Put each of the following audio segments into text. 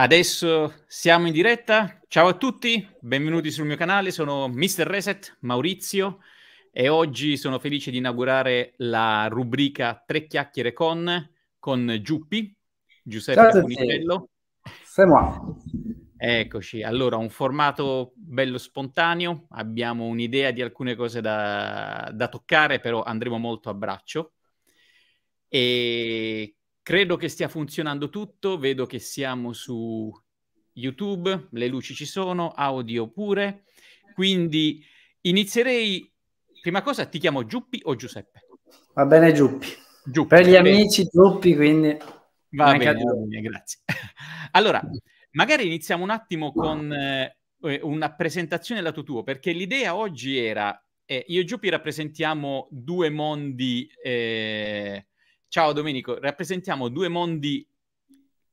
Adesso siamo in diretta. Ciao a tutti, benvenuti sul mio canale. Sono Mr. Reset Maurizio e oggi sono felice di inaugurare la rubrica Tre chiacchiere con con Giuppi, Giuseppe Punicello. Eccoci, allora un formato bello spontaneo, abbiamo un'idea di alcune cose da, da toccare, però andremo molto a braccio. E Credo che stia funzionando tutto, vedo che siamo su YouTube, le luci ci sono, audio pure, quindi inizierei, prima cosa ti chiamo Giuppi o Giuseppe? Va bene Giuppi, Giuppi per gli bene. amici Giuppi quindi... Va bene, va bene, grazie. Allora, magari iniziamo un attimo con eh, eh, una presentazione lato tuo, perché l'idea oggi era, eh, io e Giuppi rappresentiamo due mondi... Eh, Ciao Domenico, rappresentiamo due mondi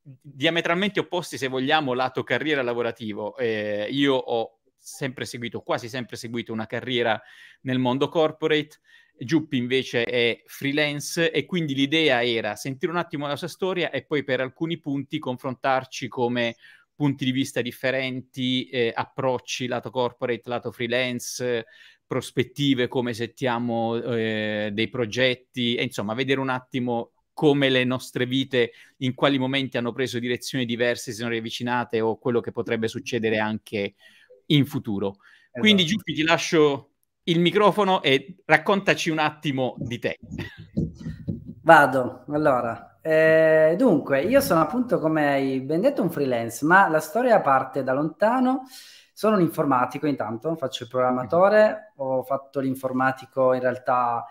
diametralmente opposti, se vogliamo, lato carriera lavorativo. Eh, io ho sempre seguito, quasi sempre seguito una carriera nel mondo corporate. Giuppi invece è freelance e quindi l'idea era sentire un attimo la sua storia e poi per alcuni punti confrontarci come punti di vista differenti, eh, approcci lato corporate, lato freelance, prospettive, come settiamo eh, dei progetti, e insomma vedere un attimo come le nostre vite, in quali momenti hanno preso direzioni diverse, si sono riavvicinate o quello che potrebbe succedere anche in futuro. Esatto. Quindi Giuffi ti lascio il microfono e raccontaci un attimo di te. Vado, allora. Eh, dunque, io sono appunto, come hai ben detto, un freelance, ma la storia parte da lontano sono un informatico intanto, faccio il programmatore, ho fatto l'informatico in realtà...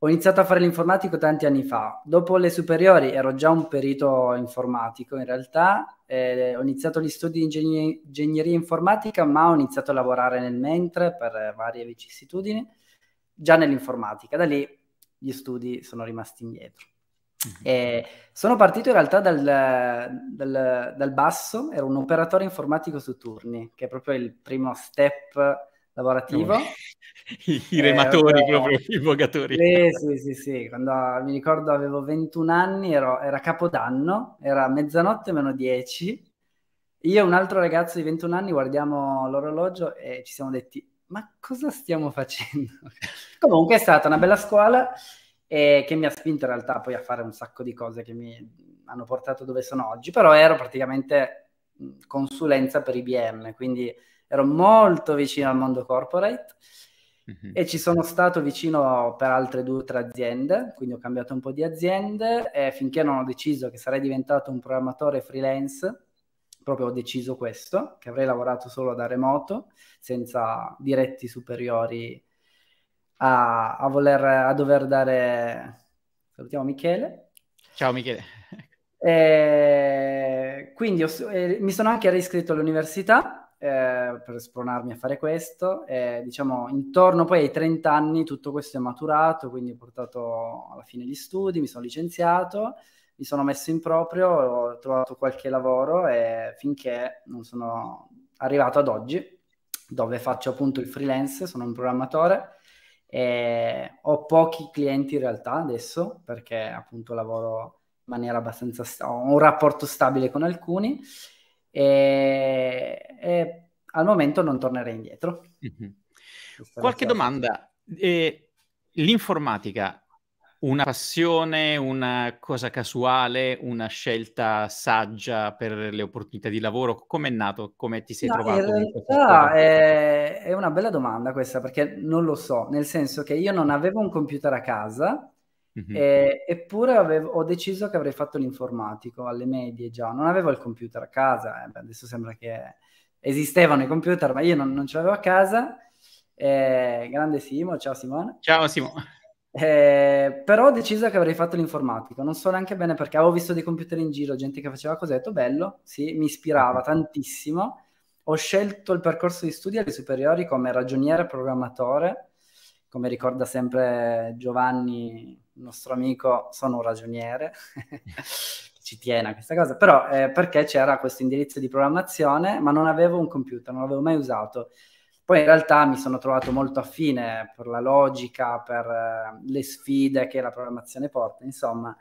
Ho iniziato a fare l'informatico tanti anni fa. Dopo le superiori ero già un perito informatico in realtà. Eh, ho iniziato gli studi di ingegner- ingegneria informatica, ma ho iniziato a lavorare nel mentre per varie vicissitudini, già nell'informatica. Da lì gli studi sono rimasti indietro mm sono partito in realtà dal, dal, dal, basso, ero un operatore informatico su turni, che è proprio il primo step lavorativo. I, i, eh, rematori eh, proprio, i vogatori. Sì, sì, sì, sì, quando mi ricordo avevo 21 anni, ero, era capodanno, era mezzanotte meno 10, io e un altro ragazzo di 21 anni guardiamo l'orologio e ci siamo detti ma cosa stiamo facendo? Comunque è stata una bella scuola e che mi ha spinto in realtà poi a fare un sacco di cose che mi hanno portato dove sono oggi, però ero praticamente consulenza per IBM, quindi ero molto vicino al mondo corporate mm-hmm. e ci sono stato vicino per altre due o tre aziende, quindi ho cambiato un po' di aziende e finché non ho deciso che sarei diventato un programmatore freelance, proprio ho deciso questo, che avrei lavorato solo da remoto, senza diretti superiori a, a, voler, a dover dare... Salutiamo Michele. Ciao Michele. E quindi ho, eh, mi sono anche riscritto all'università eh, per spronarmi a fare questo. E, diciamo, intorno poi ai 30 anni tutto questo è maturato, quindi ho portato alla fine gli studi, mi sono licenziato, mi sono messo in proprio, ho trovato qualche lavoro e finché non sono arrivato ad oggi, dove faccio appunto il freelance, sono un programmatore e eh, ho pochi clienti in realtà adesso perché appunto lavoro in maniera abbastanza sta- ho un rapporto stabile con alcuni e, eh, e al momento non tornerei indietro. Mm-hmm. Qualche domanda. Eh, l'informatica una passione, una cosa casuale, una scelta saggia per le opportunità di lavoro? Come è nato? Come ti sei no, trovato? In realtà è, è, una bella domanda questa perché non lo so, nel senso che io non avevo un computer a casa, mm-hmm. e, eh, eppure avevo, ho deciso che avrei fatto l'informatico alle medie già, non avevo il computer a casa, eh, adesso sembra che esistevano i computer ma io non, non ce l'avevo a casa. Eh, grande Simo, ciao Simone. Ciao Simone. Eh, però ho deciso che avrei fatto l'informatico, non so neanche bene perché avevo visto dei computer in giro, gente che faceva cose, ho detto bello, sì, mi ispirava mhm. tantissimo. Ho scelto il percorso di studio alle superiori come ragioniere programmatore, come ricorda sempre Giovanni, nostro amico, sono un ragioniere, ci tiene a questa cosa, però eh, perché c'era questo indirizzo di programmazione, ma non avevo un computer, non l'avevo mai usato poi in realtà mi sono trovato molto affine per la logica, per eh, le sfide che la programmazione porta, insomma,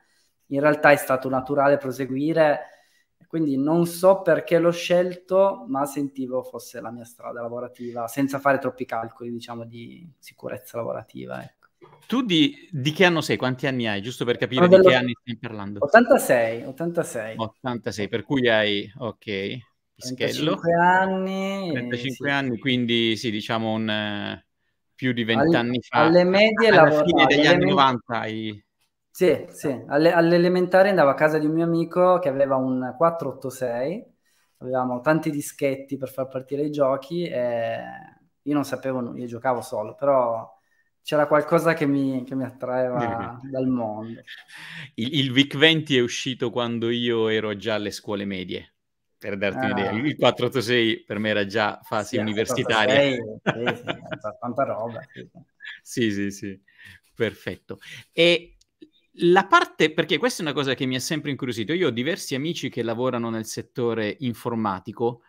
in realtà è stato naturale proseguire, quindi non so perché l'ho scelto, ma sentivo fosse la mia strada lavorativa, senza fare troppi calcoli, diciamo, di sicurezza lavorativa. Ecco. Tu di, di, che anno sei? Quanti anni hai? Giusto per capire Sono di che anni stai parlando. 86, 86. 86, per cui hai... ok. Pischello. 35 anni. 35 eh, sì. anni, quindi sì, diciamo un, eh, più di vent'anni fa. Alle medie alla lavoravo, fine degli anni 90. I... Sì, sì. Alle, all'elementare andavo a casa di un mio amico che aveva un 486, avevamo tanti dischetti per far partire i giochi e io non sapevo, io giocavo solo, però c'era qualcosa che mi, che mi attraeva dal mondo. Il, il Vic 20 è uscito quando io ero già alle scuole medie per darti ah. un'idea. Il 486 per me era già fase sì, universitaria. 486, sì, sì, tanta roba. Sì. sì, sì, sì, perfetto. E la parte, perché questa è una cosa che mi ha sempre incuriosito, io ho diversi amici che lavorano nel settore informatico,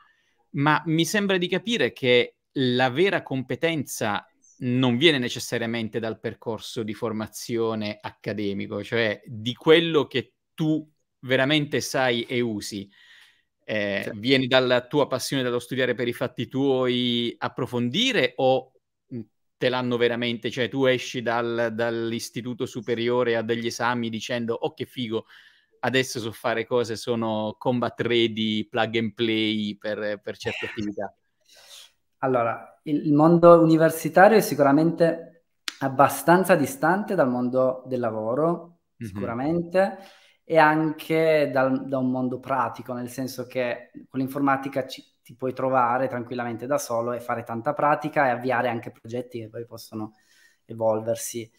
ma mi sembra di capire che la vera competenza non viene necessariamente dal percorso di formazione accademico, cioè di quello che tu veramente sai e usi, eh, sì. Vieni dalla tua passione, dello studiare per i fatti tuoi, approfondire o te l'hanno veramente? Cioè tu esci dal, dall'istituto superiore a degli esami dicendo oh che figo, adesso so fare cose, sono combat ready, plug and play per, per certe attività. Allora, il mondo universitario è sicuramente abbastanza distante dal mondo del lavoro, mm-hmm. sicuramente e anche dal, da un mondo pratico, nel senso che con l'informatica ci, ti puoi trovare tranquillamente da solo e fare tanta pratica e avviare anche progetti che poi possono evolversi.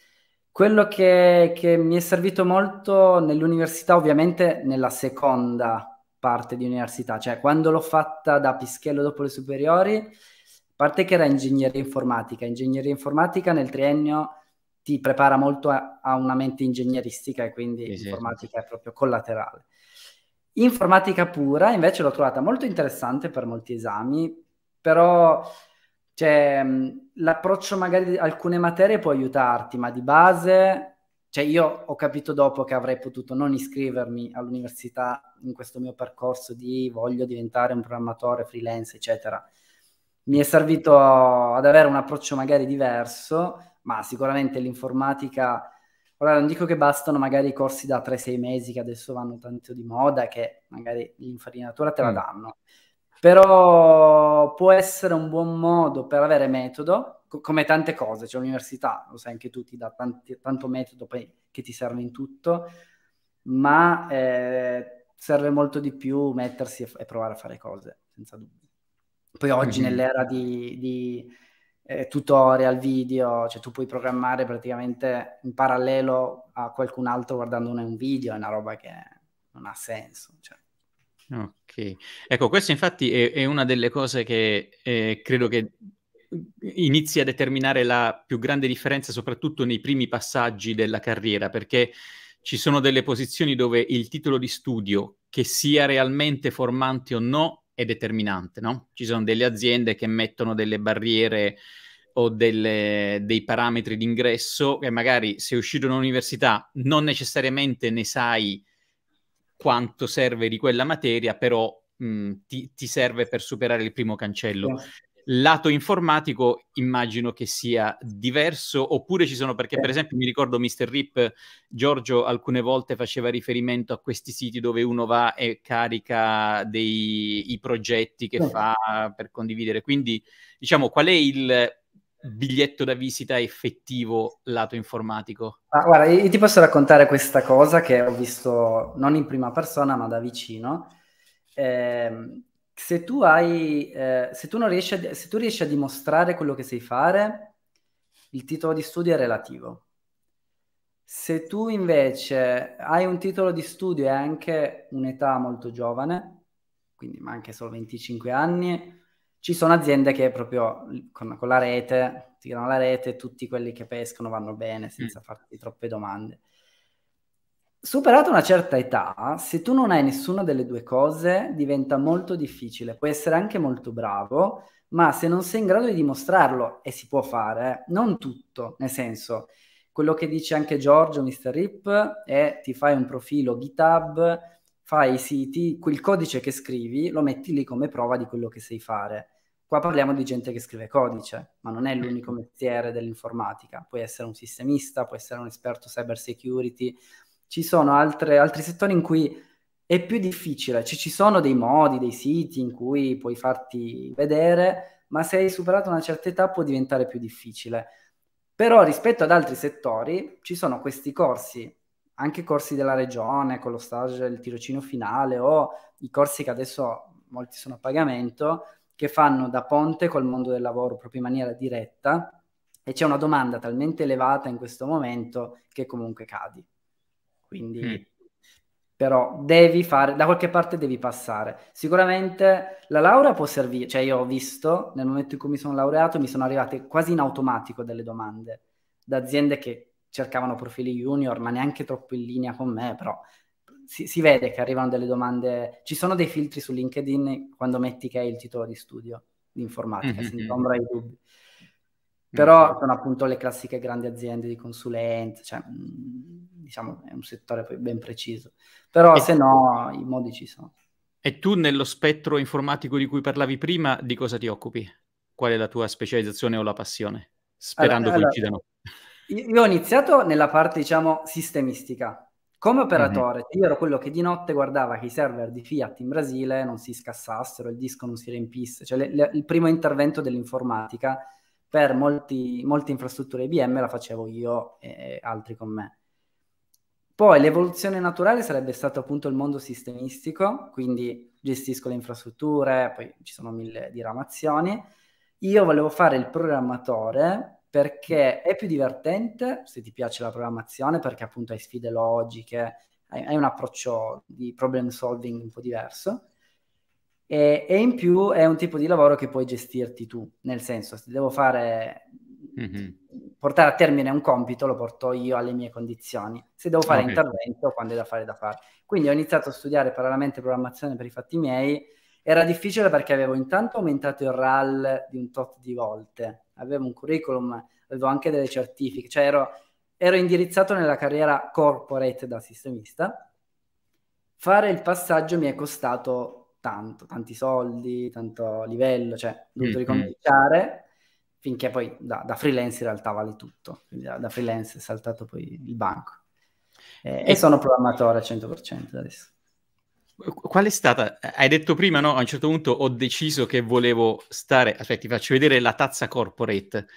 Quello che, che mi è servito molto nell'università, ovviamente nella seconda parte di università, cioè quando l'ho fatta da Pischello dopo le superiori, a parte che era ingegneria informatica, ingegneria informatica nel triennio ti prepara molto a, a una mente ingegneristica e quindi sì, informatica è proprio collaterale. Informatica pura invece l'ho trovata molto interessante per molti esami, però cioè, l'approccio magari di alcune materie può aiutarti, ma di base, cioè io ho capito dopo che avrei potuto non iscrivermi all'università in questo mio percorso di voglio diventare un programmatore freelance, eccetera. Mi è servito ad avere un approccio magari diverso ma sicuramente l'informatica, ora non dico che bastano magari i corsi da 3-6 mesi che adesso vanno tanto di moda, che magari l'infarinatura te la mm. danno, però può essere un buon modo per avere metodo, co- come tante cose, cioè l'università, lo sai anche tu, ti dà tanti, tanto metodo poi, che ti serve in tutto, ma eh, serve molto di più mettersi e, f- e, provare a fare cose, senza dubbio. Poi oggi mm-hmm. nell'era di, di eh, tutorial, video, cioè tu puoi programmare praticamente in parallelo a qualcun altro guardando un video, è una roba che non ha senso. Cioè. Ok, ecco, questa infatti è, è una delle cose che eh, credo che inizi a determinare la più grande differenza, soprattutto nei primi passaggi della carriera, perché ci sono delle posizioni dove il titolo di studio, che sia realmente formante o no, è determinante, no? Ci sono delle aziende che mettono delle barriere o delle, dei parametri d'ingresso e magari se uscito da un'università non necessariamente ne sai quanto serve di quella materia, però mh, ti, ti, serve per superare il primo cancello. Yeah. Certo lato informatico immagino che sia diverso, oppure ci sono, perché per eh. esempio mi ricordo Mr. Rip, Giorgio alcune volte faceva riferimento a questi siti dove uno va e carica dei, i progetti che fa per condividere, quindi diciamo qual è il biglietto da visita effettivo lato informatico? Ah, guarda, io ti posso raccontare questa cosa che ho visto non in prima persona ma da vicino. Eh, se tu, hai, eh, se, tu riesci a, se tu riesci a dimostrare quello che sai fare, il titolo di studio è relativo. Se tu invece hai un titolo di studio e anche un'età molto giovane, quindi ma anche solo 25 anni, ci sono aziende che proprio con, con la rete, tirano la rete, tutti quelli che pescano vanno bene senza mm. farti troppe domande. Superata una certa età, se tu non hai nessuna delle due cose, diventa molto difficile. Puoi essere anche molto bravo, ma se non sei in grado di dimostrarlo, e si può fare, eh, non tutto, nel senso, quello che dice anche Giorgio, Mr. Rip, è ti fai un profilo GitHub, fai i siti, quel codice che scrivi, lo metti lì come prova di quello che sai fare. Qua parliamo di gente che scrive codice, ma non è l'unico mestiere dell'informatica. Puoi essere un sistemista, puoi essere un esperto cyber security, ci sono altre, altri settori in cui è più difficile, cioè, ci sono dei modi, dei siti in cui puoi farti vedere, ma se hai superato una certa età può diventare più difficile. Però rispetto ad altri settori ci sono questi corsi, anche corsi della regione, con lo stage, il tirocino finale o i corsi che adesso molti sono a pagamento, che fanno da ponte col mondo del lavoro proprio in maniera diretta e c'è una domanda talmente elevata in questo momento che comunque cadi. Quindi, mm. però, devi fare, da qualche parte devi passare. Sicuramente la laurea può servire, cioè io ho visto, nel momento in cui mi sono laureato, mi sono arrivate quasi in automatico delle domande da aziende che cercavano profili junior, ma neanche troppo in linea con me, però si, si, vede che arrivano delle domande. Ci sono dei filtri su LinkedIn quando metti che hai il titolo di studio di informatica, mm-hmm. se non mm-hmm. i dubbi. Mm, però mm-hmm. sono appunto le classiche grandi aziende di consulenza, cioè, mm, diciamo, è un settore poi ben preciso, però e se no i modi ci sono. E tu nello spettro informatico di cui parlavi prima, di cosa ti occupi? Qual è la tua specializzazione o la passione? Sperando allora, coincidano. Allora, io ho iniziato nella parte, diciamo, sistemistica. Come operatore, mm-hmm. io ero quello che di notte guardava che i server di Fiat in Brasile non si scassassero, il disco non si riempisse, cioè le, le, il primo intervento dell'informatica per molti, molte infrastrutture IBM la facevo io e altri con me. Poi l'evoluzione naturale sarebbe stato appunto il mondo sistemistico, quindi gestisco le infrastrutture, poi ci sono mille diramazioni. Io volevo fare il programmatore perché è più divertente se ti piace la programmazione, perché appunto hai sfide logiche, hai, hai un approccio di problem solving un po' diverso. E, e, in più è un tipo di lavoro che puoi gestirti tu, nel senso, se devo fare Mm-hmm. Portare a termine un compito lo porto io alle mie condizioni. Se devo fare ah, okay. intervento, quando è da fare, da fare. Quindi ho iniziato a studiare parallelamente programmazione per i fatti miei. Era difficile perché avevo intanto aumentato il RAL di un tot di volte, avevo un curriculum, avevo anche delle certifiche, cioè ero, ero indirizzato nella carriera corporate da sistemista. Fare il passaggio mi è costato tanto, tanti soldi, tanto livello, cioè ho dovuto mm-hmm. ricominciare finché poi da, da, freelance in realtà vale tutto, quindi da, da freelance è saltato poi il banco. Eh, e, sono programmatore al 100% adesso. Qual è stata? Hai detto prima, no? A un certo punto ho deciso che volevo stare... Aspetta, ti faccio vedere la tazza corporate.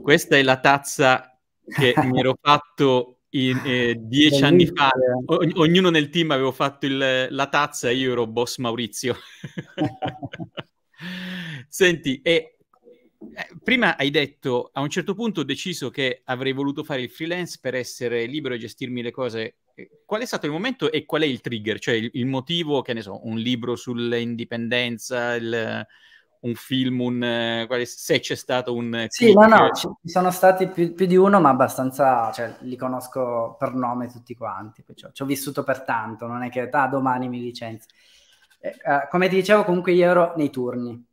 Questa è la tazza che mi ero fatto in, eh, dieci anni fa. O- ognuno nel team avevo fatto il, la tazza e io ero boss Maurizio. Senti, e eh, prima hai detto, a un certo punto ho deciso che avrei voluto fare il freelance per essere libero e gestirmi le cose. Qual è stato il momento e qual è il trigger? Cioè il, il motivo, che ne so, un libro sull'indipendenza, il, un film, un, quale, se c'è stato un... Sì, no, no, ci sono stati più, più, di uno, ma abbastanza, cioè li conosco per nome tutti quanti, cioè, ci ho vissuto per tanto, non è che ah, domani mi licenzi. Eh, eh, come ti dicevo, comunque io ero nei turni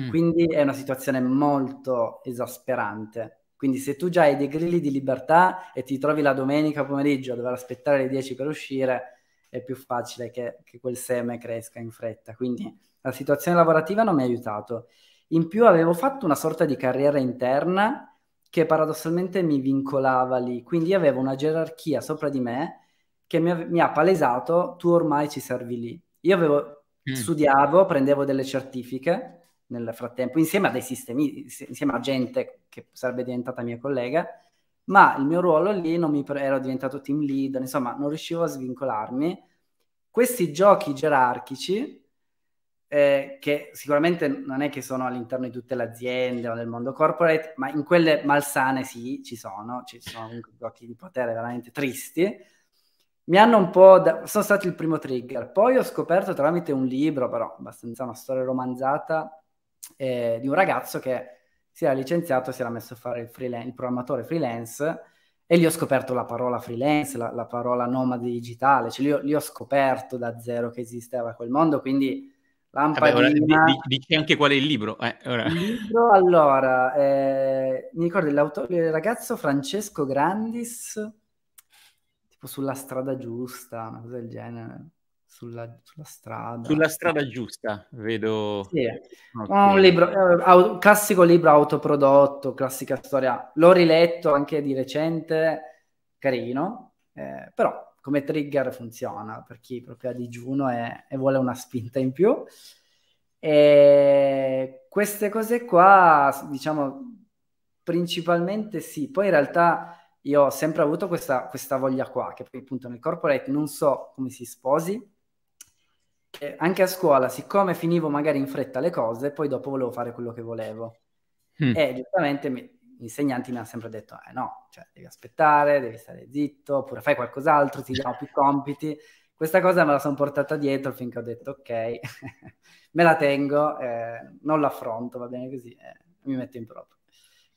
Mm. Quindi è una situazione molto esasperante. Quindi se tu già hai dei grilli di libertà e ti trovi la domenica pomeriggio a dover aspettare le 10 per uscire, è più facile che, che quel seme cresca in fretta. Quindi la situazione lavorativa non mi ha aiutato. In più avevo fatto una sorta di carriera interna che paradossalmente mi vincolava lì, quindi avevo una gerarchia sopra di me che mi, mi ha palesato tu ormai ci servi lì. Io avevo, mm. studiavo, prendevo delle certifiche, nel frattempo, insieme a dei sistemi, insieme a gente che sarebbe diventata mia collega, ma il mio ruolo lì non mi pre- ero diventato team leader, insomma, non riuscivo a svincolarmi. Questi giochi gerarchici, eh, che sicuramente non è che sono all'interno di tutte le aziende o del mondo corporate, ma in quelle malsane sì, ci sono, ci sono giochi di potere veramente tristi. Mi hanno un po'. Da- sono stato il primo trigger. Poi ho scoperto tramite un libro, però abbastanza una storia romanzata, eh, di un ragazzo che si era licenziato e si era messo a fare il, freelance, il programmatore freelance e lì ho scoperto la parola freelance, la, la parola nomade digitale, cioè lì, ho, lì ho scoperto da zero che esisteva quel mondo, quindi lampadina... Vabbè, dici anche qual è il libro. Eh, ora. Il libro, allora, eh, mi ricordo l'autore, il ragazzo Francesco Grandis, tipo sulla strada giusta, una cosa del genere sulla, sulla strada. Sulla strada giusta, vedo. Sì. Okay. Un libro, eh, auto, classico libro autoprodotto, classica storia. L'ho riletto anche di recente, carino, eh, però come trigger funziona per chi proprio ha digiuno e, e vuole una spinta in più. E queste cose qua, diciamo, principalmente sì. Poi in realtà io ho sempre avuto questa, questa voglia qua, che poi appunto nel corporate non so come si sposi, eh, anche a scuola, siccome finivo magari in fretta le cose, poi dopo volevo fare quello che volevo. Mm. E giustamente mi, gli insegnanti mi hanno sempre detto, eh no, cioè, devi aspettare, devi stare zitto, oppure fai qualcos'altro, ti diamo più compiti. Questa cosa me la sono portata dietro finché ho detto, ok, me la tengo, eh, non l'affronto, va bene così, eh, mi metto in proprio.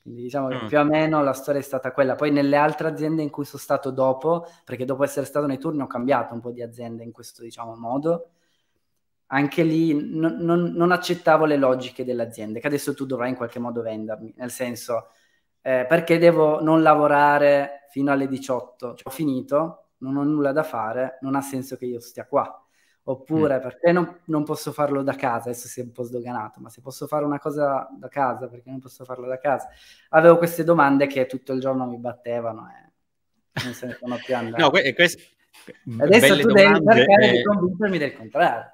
Quindi diciamo che mm. più o meno la storia è stata quella. Poi nelle altre aziende in cui sono stato dopo, perché dopo essere stato nei turni ho cambiato un po' di aziende in questo diciamo, modo, anche lì non, non, non, accettavo le logiche dell'azienda, che adesso tu dovrai in qualche modo vendermi, nel senso eh, perché devo non lavorare fino alle 18, cioè, ho finito, non ho nulla da fare, non ha senso che io stia qua, oppure mm. perché non, non, posso farlo da casa, adesso si è un po' sdoganato, ma se posso fare una cosa da casa, perché non posso farlo da casa? Avevo queste domande che tutto il giorno mi battevano e eh. non se ne sono più andate. no, que- que- Adesso tu domande, devi cercare eh... di convincermi del contrario.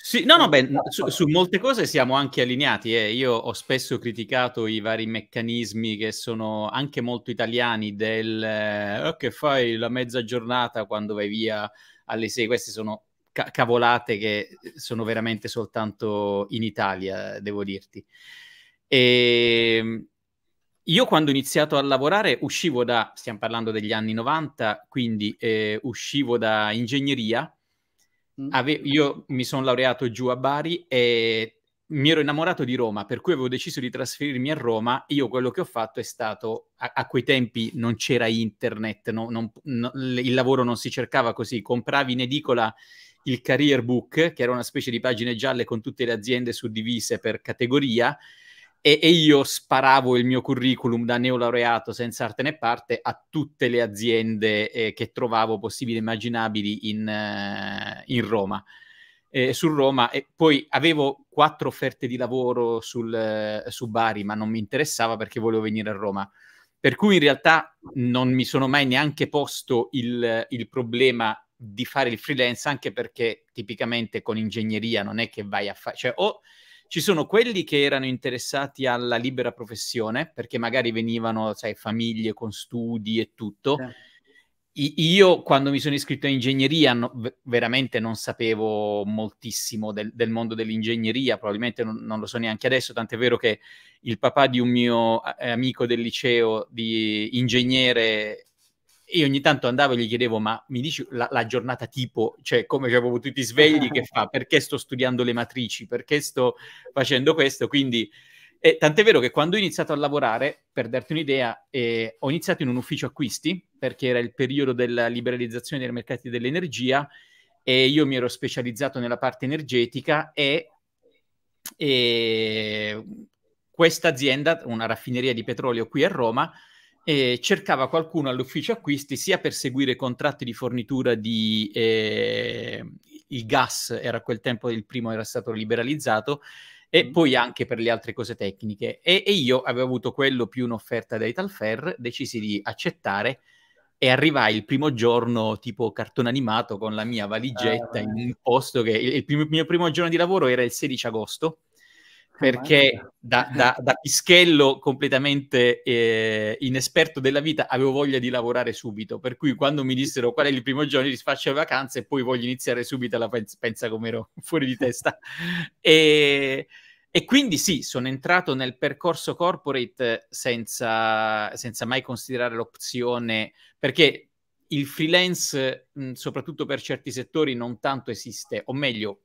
Sì, no, no, beh, esatto. su, su, molte cose siamo anche allineati. Eh. Io ho spesso criticato i vari meccanismi che sono anche molto italiani del eh, oh, che fai la mezza giornata quando vai via alle sei. Queste sono ca- cavolate che sono veramente soltanto in Italia, devo dirti. E ehm, io quando ho iniziato a lavorare uscivo da, stiamo parlando degli anni 90, quindi eh, uscivo da ingegneria Mm. Ave- io mi sono laureato giù a Bari e mi ero innamorato di Roma, per cui avevo deciso di trasferirmi a Roma. Io quello che ho fatto è stato, a, a quei tempi non c'era internet, no, non, no, il lavoro non si cercava così, compravi in edicola il career book, che era una specie di pagine gialle con tutte le aziende suddivise per categoria, e, e, io sparavo il mio curriculum da neolaureato senza arte né parte a tutte le aziende eh, che trovavo possibili e immaginabili in, eh, in Roma. Eh, su Roma e poi avevo quattro offerte di lavoro sul, eh, su Bari, ma non mi interessava perché volevo venire a Roma. Per cui in realtà non mi sono mai neanche posto il, il problema di fare il freelance, anche perché tipicamente con ingegneria non è che vai a fare, cioè o ci sono quelli che erano interessati alla libera professione, perché magari venivano, sai, famiglie con studi e tutto. Sì. Io quando mi sono iscritto in ingegneria no, veramente non sapevo moltissimo del, del mondo dell'ingegneria, probabilmente non, non, lo so neanche adesso, tant'è vero che il papà di un mio eh, amico del liceo di ingegnere io ogni tanto andavo e gli chiedevo, ma mi dici la, la giornata tipo, cioè come ci cioè, avevo tutti svegli, che fa, perché sto studiando le matrici, perché sto facendo questo, quindi... Eh, tant'è vero che quando ho iniziato a lavorare, per darti un'idea, eh, ho iniziato in un ufficio acquisti, perché era il periodo della liberalizzazione dei mercati dell'energia, e io mi ero specializzato nella parte energetica e, e questa azienda, una raffineria di petrolio qui a Roma, e cercava qualcuno all'ufficio acquisti sia per seguire contratti di fornitura di eh, il gas, era quel tempo il primo era stato liberalizzato, e mm. poi anche per le altre cose tecniche. E, e io avevo avuto quello più un'offerta da Italfer, decisi di accettare e arrivai il primo giorno tipo cartone animato con la mia valigetta ah, in un posto che il, il, primo, il mio primo giorno di lavoro era il 16 agosto perché da, da, da pischello completamente eh, inesperto della vita avevo voglia di lavorare subito, per cui quando mi dissero qual è il primo giorno, gli faccio le vacanze e poi voglio iniziare subito, la pens- pensa come ero fuori di testa. E, e, quindi sì, sono entrato nel percorso corporate senza, senza mai considerare l'opzione, perché il freelance, mh, soprattutto per certi settori, non tanto esiste, o meglio,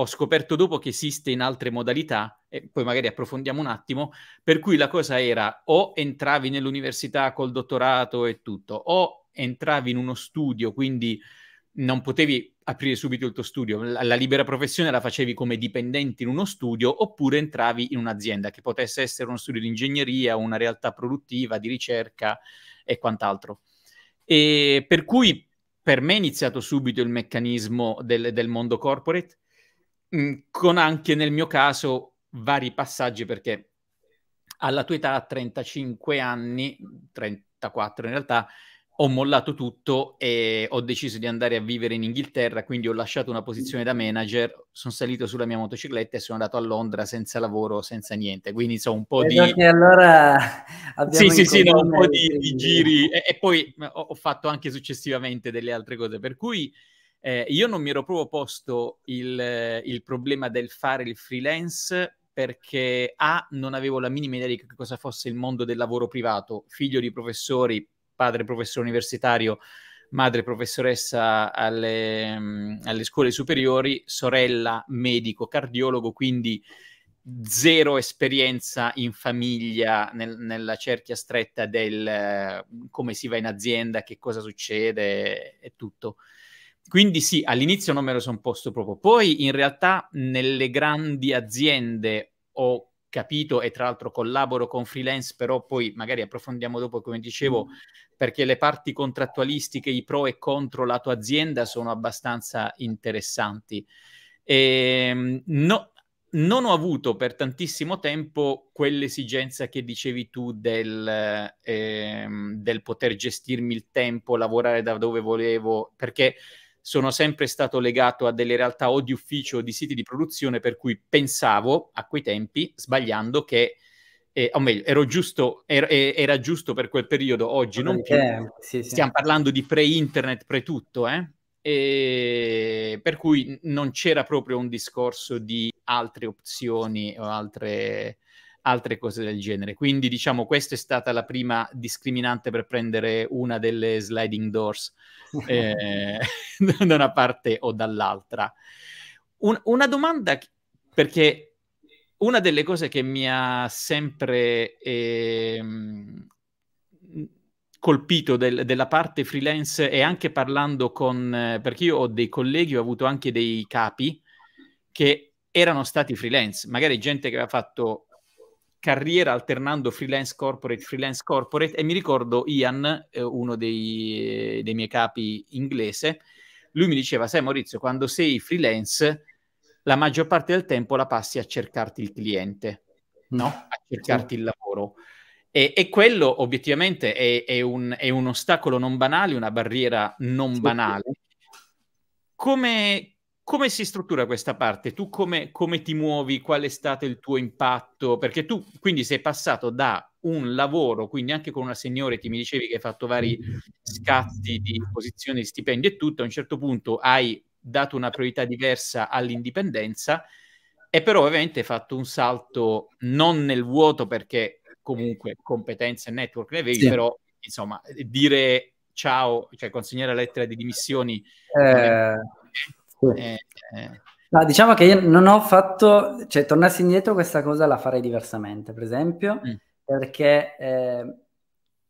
ho scoperto dopo che esiste in altre modalità, e poi magari approfondiamo un attimo, per cui la cosa era o entravi nell'università col dottorato e tutto, o entravi in uno studio, quindi non potevi aprire subito il tuo studio, la, la libera professione la facevi come dipendente in uno studio, oppure entravi in un'azienda che potesse essere uno studio di ingegneria, una realtà produttiva, di ricerca e quant'altro. E per cui per me è iniziato subito il meccanismo del, del mondo corporate Mhmm, con anche nel mio caso vari passaggi perché alla tua età, a 35 anni, 34 in realtà, ho mollato tutto e ho deciso di andare a vivere in Inghilterra, quindi ho lasciato una posizione da manager, sono salito sulla mia motocicletta e sono andato a Londra senza lavoro, senza niente. Quindi so un po' di... Che allora sì, sì, sì, no, un po' di, di giri e, e poi mhmm, ho, ho fatto anche successivamente delle altre cose, per cui eh, io non mi ero proprio posto il, eh, il problema del fare il freelance perché A, non avevo la minima idea di che cosa fosse il mondo del lavoro privato, figlio di professori, padre professore universitario, madre professoressa alle, mm, alle, scuole superiori, sorella medico cardiologo, quindi zero esperienza in famiglia nel, nella cerchia stretta del eh, come si va in azienda, che cosa succede e tutto. Quindi sì, all'inizio non me lo sono posto proprio. Poi in realtà nelle grandi aziende ho capito e tra l'altro collaboro con freelance, però poi magari approfondiamo dopo, come dicevo, mm. perché le parti contrattualistiche, i pro e contro la tua azienda sono abbastanza interessanti. E, ehm, no, non ho avuto per tantissimo tempo quell'esigenza che dicevi tu del, eh, del poter gestirmi il tempo, lavorare da dove volevo, perché sono sempre stato legato a delle realtà o di ufficio o di siti di produzione per cui pensavo a quei tempi, sbagliando, che eh, o meglio, giusto, er, era giusto per quel periodo, oggi non più. Eh, sì, sì. Stiamo parlando di pre-internet, pre-tutto, eh? E per cui non c'era proprio un discorso di altre opzioni o altre altre cose del genere. Quindi diciamo questa è stata la prima discriminante per prendere una delle sliding doors eh, da una parte o dall'altra. Un, una domanda perché una delle cose che mi ha sempre eh, colpito del, della parte freelance e anche parlando con, perché io ho dei colleghi, ho avuto anche dei capi che erano stati freelance, magari gente che aveva fatto carriera alternando freelance corporate, freelance corporate e mi ricordo Ian, eh, uno dei, dei, miei capi inglese, lui mi diceva, sai Maurizio, quando sei freelance la maggior parte del tempo la passi a cercarti il cliente, no? Mm. A cercarti il lavoro. E, e quello obiettivamente è, è, un, è, un, ostacolo non banale, una barriera non banale. Come, come si struttura questa parte? Tu come, come, ti muovi? Qual è stato il tuo impatto? Perché tu quindi sei passato da un lavoro, quindi anche con una signora ti mi dicevi che hai fatto vari scatti di posizione, di stipendio e tutto, a un certo punto hai dato una priorità diversa all'indipendenza e però ovviamente hai fatto un salto non nel vuoto perché comunque competenze e network ne avevi, sì. però insomma dire ciao, cioè consegnare la lettera di dimissioni... Eh... Eh, sì. Eh, eh. No, diciamo che io non ho fatto, cioè tornarsi indietro questa cosa la farei diversamente, per esempio, mm. perché eh,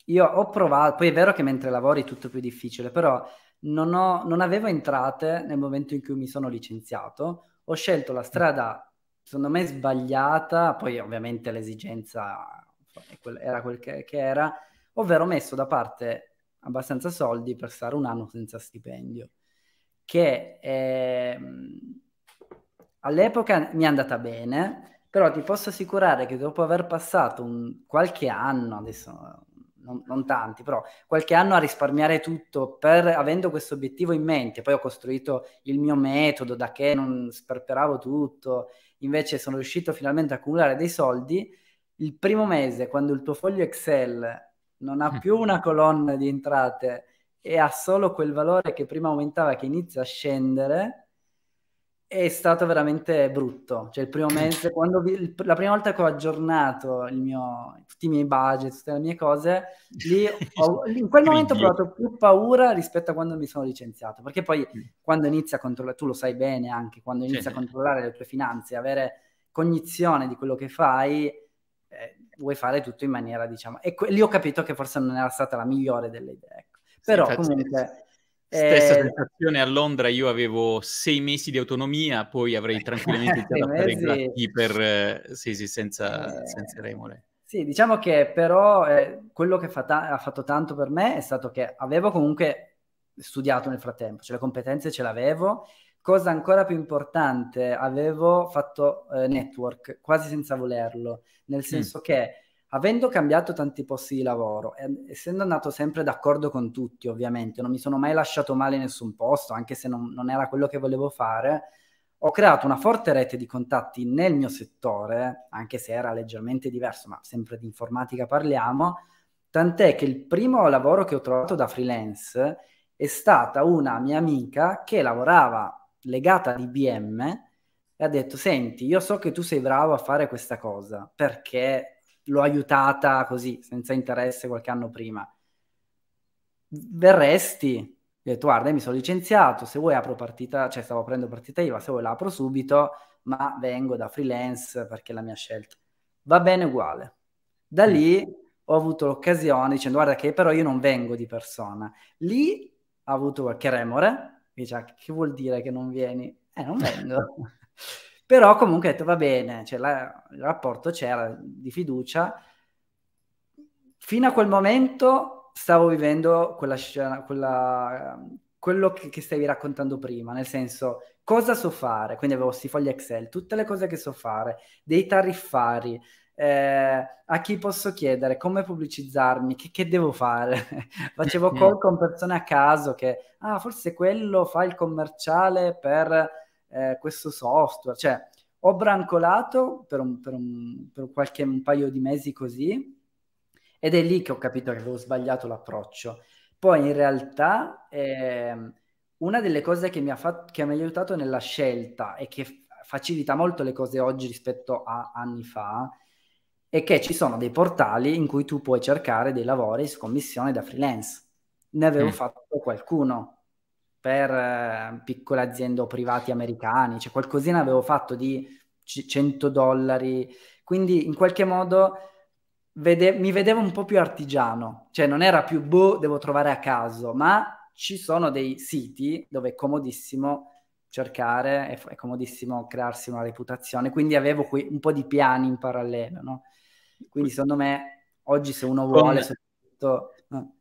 io ho provato, poi è vero che mentre lavori è tutto più difficile, però non, ho, non avevo entrate nel momento in cui mi sono licenziato, ho scelto la strada, secondo me, sbagliata, poi ovviamente l'esigenza era quel che, che era, ovvero ho messo da parte abbastanza soldi per stare un anno senza stipendio che eh, all'epoca mi è andata bene, però ti posso assicurare che dopo aver passato un, qualche anno, adesso non, non, tanti, però qualche anno a risparmiare tutto per, avendo questo obiettivo in mente, poi ho costruito il mio metodo da che non sperperavo tutto, invece sono riuscito finalmente a accumulare dei soldi, il primo mese quando il tuo foglio Excel non ha mm. più una colonna di entrate e ha solo quel valore che prima aumentava, che inizia a scendere, è stato veramente brutto. Cioè, il primo mese, quando vi, la prima volta che ho aggiornato mio, tutti i miei budget, tutte le mie cose, lì ho, in quel momento ho provato più paura rispetto a quando mi sono licenziato. Perché poi mm. quando inizia a controllare, tu lo sai bene anche, quando inizia a controllare le tue finanze, avere cognizione di quello che fai, eh, vuoi fare tutto in maniera, diciamo, e que- lì ho capito che forse non era stata la migliore delle idee. Ecco. Però Infatti, comunque... Stessa eh... sensazione a Londra, io avevo sei mesi di autonomia, poi avrei tranquillamente iniziato a fare i per... Eh, sì, sì, senza, eh... senza remore. Sì, diciamo che però eh, quello che fa ta- ha fatto tanto per me è stato che avevo comunque studiato nel frattempo, cioè le competenze ce l'avevo, cosa ancora più importante, avevo fatto eh, network quasi senza volerlo, nel mm. senso mm. che avendo cambiato tanti posti di lavoro, e, essendo andato sempre d'accordo con tutti, ovviamente, non mi sono mai lasciato male in nessun posto, anche se non, non era quello che volevo fare, ho creato una forte rete di contatti nel mio settore, anche se era leggermente diverso, ma sempre di informatica parliamo, tant'è che il primo lavoro che ho trovato da freelance è stata una mia amica che lavorava legata ad IBM e ha detto, senti, io so che tu sei bravo a fare questa cosa, perché l'ho aiutata così, senza interesse qualche anno prima. Verresti, ho detto guarda mi sono licenziato, se vuoi apro partita, cioè stavo aprendo partita IVA, se vuoi la apro subito, ma vengo da freelance perché è la mia scelta. Va bene uguale. Da mm. lì ho avuto l'occasione dicendo guarda che però io non vengo di persona. Lì ho avuto qualche remore, mi dice ah, che vuol dire che non vieni? Eh non vengo. Però comunque ho detto va bene, cioè, la, il rapporto c'era di fiducia. Fino a quel momento stavo vivendo quella scena, quella, quello che, che stavi raccontando prima, nel senso cosa so fare, quindi avevo questi fogli Excel, tutte le cose che so fare, dei tariffari, eh, a chi posso chiedere, come pubblicizzarmi, che, che devo fare. Facevo mm, mm. call con persone a caso che, ah, forse quello fa il commerciale per eh, questo software. Cioè, ho brancolato per, un, per, un, per qualche un paio di mesi così ed è lì che ho capito che avevo sbagliato l'approccio. Poi in realtà eh, una delle cose che mi, ha fatto, che mi ha aiutato nella scelta e che facilita molto le cose oggi rispetto a anni fa è che ci sono dei portali in cui tu puoi cercare dei lavori su commissione da freelance. Ne avevo mm. fatto qualcuno per ehm, piccole aziende o privati americani, cioè qualcosina avevo fatto di 100 dollari, quindi in qualche modo vede- mi vedevo un po' più artigiano, cioè non era più boh, devo trovare a caso, ma ci sono dei siti dove è comodissimo cercare, è, è comodissimo crearsi una reputazione, quindi avevo qui un po' di piani in parallelo, no? Quindi secondo me oggi se uno vuole... Soprattutto, eh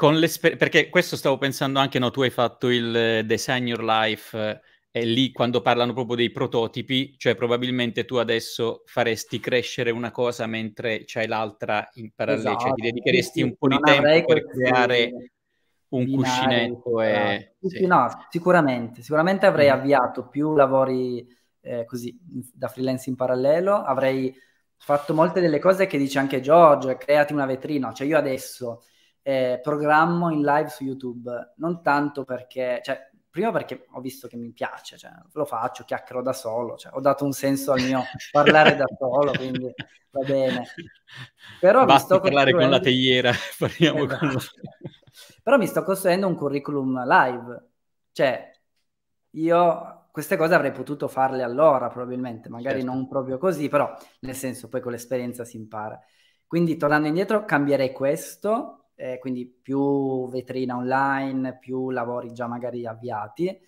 con l'esper- perché questo stavo pensando anche, no, tu hai fatto il Design eh, Your Life eh, e lì quando parlano proprio dei prototipi, cioè probabilmente tu adesso faresti crescere una cosa mentre c'hai l'altra in parallelo, esatto. cioè ti dedicheresti un po' di tempo per creare un binari, cuscinetto. E... Esatto. Sì. No, sicuramente, sicuramente avrei mm. avviato più lavori eh, così da freelance in parallelo, avrei fatto molte delle cose che dice anche Giorgio, creati una vetrina, cioè io adesso eh, programmo in live su YouTube, non tanto perché, cioè, prima perché ho visto che mi piace, cioè, lo faccio, chiacchierò da solo, cioè, ho dato un senso al mio parlare da solo, quindi va bene. Però Basta mi sto parlare costruendo... con la tegliera, parliamo esatto. con la... Però mi sto costruendo un curriculum live, cioè io queste cose avrei potuto farle allora probabilmente, magari certo. non proprio così, però nel senso poi con l'esperienza si impara. Quindi tornando indietro cambierei questo eh, quindi più vetrina online, più lavori già magari avviati.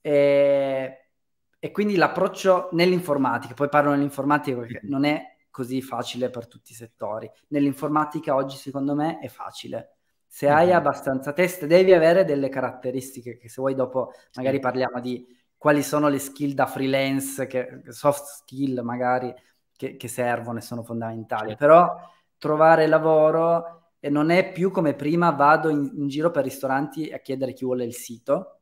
E, e quindi l'approccio nell'informatica, poi parlo nell'informatica perché non è così facile per tutti i settori. Nell'informatica oggi secondo me è facile. Se hai abbastanza test, devi avere delle caratteristiche che se vuoi dopo magari parliamo di quali sono le skill da freelance, che, soft skill magari che, che servono e sono fondamentali, però trovare lavoro e non è più come prima vado in, in giro per ristoranti a chiedere chi vuole il sito,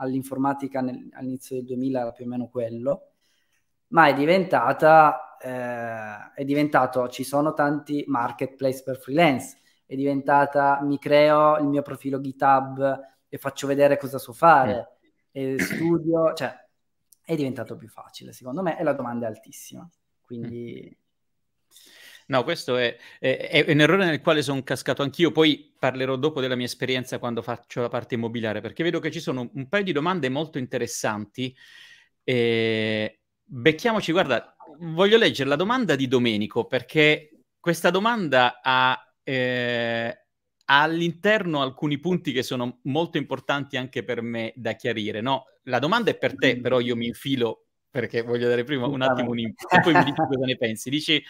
all'informatica nel, all'inizio del 2000 era più o meno quello, ma è diventata, eh, è diventato, ci sono tanti marketplace per freelance, è diventata, mi creo il mio profilo GitHub e faccio vedere cosa so fare, mm. e studio, cioè è diventato più facile secondo me e la domanda è altissima, quindi... Mm. No, questo è, è, è un errore nel quale sono cascato anch'io, poi parlerò dopo della mia esperienza quando faccio la parte immobiliare, perché vedo che ci sono un, paio di domande molto interessanti. Eh, becchiamoci, guarda, voglio leggere la domanda di Domenico, perché questa domanda ha... Eh, all'interno alcuni punti che sono molto importanti anche per me da chiarire. No? La domanda è per te, mm. però io mi infilo perché voglio dare prima un attimo un input e poi mi dici cosa ne pensi. Dici,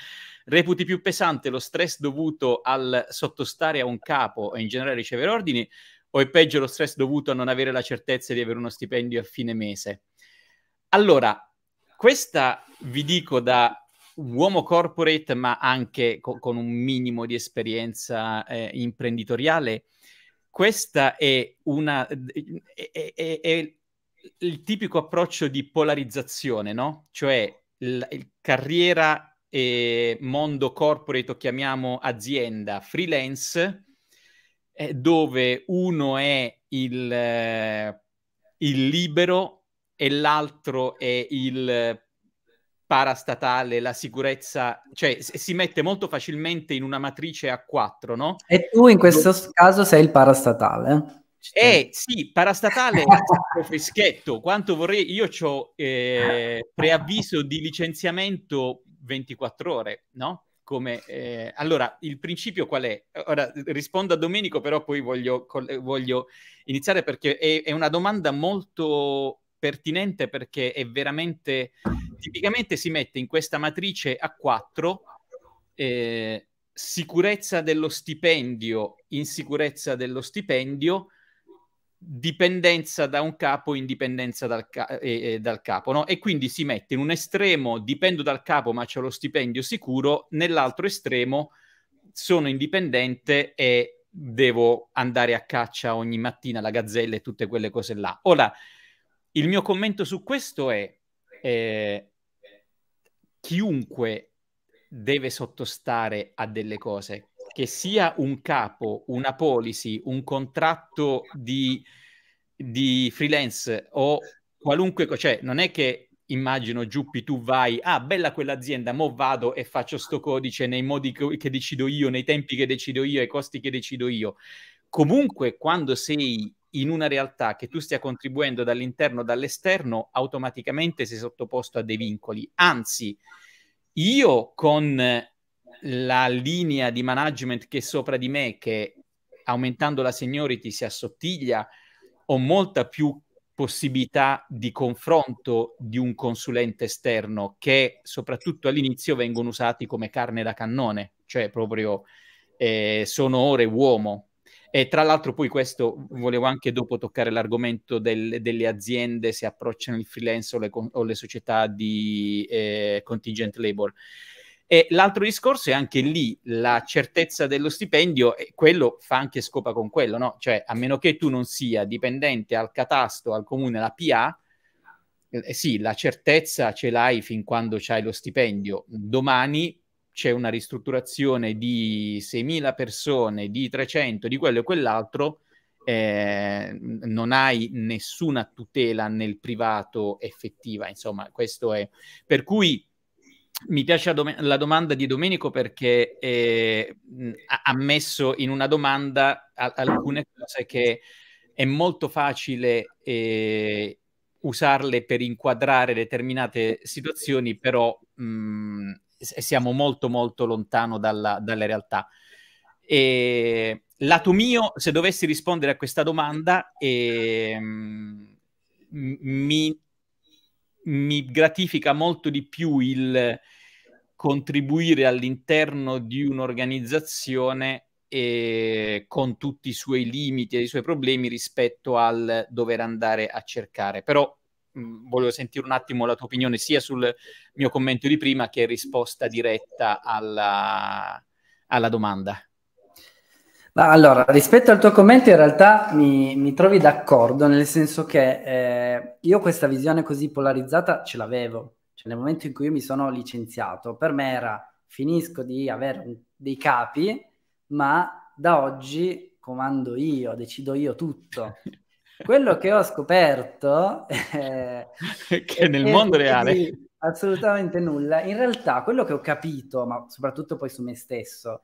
reputi più pesante lo stress dovuto al sottostare a un capo e in generale ricevere ordini o è peggio lo stress dovuto a non avere la certezza di avere uno stipendio a fine mese? Allora, questa vi dico da uomo corporate, ma anche co- con un minimo di esperienza eh, imprenditoriale, questa è una... È, è, è, il tipico approccio di polarizzazione, no? Cioè il, il carriera e mondo corporate o chiamiamo azienda freelance, eh, dove uno è il, eh, il libero e l'altro è il parastatale, la sicurezza, cioè si mette molto facilmente in una matrice a quattro, no? E tu in questo Lo... caso sei il parastatale. Eh cioè, sì, parastatale è freschetto, quanto vorrei, io ho eh, preavviso di licenziamento 24 ore, no? Come, eh, allora, il principio qual è? Ora rispondo a Domenico, però poi voglio, voglio iniziare perché è, è una domanda molto pertinente perché è veramente, tipicamente si mette in questa matrice a 4 eh, sicurezza dello stipendio, insicurezza dello stipendio, dipendenza da un capo, indipendenza dal, ca- e, e dal capo, no? E quindi si mette in un estremo dipendo dal capo ma c'è lo stipendio sicuro, nell'altro estremo sono indipendente e devo andare a caccia ogni mattina la gazzella e tutte quelle cose là. Ora, il mio commento su questo è eh, chiunque deve sottostare a delle cose, che sia un capo, una policy, un contratto di, di freelance o qualunque, cioè non è che immagino Giuppi tu vai, ah bella quell'azienda, mo vado e faccio sto codice nei modi che decido io, nei tempi che decido io, ai costi che decido io. Comunque quando sei in una realtà che tu stia contribuendo dall'interno o dall'esterno, automaticamente sei sottoposto a dei vincoli. Anzi, io con la linea di management che è sopra di me, che aumentando la seniority si assottiglia, ho molta più possibilità di confronto di un consulente esterno che soprattutto all'inizio vengono usati come carne da cannone, cioè proprio eh, sono ore uomo. E tra l'altro poi questo volevo anche dopo toccare l'argomento del, delle aziende se approcciano il freelance o le, o le società di eh, contingent labor. E l'altro discorso è anche lì la certezza dello stipendio, e quello fa anche scopa con quello, no? Cioè, a meno che tu non sia dipendente al catasto, al comune, alla PA, eh, eh, sì, la certezza ce l'hai fin quando c'hai lo stipendio. Domani c'è una ristrutturazione di 6.000 persone, di 300, di quello e quell'altro, eh, non hai nessuna tutela nel privato effettiva, insomma, questo è. Per cui mi piace la, domanda di Domenico perché eh, ha messo in una domanda alcune cose che è molto facile eh, usarle per inquadrare determinate situazioni, però mh, siamo molto molto lontano dalla, dalla realtà. E, lato mio, se dovessi rispondere a questa domanda, eh, mi mi gratifica molto di più il contribuire all'interno di un'organizzazione e eh, con tutti i suoi limiti e i suoi problemi rispetto al dover andare a cercare. Però mh, mm, volevo sentire un attimo la tua opinione sia sul mio commento di prima che risposta diretta alla, alla domanda. Allora, rispetto al tuo commento, in realtà mi, mi trovi d'accordo, nel senso che eh, io questa visione così polarizzata ce l'avevo, cioè nel momento in cui mi sono licenziato, per me era finisco di avere un, dei capi, ma da oggi comando io, decido io tutto. Quello che ho scoperto è eh, che nel mondo reale assolutamente nulla. In realtà quello che ho capito, ma soprattutto poi su me stesso,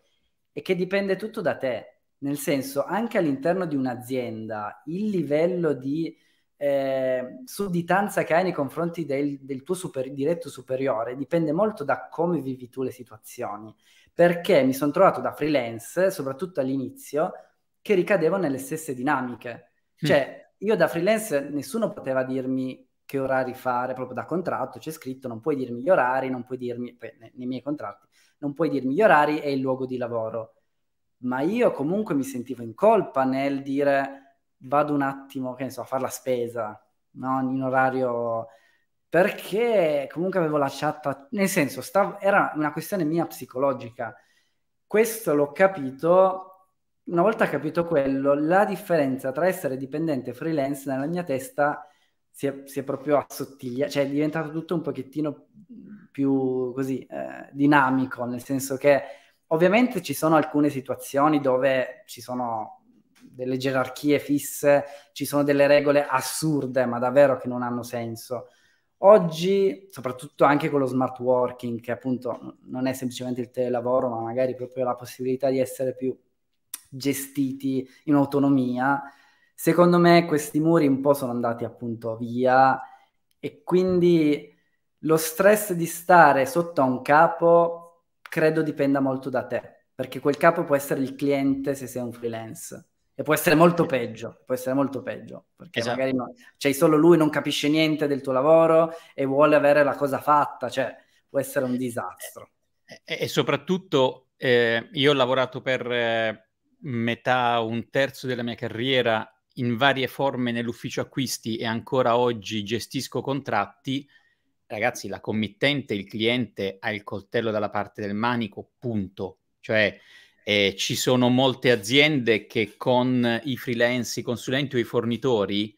è che dipende tutto da te nel senso, anche all'interno di un'azienda, il livello di eh, sudditanza che hai nei confronti del, del tuo super, diretto superiore dipende molto da come vivi tu le situazioni. Perché mi sono trovato da freelance, soprattutto all'inizio, che ricadevo nelle stesse dinamiche. Mm. Cioè, io da freelance nessuno poteva dirmi che orari fare, proprio da contratto c'è scritto non puoi dirmi gli orari, non puoi dirmi, nei miei contratti, non puoi dirmi gli orari e il luogo di lavoro ma io comunque mi sentivo in colpa nel dire vado un attimo, che ne so, a fare la spesa, no? in orario, perché comunque avevo lasciato, nel senso, stav- era una questione mia psicologica. Questo l'ho capito, una volta capito quello, la differenza tra essere dipendente e freelance nella mia testa si è, si è proprio assottiglia, cioè è diventato tutto un pochettino più così eh, dinamico, nel senso che Ovviamente ci sono alcune situazioni dove ci sono delle gerarchie fisse, ci sono delle regole assurde, ma davvero che non hanno senso. Oggi, soprattutto anche con lo smart working, che appunto non è semplicemente il telelavoro, ma magari proprio la possibilità di essere più gestiti in autonomia, secondo me questi muri un po' sono andati appunto via e quindi lo stress di stare sotto a un capo credo dipenda molto da te, perché quel capo può essere il cliente se sei un freelance. E può essere molto peggio, può essere molto peggio, perché esatto. magari no, cioè solo lui non capisce niente del tuo lavoro e vuole avere la cosa fatta, cioè può essere un disastro. E, e soprattutto eh, io ho lavorato per eh, metà, un terzo della mia carriera in varie forme nell'ufficio acquisti e ancora oggi gestisco contratti ragazzi, la committente, il cliente ha il coltello dalla parte del manico, punto. Cioè, eh, ci sono molte aziende che con i freelance, i consulenti o i fornitori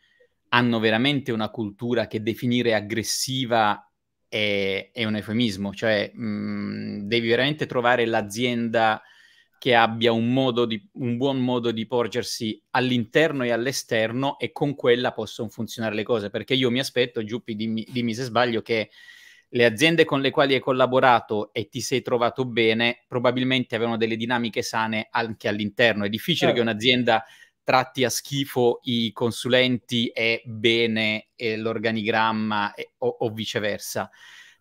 hanno veramente una cultura che definire aggressiva è, è un eufemismo, cioè mh, mm, devi veramente trovare l'azienda che abbia un, modo di, un, buon modo di porgersi all'interno e all'esterno e con quella possono funzionare le cose. Perché io mi aspetto, Giuppi, dimmi, dimmi se sbaglio, che le aziende con le quali hai collaborato e ti sei trovato bene probabilmente avevano delle dinamiche sane anche all'interno. È difficile eh. che certo. un'azienda tratti a schifo i consulenti e bene e eh, l'organigramma e, o, o viceversa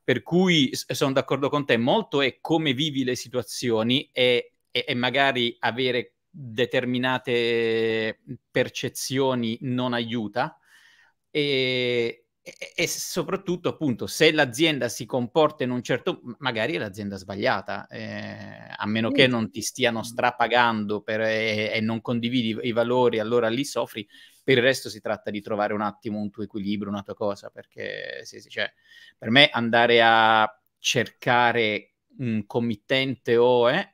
per cui sono d'accordo con te, molto è come vivi le situazioni e e, e magari avere determinate percezioni non aiuta e, e, soprattutto appunto se l'azienda si comporta in un certo magari è l'azienda sbagliata eh, a meno che non ti stiano strapagando per, e, e, non condividi i valori allora lì soffri per il resto si tratta di trovare un attimo un tuo equilibrio una tua cosa perché sì, sì, cioè, per me andare a cercare un committente o eh,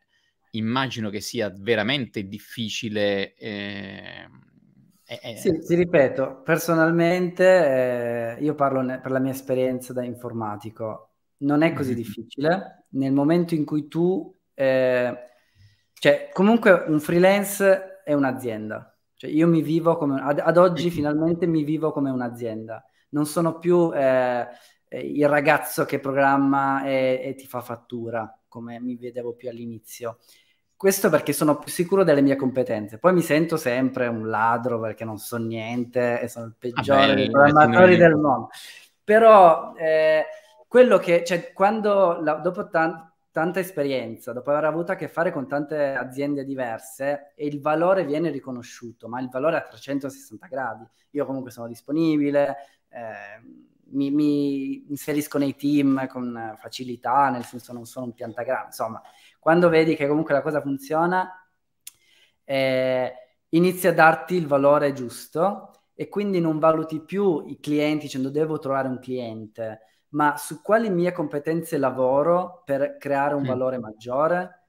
immagino che sia veramente difficile. Eh, eh, sì, sì, ripeto, personalmente eh, io parlo ne- per la mia esperienza da informatico, non è così mm-hmm. difficile nel momento in cui tu, eh, cioè comunque un freelance è un'azienda, cioè io mi vivo come, ad, ad oggi finalmente mi vivo come un'azienda, non sono più Eh, eh, il ragazzo che programma e, e ti fa fattura, come mi vedevo più all'inizio. Questo perché sono più sicuro delle mie competenze. Poi mi sento sempre un ladro perché non so niente e sono il peggiore dei programmatori del mondo. Però eh, quello che, cioè, quando la, dopo tan- tanta esperienza, dopo aver avuto a che fare con tante aziende diverse, e il valore viene riconosciuto, ma il valore a 360 gradi. Io comunque sono disponibile. Eh, mi, mi, inserisco nei team con facilità, nel senso non sono un piantagrano, insomma, quando vedi che comunque la cosa funziona, eh, inizi a darti il valore giusto e quindi non valuti più i clienti dicendo devo trovare un cliente, ma su quali mie competenze lavoro per creare un valore maggiore.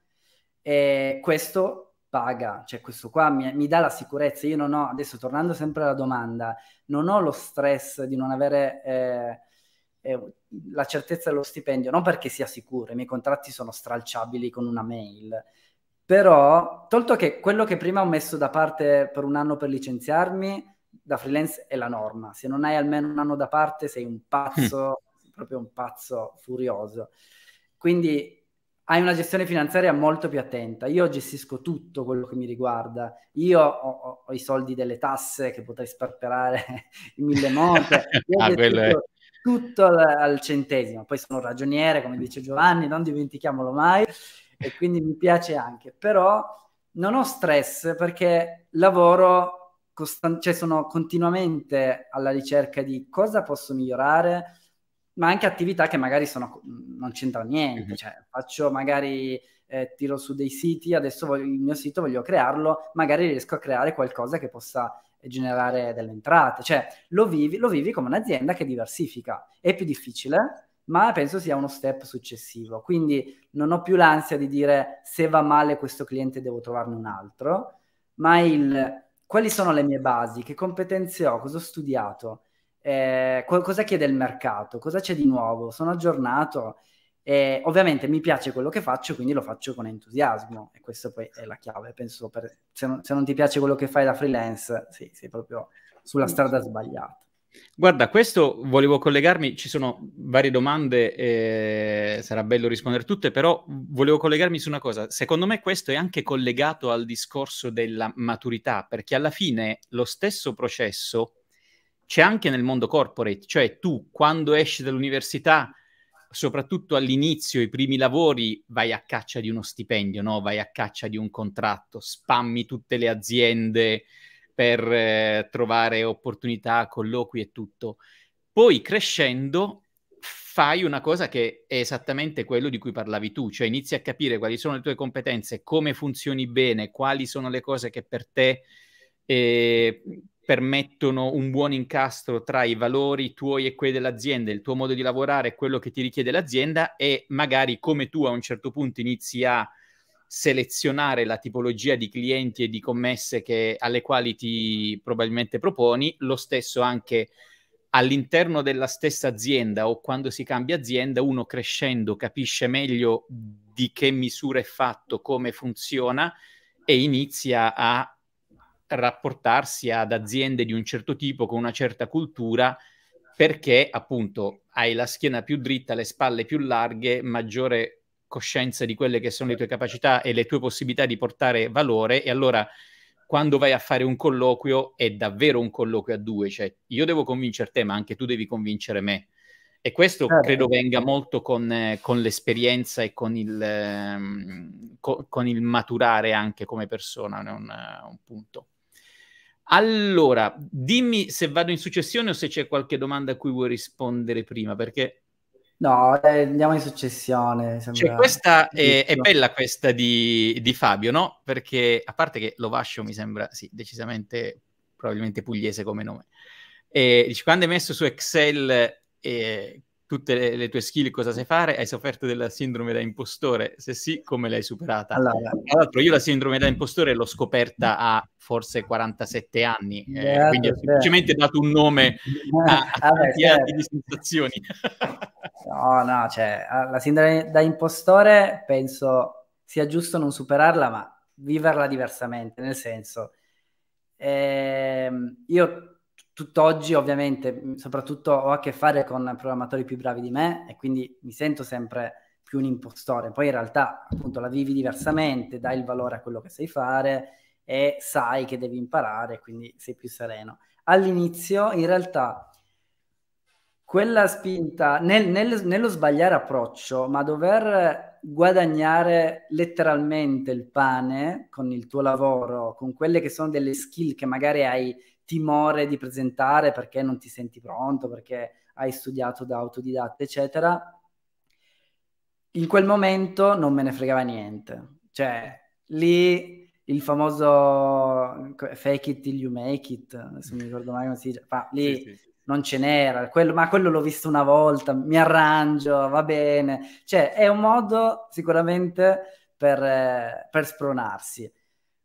E questo paga, cioè questo qua mi, mi, dà la sicurezza, io non ho, adesso tornando sempre alla domanda, non ho lo stress di non avere eh, eh, la certezza dello stipendio, non perché sia sicuro, i miei contratti sono stralciabili con una mail, però tolto che quello che prima ho messo da parte per un anno per licenziarmi, da freelance è la norma, se non hai almeno un anno da parte sei un pazzo, mm. proprio un pazzo furioso. Quindi hai una gestione finanziaria molto più attenta. Io gestisco tutto quello che mi riguarda. Io ho, ho, ho i soldi delle tasse che potrei sperperare in mille monte. ah, tutto, tutto al, al, centesimo. Poi sono ragioniere, come dice Giovanni, non dimentichiamolo mai. E quindi mi piace anche. Però non ho stress perché lavoro, costan- cioè sono continuamente alla ricerca di cosa posso migliorare, ma anche attività che magari sono, mhmm, non c'entra niente, mm-hmm. cioè faccio magari eh, tiro su dei siti, adesso voglio, il mio sito voglio crearlo, magari riesco a creare qualcosa che possa eh, generare delle entrate, cioè lo vivi, lo vivi come un'azienda che diversifica, è più difficile, ma penso sia uno step successivo, quindi non ho più l'ansia di dire se va male questo cliente devo trovarne un altro, ma il quali sono le mie basi, che competenze ho, cosa ho studiato, eh, cosa chiede il mercato, cosa c'è di nuovo, sono aggiornato e ovviamente mi piace quello che faccio, quindi lo faccio con entusiasmo e questa poi è la chiave, penso, per, se, non, se non ti piace quello che fai da freelance, sì, sei proprio sulla strada sbagliata. Guarda, questo volevo collegarmi, ci sono varie domande, eh, sarà bello rispondere tutte, però volevo collegarmi su una cosa. Secondo me questo è anche collegato al discorso della maturità, perché alla fine lo stesso processo c'è anche nel mondo corporate, cioè tu quando esci dall'università, soprattutto all'inizio, i primi lavori, vai a caccia di uno stipendio, no? vai a caccia di un contratto, spammi tutte le aziende per eh, trovare opportunità, colloqui e tutto. Poi crescendo fai una cosa che è esattamente quello di cui parlavi tu, cioè inizi a capire quali sono le tue competenze, come funzioni bene, quali sono le cose che per te eh, permettono un buon incastro tra i valori tuoi e quelli dell'azienda, il tuo modo di lavorare, quello che ti richiede l'azienda e magari come tu a un certo punto inizi a selezionare la tipologia di clienti e di commesse che, alle quali ti probabilmente proponi, lo stesso anche all'interno della stessa azienda o quando si cambia azienda, uno crescendo capisce meglio di che misura è fatto, come funziona e inizia a rapportarsi ad aziende di un certo tipo con una certa cultura perché appunto hai la schiena più dritta, le spalle più larghe, maggiore coscienza di quelle che sono le tue capacità e le tue possibilità di portare valore e allora quando vai a fare un colloquio è davvero un colloquio a due, cioè io devo convincere te ma anche tu devi convincere me. E questo ah, credo venga molto con, con, l'esperienza e con il, eh, con il maturare anche come persona, è un, eh, un punto. Allora, dimmi se vado in successione o se c'è qualche domanda a cui vuoi rispondere prima, perché... No, eh, andiamo in successione. Cioè, questa è, è, bella questa di, di, Fabio, no? Perché, a parte che Lovascio mi sembra, sì, decisamente, probabilmente pugliese come nome. E, dice, quando hai messo su Excel eh, tutte le, le, tue skill, cosa sai fare, hai sofferto della sindrome da impostore, se sì, come l'hai superata? Allora, Tra l'altro io la sindrome da impostore l'ho scoperta a forse 47 anni, eh, quindi ho semplicemente dato un nome ah, a, a vabbè, certo. di sensazioni. no, no, cioè, ah, la sindrome da impostore penso sia giusto non superarla, ma viverla diversamente, nel senso... Ehm, io tutt'oggi ovviamente mm, soprattutto ho a che fare con programmatori più bravi di me e quindi mi sento sempre più un impostore. Poi in realtà appunto la vivi diversamente, dai il valore a quello che sai fare e sai che devi imparare, quindi sei più sereno. All'inizio in realtà quella spinta nel, nel, nello sbagliare approccio, ma dover guadagnare letteralmente il pane con il tuo lavoro, con quelle che sono delle skill che magari hai timore di presentare perché non ti senti pronto, perché hai studiato da autodidatta, eccetera. In quel momento non me ne fregava niente. Cioè, lì il famoso fake it till you make it, se mi ricordo mai come si dice, ma lì sì, sì. non ce n'era, quello, ma quello l'ho visto una volta, mi arrangio, va bene, cioè è un modo sicuramente per, eh, per spronarsi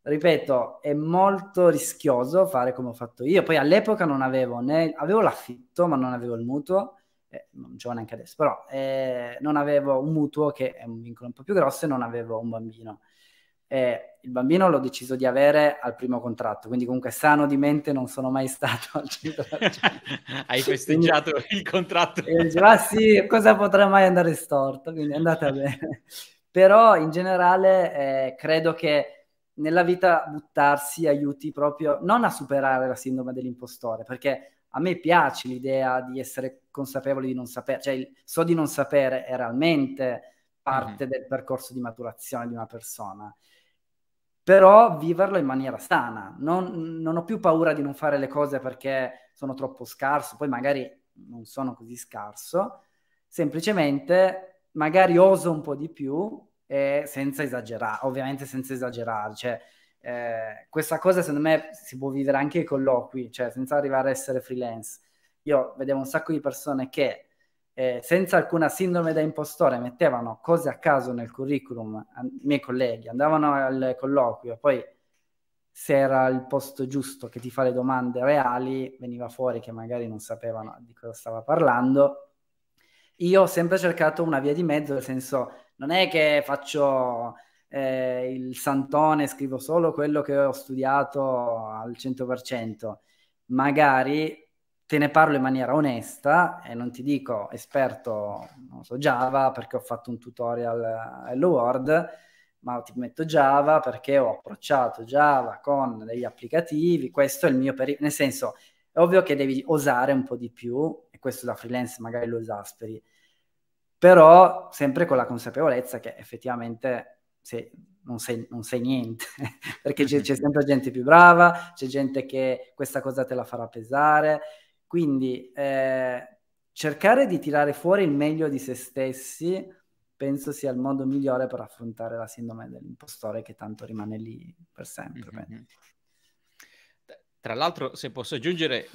ripeto, è molto rischioso fare come ho fatto io. Poi all'epoca non avevo né avevo l'affitto, ma non avevo il mutuo, eh, non l'ho neanche adesso, però eh, non avevo un mutuo che è un vincolo un po' più grosso e non avevo un bambino. Eh, il bambino l'ho deciso di avere al primo contratto, quindi comunque sano di mente non sono mai stato al 100%. Hai festeggiato quindi, il contratto. E ah sì, cosa potrà mai andare storto? Quindi andate bene. Però in generale eh, credo che nella vita buttarsi aiuti proprio non a superare la sindrome dell'impostore, perché a me piace l'idea di essere consapevoli di non sapere, cioè il, so di non sapere è realmente parte mm-hmm. del percorso di maturazione di una persona, però viverlo in maniera sana, non, non ho più paura di non fare le cose perché sono troppo scarso, poi magari non sono così scarso, semplicemente magari oso un po' di più, eh, senza esagerare, ovviamente senza esagerare. Cioè, eh, questa cosa secondo me si può vivere anche ai colloqui, cioè senza arrivare a essere freelance. Io vedevo un sacco di persone che eh, senza alcuna sindrome da impostore mettevano cose a caso nel curriculum, i miei colleghi andavano al colloquio, poi se era il posto giusto che ti fa le domande reali, veniva fuori che magari non sapevano di cosa stava parlando. Io ho sempre cercato una via di mezzo, nel senso non è che faccio eh, il santone, scrivo solo quello che ho studiato al 100%. Magari te ne parlo in maniera onesta e non ti dico esperto, non so, Java perché ho fatto un tutorial Hello World, ma ti metto Java perché ho approcciato Java con degli applicativi, questo è il mio periodo, nel senso è ovvio che devi osare un po' di più e questo da freelance magari lo esasperi, però sempre con la consapevolezza che effettivamente se non sei, non sei, niente, perché c'è, c'è, sempre gente più brava, c'è gente che questa cosa te la farà pesare. Quindi eh, cercare di tirare fuori il meglio di se stessi penso sia il modo migliore per affrontare la sindrome dell'impostore che tanto rimane lì per sempre. Mm-hmm. Tra l'altro, se posso aggiungere,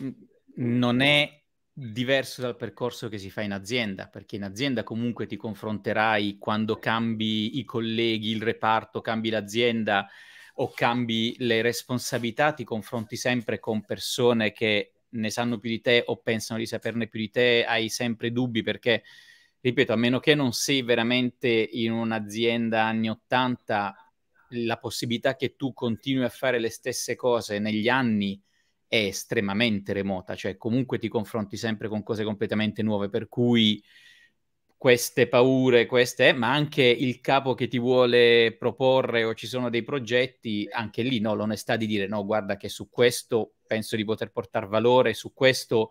non è diverso dal percorso che si fa in azienda, perché in azienda comunque ti confronterai quando cambi i colleghi, il reparto, cambi l'azienda o cambi le responsabilità, ti confronti sempre con persone che ne sanno più di te o pensano di saperne più di te, hai sempre dubbi perché, ripeto, a meno che non sei veramente in un'azienda anni 80, la possibilità che tu continui a fare le stesse cose negli anni è estremamente remota, cioè comunque ti confronti sempre con cose completamente nuove, per cui queste paure, queste, ma anche il capo che ti vuole proporre o ci sono dei progetti, anche lì no, l'onestà di dire no, guarda che su questo penso di poter portare valore, su questo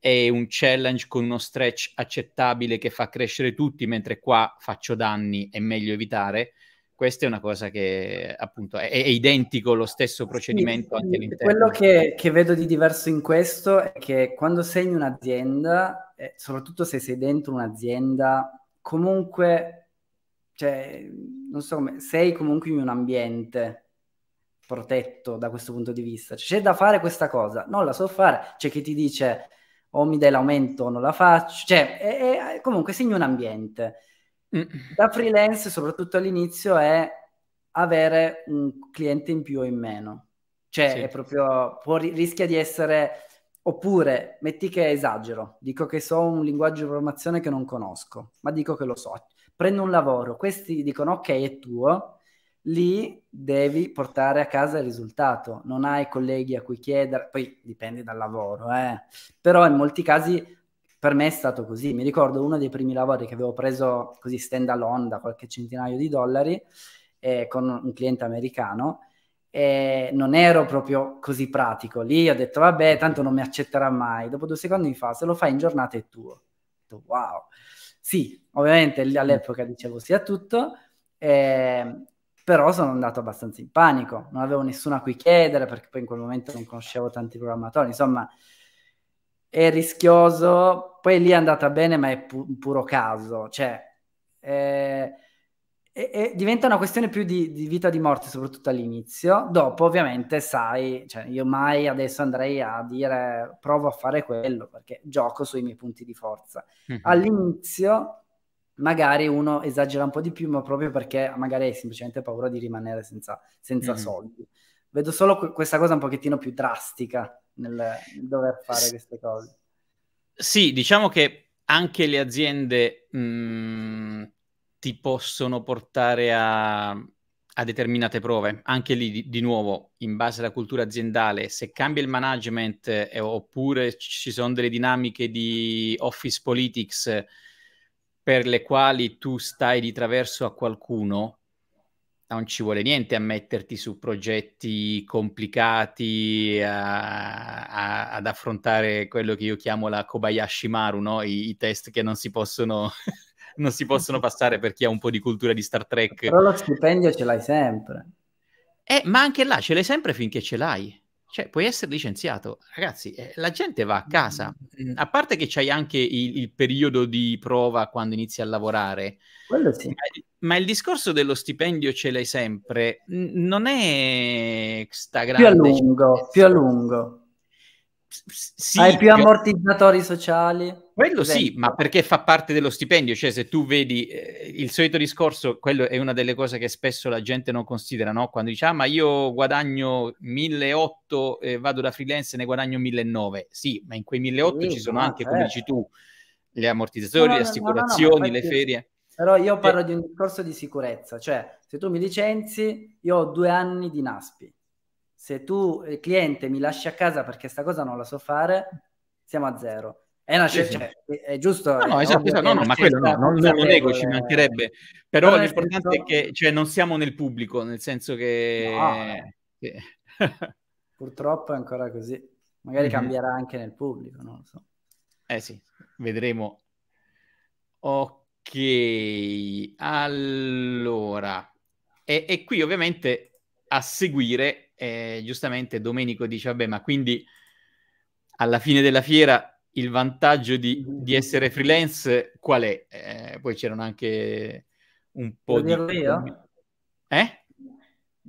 è un challenge con uno stretch accettabile che fa crescere tutti, mentre qua faccio danni, è meglio evitare. Questa è una cosa che appunto è, è identico lo stesso procedimento sì, anche all'interno. Quello che, che, vedo di diverso in questo è che quando sei in un'azienda, eh, soprattutto se sei dentro un'azienda, comunque, cioè, non so come, sei comunque in un ambiente protetto da questo punto di vista. Cioè, c'è da fare questa cosa, non la so fare, c'è chi ti dice o mi dai l'aumento o non la faccio, cioè, è, è, comunque sei un ambiente da freelance, soprattutto all'inizio, è avere un cliente in più o in meno. Cioè, sì. è proprio, può, rischia di essere, oppure, metti che esagero, dico che so un linguaggio di programmazione che non conosco, ma dico che lo so. Prendo un lavoro, questi dicono ok, è tuo, lì devi portare a casa il risultato. Non hai colleghi a cui chiedere, poi dipende dal lavoro, eh. però in molti casi per me è stato così. Mi ricordo uno dei primi lavori che avevo preso così stand alone da qualche centinaio di dollari eh, con un cliente americano e non ero proprio così pratico. Lì ho detto, vabbè, tanto non mi accetterà mai. Dopo due secondi mi fa, se lo fai in giornata è tuo. Ho detto, wow. Sì, ovviamente all'epoca dicevo sia sì tutto, eh, però sono andato abbastanza in panico. Non avevo nessuno a cui chiedere perché poi in quel momento non conoscevo tanti programmatori. Insomma, è rischioso, poi lì è andata bene, ma è pu- puro caso, cioè eh, e, e diventa una questione più di, di, vita o di morte, soprattutto all'inizio. Dopo, ovviamente, sai, cioè, io mai adesso andrei a dire provo a fare quello perché gioco sui miei punti di forza. Mm-hmm. All'inizio, magari uno esagera un po' di più, ma proprio perché magari hai semplicemente paura di rimanere senza, senza mm-hmm. soldi. Vedo solo questa cosa un pochettino più drastica nel dover fare queste cose. Sì, diciamo che anche le aziende mh, mm, ti possono portare a, a, determinate prove. Anche lì, di, di, nuovo, in base alla cultura aziendale, se cambia il management eh, oppure ci sono delle dinamiche di office politics per le quali tu stai di traverso a qualcuno, non ci vuole niente a metterti su progetti complicati, a, eh, a, ad affrontare quello che io chiamo la Kobayashi Maru, no? I, I, test che non si possono... non si possono passare per chi ha un po' di cultura di Star Trek. Però lo stipendio ce l'hai sempre. Eh, ma anche là ce l'hai sempre finché ce l'hai. Cioè, puoi essere licenziato. Ragazzi, eh, la gente va a casa. A parte che c'hai anche il, il periodo di prova quando inizi a lavorare. quello Sì. Ma, ma, il discorso dello stipendio ce l'hai sempre. non è sta grande... Più a lungo, più a lungo. S- sì, hai più ammortizzatori sociali. Quello sì, ma perché fa parte dello stipendio, cioè se tu vedi eh, il solito discorso, quello è una delle cose che spesso la gente non considera, no? Quando dice, ah ma io guadagno 1.800 e eh, vado da freelance e ne guadagno 1.900, sì, ma in quei 1.800 sì, ci sono anche, come dici certo. tu, le ammortizzazioni, no, le assicurazioni, no, le ferie. Però io parlo eh. di un discorso di sicurezza, cioè se tu mi licenzi, io ho due anni di NASPI. Se tu, eh, cliente, mi lasci a casa perché sta cosa non la so fare, siamo a zero è, una, cioè, è giusto. No, no, esatto, esatto, no, no ma quello no, non, non lo nego, ci mancherebbe. Però, però l'importante è, è che cioè, non siamo nel pubblico, nel senso che... No, sì. Purtroppo è ancora così. Magari mm-hmm. cambierà anche nel pubblico, non lo so. Eh sì, vedremo. Ok, allora. E, e qui ovviamente a seguire, eh, giustamente Domenico dice, vabbè, ma quindi alla fine della fiera il vantaggio di, di essere freelance qual è? Eh, poi c'erano anche un po' Devo di... Io? Eh?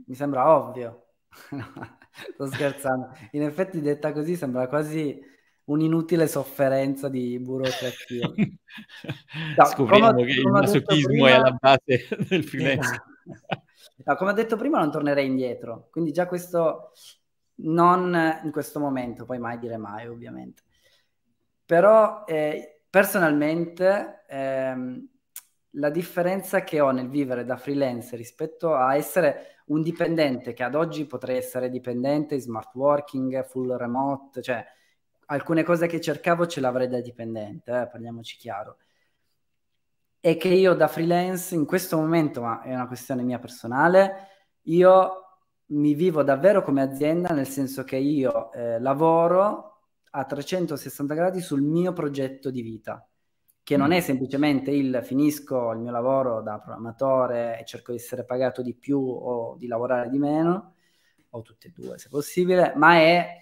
Mi sembra ovvio. Sto scherzando. In effetti detta così sembra quasi un'inutile sofferenza di burocrazia. No, Scopriamo come, che come il masochismo è alla base del freelance. No, come ho detto prima non tornerei indietro, quindi già questo non in questo momento, poi mai dire mai ovviamente. Però eh, personalmente ehm, la differenza che ho nel vivere da freelance rispetto a essere un dipendente, che ad oggi potrei essere dipendente, smart working, full remote, cioè alcune cose che cercavo ce l'avrei da dipendente, eh, parliamoci chiaro. è che io da freelance in questo momento, ma è una questione mia personale, io mi vivo davvero come azienda, nel senso che io eh, lavoro a 360 gradi sul mio progetto di vita, che mm. non è semplicemente il finisco il mio lavoro da programmatore e cerco di essere pagato di più o di lavorare di meno, o tutte e due se possibile, ma è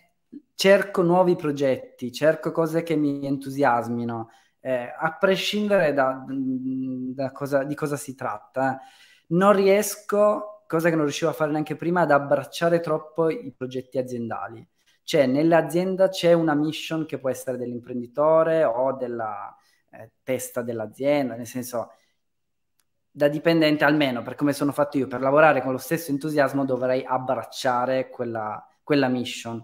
cerco nuovi progetti, cerco cose che mi entusiasmino, eh, a prescindere da, mm, da cosa, di cosa si tratta. Eh. Non riesco, cosa che non riuscivo a fare neanche prima, ad abbracciare troppo i progetti aziendali. Cioè, nell'azienda c'è una mission che può essere dell'imprenditore o della eh, testa dell'azienda, nel senso da dipendente almeno, per come sono fatto io, per lavorare con lo stesso entusiasmo dovrei abbracciare quella, quella mission,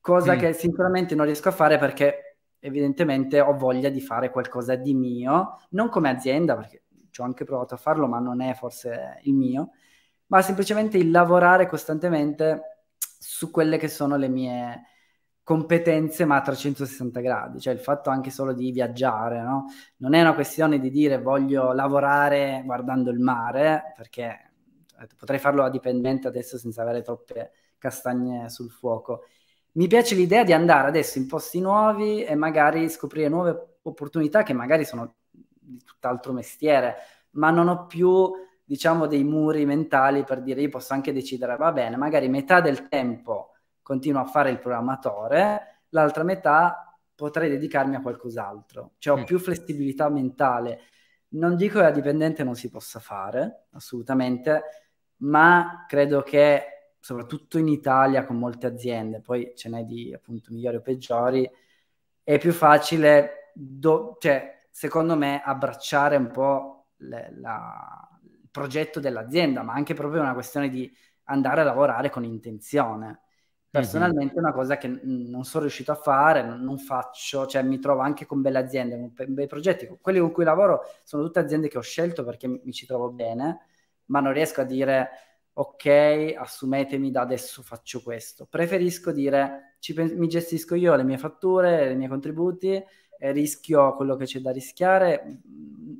cosa mm. che sicuramente non riesco a fare perché evidentemente ho voglia di fare qualcosa di mio, non come azienda, perché ci ho anche provato a farlo, ma non è forse il mio, ma semplicemente il lavorare costantemente su quelle che sono le mie competenze ma a 360 gradi, cioè il fatto anche solo di viaggiare, no? Non è una questione di dire voglio lavorare guardando il mare, perché eh, potrei farlo a dipendente adesso senza avere troppe castagne sul fuoco. Mi piace l'idea di andare adesso in posti nuovi e magari scoprire nuove opportunità che magari sono di tutt'altro mestiere, ma non ho più diciamo dei muri mentali per dire io posso anche decidere, va bene, magari metà del tempo continuo a fare il programmatore, l'altra metà potrei dedicarmi a qualcos'altro, cioè ho mm. più flessibilità mentale. Non dico che la dipendente non si possa fare, assolutamente, ma credo che soprattutto in Italia con molte aziende, poi ce n'è di appunto migliori o peggiori, è più facile, do- cioè secondo me, abbracciare un po' le, la, progetto dell'azienda, ma anche proprio una questione di andare a lavorare con intenzione. Mhm. Personalmente mm-hmm. è una cosa che non sono riuscito a fare, non, non, faccio, cioè mi trovo anche con belle aziende, con bei progetti. Quelli con cui lavoro sono tutte aziende che ho scelto perché mi, mi ci trovo bene, ma non riesco a dire ok, assumetemi da adesso faccio questo. Preferisco dire pen- mi gestisco io le mie fatture, i miei contributi, rischio quello che c'è da rischiare,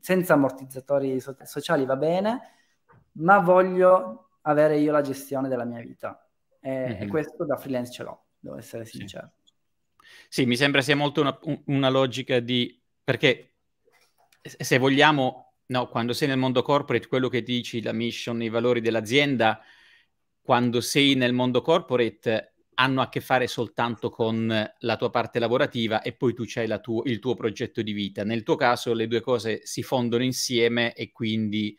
senza ammortizzatori so- sociali va bene, ma voglio avere io la gestione della mia vita. E, mm-hmm. e mhm. questo da freelance ce l'ho, devo essere sincero. Sì, sì mi sembra sia molto una, una logica di... perché se vogliamo, no, quando sei nel mondo corporate, quello che dici, la mission, i valori dell'azienda, quando sei nel mondo corporate hanno a che fare soltanto con la tua parte lavorativa e poi tu c'hai tu- il tuo progetto di vita. Nel tuo caso le due cose si fondono insieme e quindi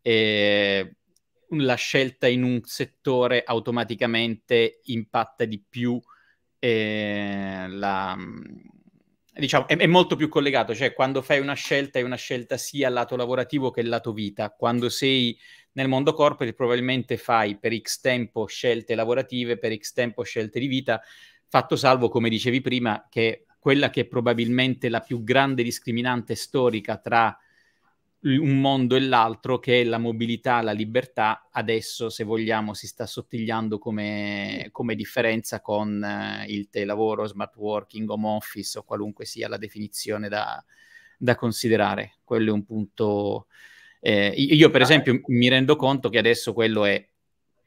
eh, la scelta in un settore automaticamente impatta di più eh, la, diciamo, è, è, molto più collegato, cioè quando fai una scelta è una scelta sia al lato lavorativo che al lato vita. Quando sei nel mondo corporate probabilmente fai per X tempo scelte lavorative, per X tempo scelte di vita, fatto salvo, come dicevi prima, che quella che è probabilmente la più grande discriminante storica tra un mondo e l'altro, che è la mobilità, la libertà, adesso, se vogliamo, si sta sottigliando come, come differenza con eh, il telelavoro, smart working, home office o qualunque sia la definizione da, da considerare. Quello è un punto eh, io per ah, esempio ecco. mi rendo conto che adesso quello è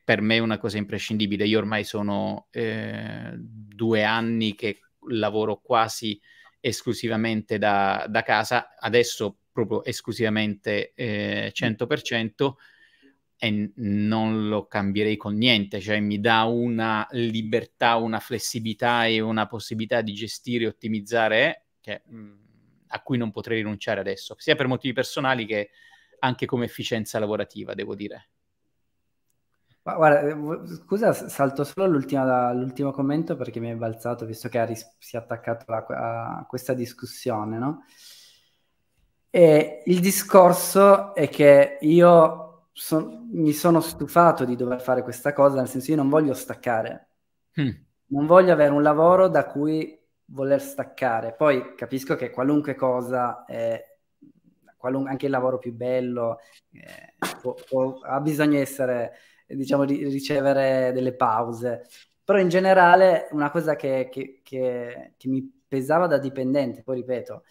per me una cosa imprescindibile. Io ormai sono eh, due anni che lavoro quasi esclusivamente da, da casa, adesso proprio esclusivamente eh, 100% mm. e non lo cambierei con niente, cioè mi dà una libertà, una flessibilità e una possibilità di gestire e ottimizzare che, mm, a cui non potrei rinunciare adesso, sia per motivi personali che anche come efficienza lavorativa, devo dire. Ma guarda, eh, scusa, salto solo l'ultimo commento perché mi è balzato, visto che ris- si è attaccato a, a questa discussione, no? E il discorso è che io son, mi sono stufato di dover fare questa cosa, nel senso io non voglio staccare, mm. non voglio avere un lavoro da cui voler staccare. Poi capisco che qualunque cosa è qualun- anche il lavoro più bello eh, può, può, ha bisogno di essere, diciamo, di ricevere delle pause. Però in generale una cosa che, che, che, che mi pesava da dipendente, poi ripeto,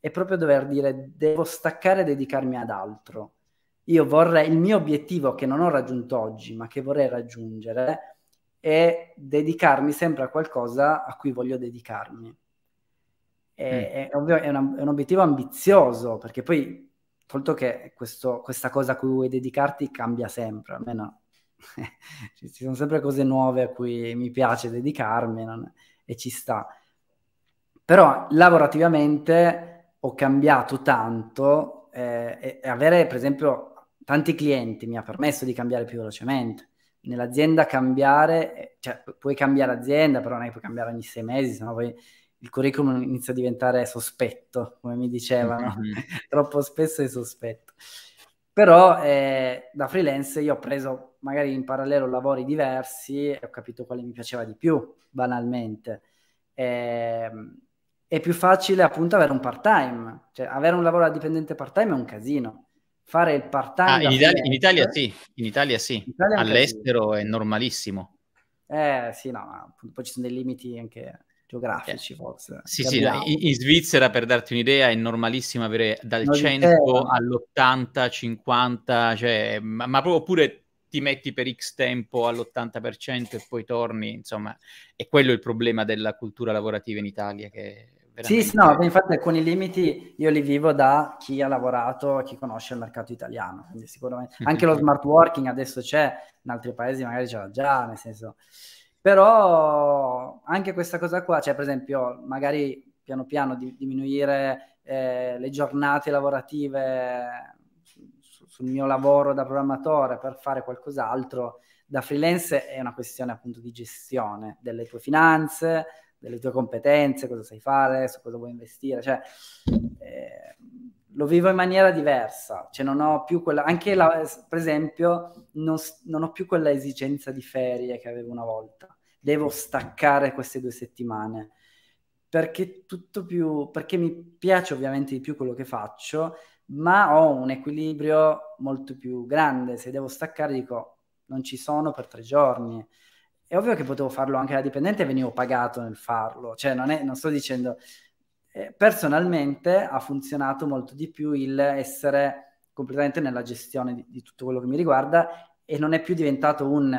è proprio dover dire devo staccare e dedicarmi ad altro. Io vorrei, il mio obiettivo che non ho raggiunto oggi, ma che vorrei raggiungere, è dedicarmi sempre a qualcosa a cui voglio dedicarmi. È, mm. è, è, una, è, un obiettivo ambizioso, perché poi, tolto che questo, questa cosa a cui vuoi dedicarti cambia sempre, almeno ci sono sempre cose nuove a cui mi piace dedicarmi non, e ci sta. Però lavorativamente ho cambiato tanto eh, e, e avere, per esempio, tanti clienti mi ha permesso di cambiare più velocemente. Nell'azienda cambiare, eh, cioè puoi cambiare azienda, però non è che puoi cambiare ogni sei mesi, sennò poi il curriculum inizia a diventare sospetto, come mi dicevano, mm-hmm. troppo spesso è sospetto. Però eh, da freelance io ho preso magari in parallelo lavori diversi e ho capito quale mi piaceva di più, banalmente. Eh, è più facile appunto avere un part-time, cioè avere un lavoro a dipendente part-time è un casino. Fare il part-time... Ah, in, Italia, in, Italia, sì, in Italia sì, in Italia all'estero è normalissimo. Eh sì, no, poi ci sono dei limiti anche geografici eh, forse. Sì, sì, in Svizzera per darti un'idea è normalissimo avere dal no, 100 all'80, 50, cioè, ma, ma proprio pure ti metti per X tempo all'80% e poi torni, insomma, è quello il problema della cultura lavorativa in Italia che Veramente. Sì, no, infatti alcuni limiti io li vivo da chi ha lavorato, chi conosce il mercato italiano, quindi sicuramente anche lo smart working adesso c'è, in altri paesi magari c'era già, nel senso però anche questa cosa qua, cioè per esempio magari piano piano di, diminuire eh, le giornate lavorative su, sul mio lavoro da programmatore per fare qualcos'altro da freelance è una questione appunto di gestione delle tue finanze, delle tue competenze, cosa sai fare, su cosa vuoi investire, cioè eh, lo vivo in maniera diversa, cioè non ho più quella, anche la, per esempio non, non ho più quella esigenza di ferie che avevo una volta, devo staccare queste due settimane perché tutto più perché mi piace ovviamente di più quello che faccio ma ho un equilibrio molto più grande se devo staccare dico non ci sono per tre giorni è ovvio che potevo farlo anche da dipendente e venivo pagato nel farlo cioè non, è, non sto dicendo eh, personalmente ha funzionato molto di più il essere completamente nella gestione di, di tutto quello che mi riguarda e non è più diventato un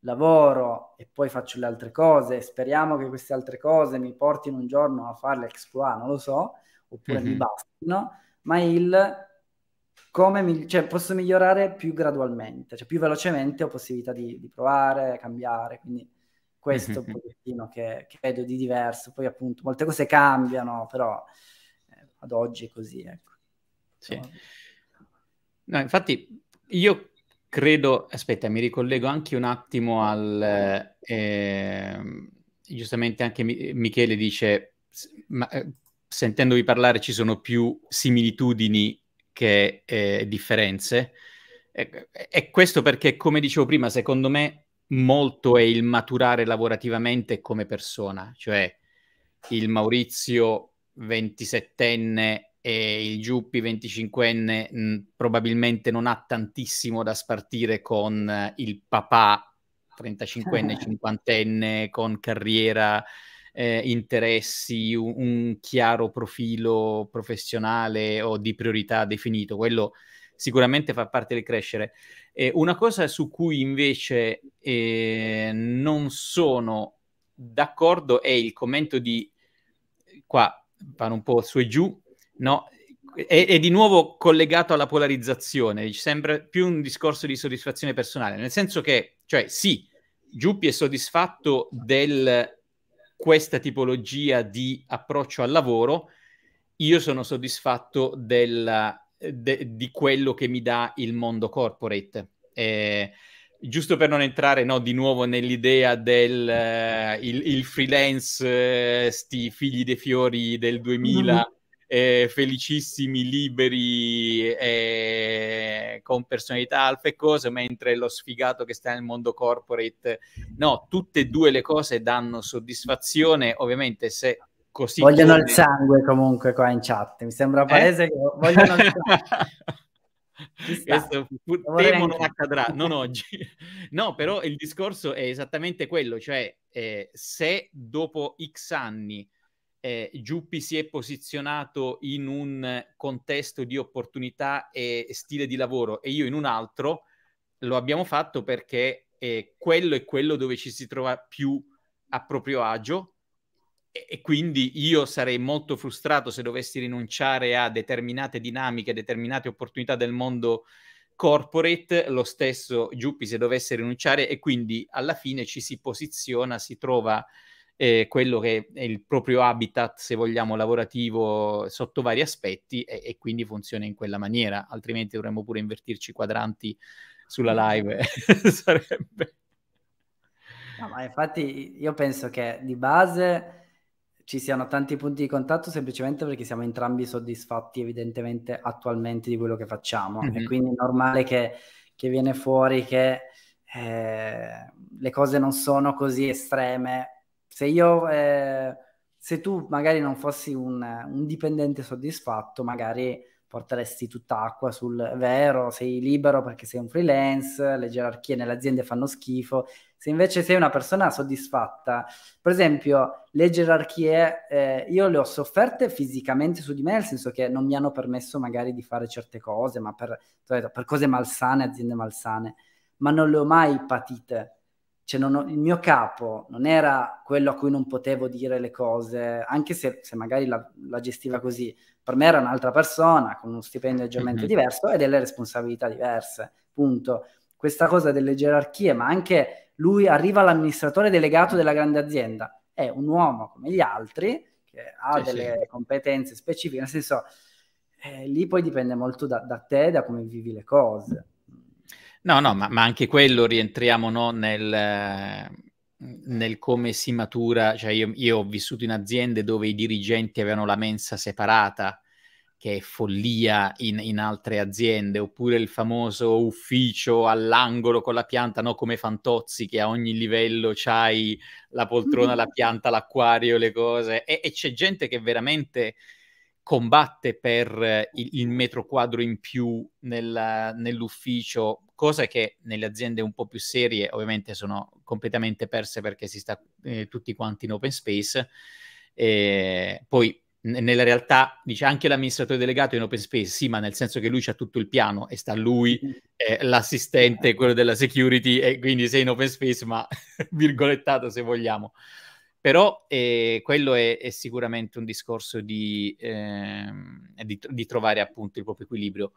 lavoro e poi faccio le altre cose, speriamo che queste altre cose mi portino un giorno a fare l'exploit, non lo so, oppure mm-hmm. mi mhm. bastino, ma il come mi, cioè, posso migliorare più gradualmente, cioè più velocemente ho possibilità di, di provare, cambiare, quindi questo è un mhm. pochettino che, che, vedo di diverso, poi appunto molte cose cambiano, però eh, ad oggi è così, ecco. Sì. No, infatti io credo, aspetta, mi ricollego anche un attimo al... Eh, giustamente anche Michele dice, ma, eh, sentendovi parlare ci sono più similitudini che eh, differenze. E, e questo perché, come dicevo prima, secondo me molto è il maturare lavorativamente come persona, cioè il Maurizio 27enne e il Giuppi 25enne mh, mm, probabilmente non ha tantissimo da spartire con eh, il papà 35enne, 50enne, eh. con carriera, eh, interessi, un, un, chiaro profilo professionale o di priorità definito. Quello sicuramente fa parte del crescere. Eh, una cosa su cui invece eh, non sono d'accordo è il commento di qua, vanno un po' su e giù, no? È, è, di nuovo collegato alla polarizzazione, sembra più un discorso di soddisfazione personale, nel senso che, cioè, sì, Giuppi è soddisfatto di questa tipologia di approccio al lavoro, io sono soddisfatto del, de, di quello che mi dà il mondo corporate. Eh, giusto per non entrare no, di nuovo nell'idea del eh, il, il freelance, eh, sti figli dei fiori del 2000, eh, felicissimi, liberi, eh, con personalità alfa e cose, mentre lo sfigato che sta nel mondo corporate, no, tutte e due le cose danno soddisfazione, ovviamente se così... Vogliono come... il sangue comunque qua in chat, mi sembra eh? palese eh? che vogliono il sangue. Questo fu- non accadrà, non oggi. No, però il discorso è esattamente quello, cioè eh, se dopo X anni eh, Giuppi si è posizionato in un contesto di opportunità e stile di lavoro e io in un altro, lo abbiamo fatto perché eh, quello è quello dove ci si trova più a proprio agio e, e quindi io sarei molto frustrato se dovessi rinunciare a determinate dinamiche, determinate opportunità del mondo corporate, lo stesso Giuppi se dovesse rinunciare e quindi alla fine ci si posiziona, si trova eh, quello che è il proprio habitat, se vogliamo, lavorativo sotto vari aspetti e, e quindi funziona in quella maniera, altrimenti dovremmo pure invertirci i quadranti sulla live. Eh, sarebbe... No, ma infatti io penso che di base ci siano tanti punti di contatto semplicemente perché siamo entrambi soddisfatti evidentemente attualmente di quello che facciamo mm-hmm. e mhm. quindi è normale che, che viene fuori che eh, le cose non sono così estreme se io... Eh, se tu magari non fossi un, un, dipendente soddisfatto, magari porteresti tutta acqua sul vero, sei libero perché sei un freelance, le gerarchie nelle aziende fanno schifo. Se invece sei una persona soddisfatta, per esempio, le gerarchie eh, io le ho sofferte fisicamente su di me, nel senso che non mi hanno permesso magari di fare certe cose, ma per, per cose malsane, aziende malsane, ma non le ho mai patite cioè ho, il mio capo non era quello a cui non potevo dire le cose, anche se, se magari la, la, gestiva così, per me era un'altra persona con uno stipendio leggermente mm-hmm. diverso e delle responsabilità diverse, punto. Questa cosa delle gerarchie, ma anche lui arriva all'amministratore delegato della grande azienda, è un uomo come gli altri, che ha sì, delle sì. competenze specifiche, nel senso, eh, lì poi dipende molto da, da te, da come vivi le cose. No, no, ma, ma anche quello rientriamo no, nel, nel, come si matura. Cioè io, io, ho vissuto in aziende dove i dirigenti avevano la mensa separata, che è follia in, in altre aziende, oppure il famoso ufficio all'angolo con la pianta, no, come Fantozzi, che a ogni livello c'hai la poltrona, la pianta, l'acquario, le cose. E, e c'è gente che veramente combatte per il, il metro quadro in più nella, nell'ufficio cosa che nelle aziende un po' più serie ovviamente sono completamente perse perché si sta eh, tutti quanti in open space. E eh, poi nella realtà dice anche l'amministratore delegato in open space, sì, ma nel senso che lui c'ha tutto il piano e sta lui, eh, l'assistente, quello della security, e quindi sei in open space, ma virgolettato se vogliamo. Però eh, quello è, è, sicuramente un discorso di, eh, di, di trovare appunto il proprio equilibrio.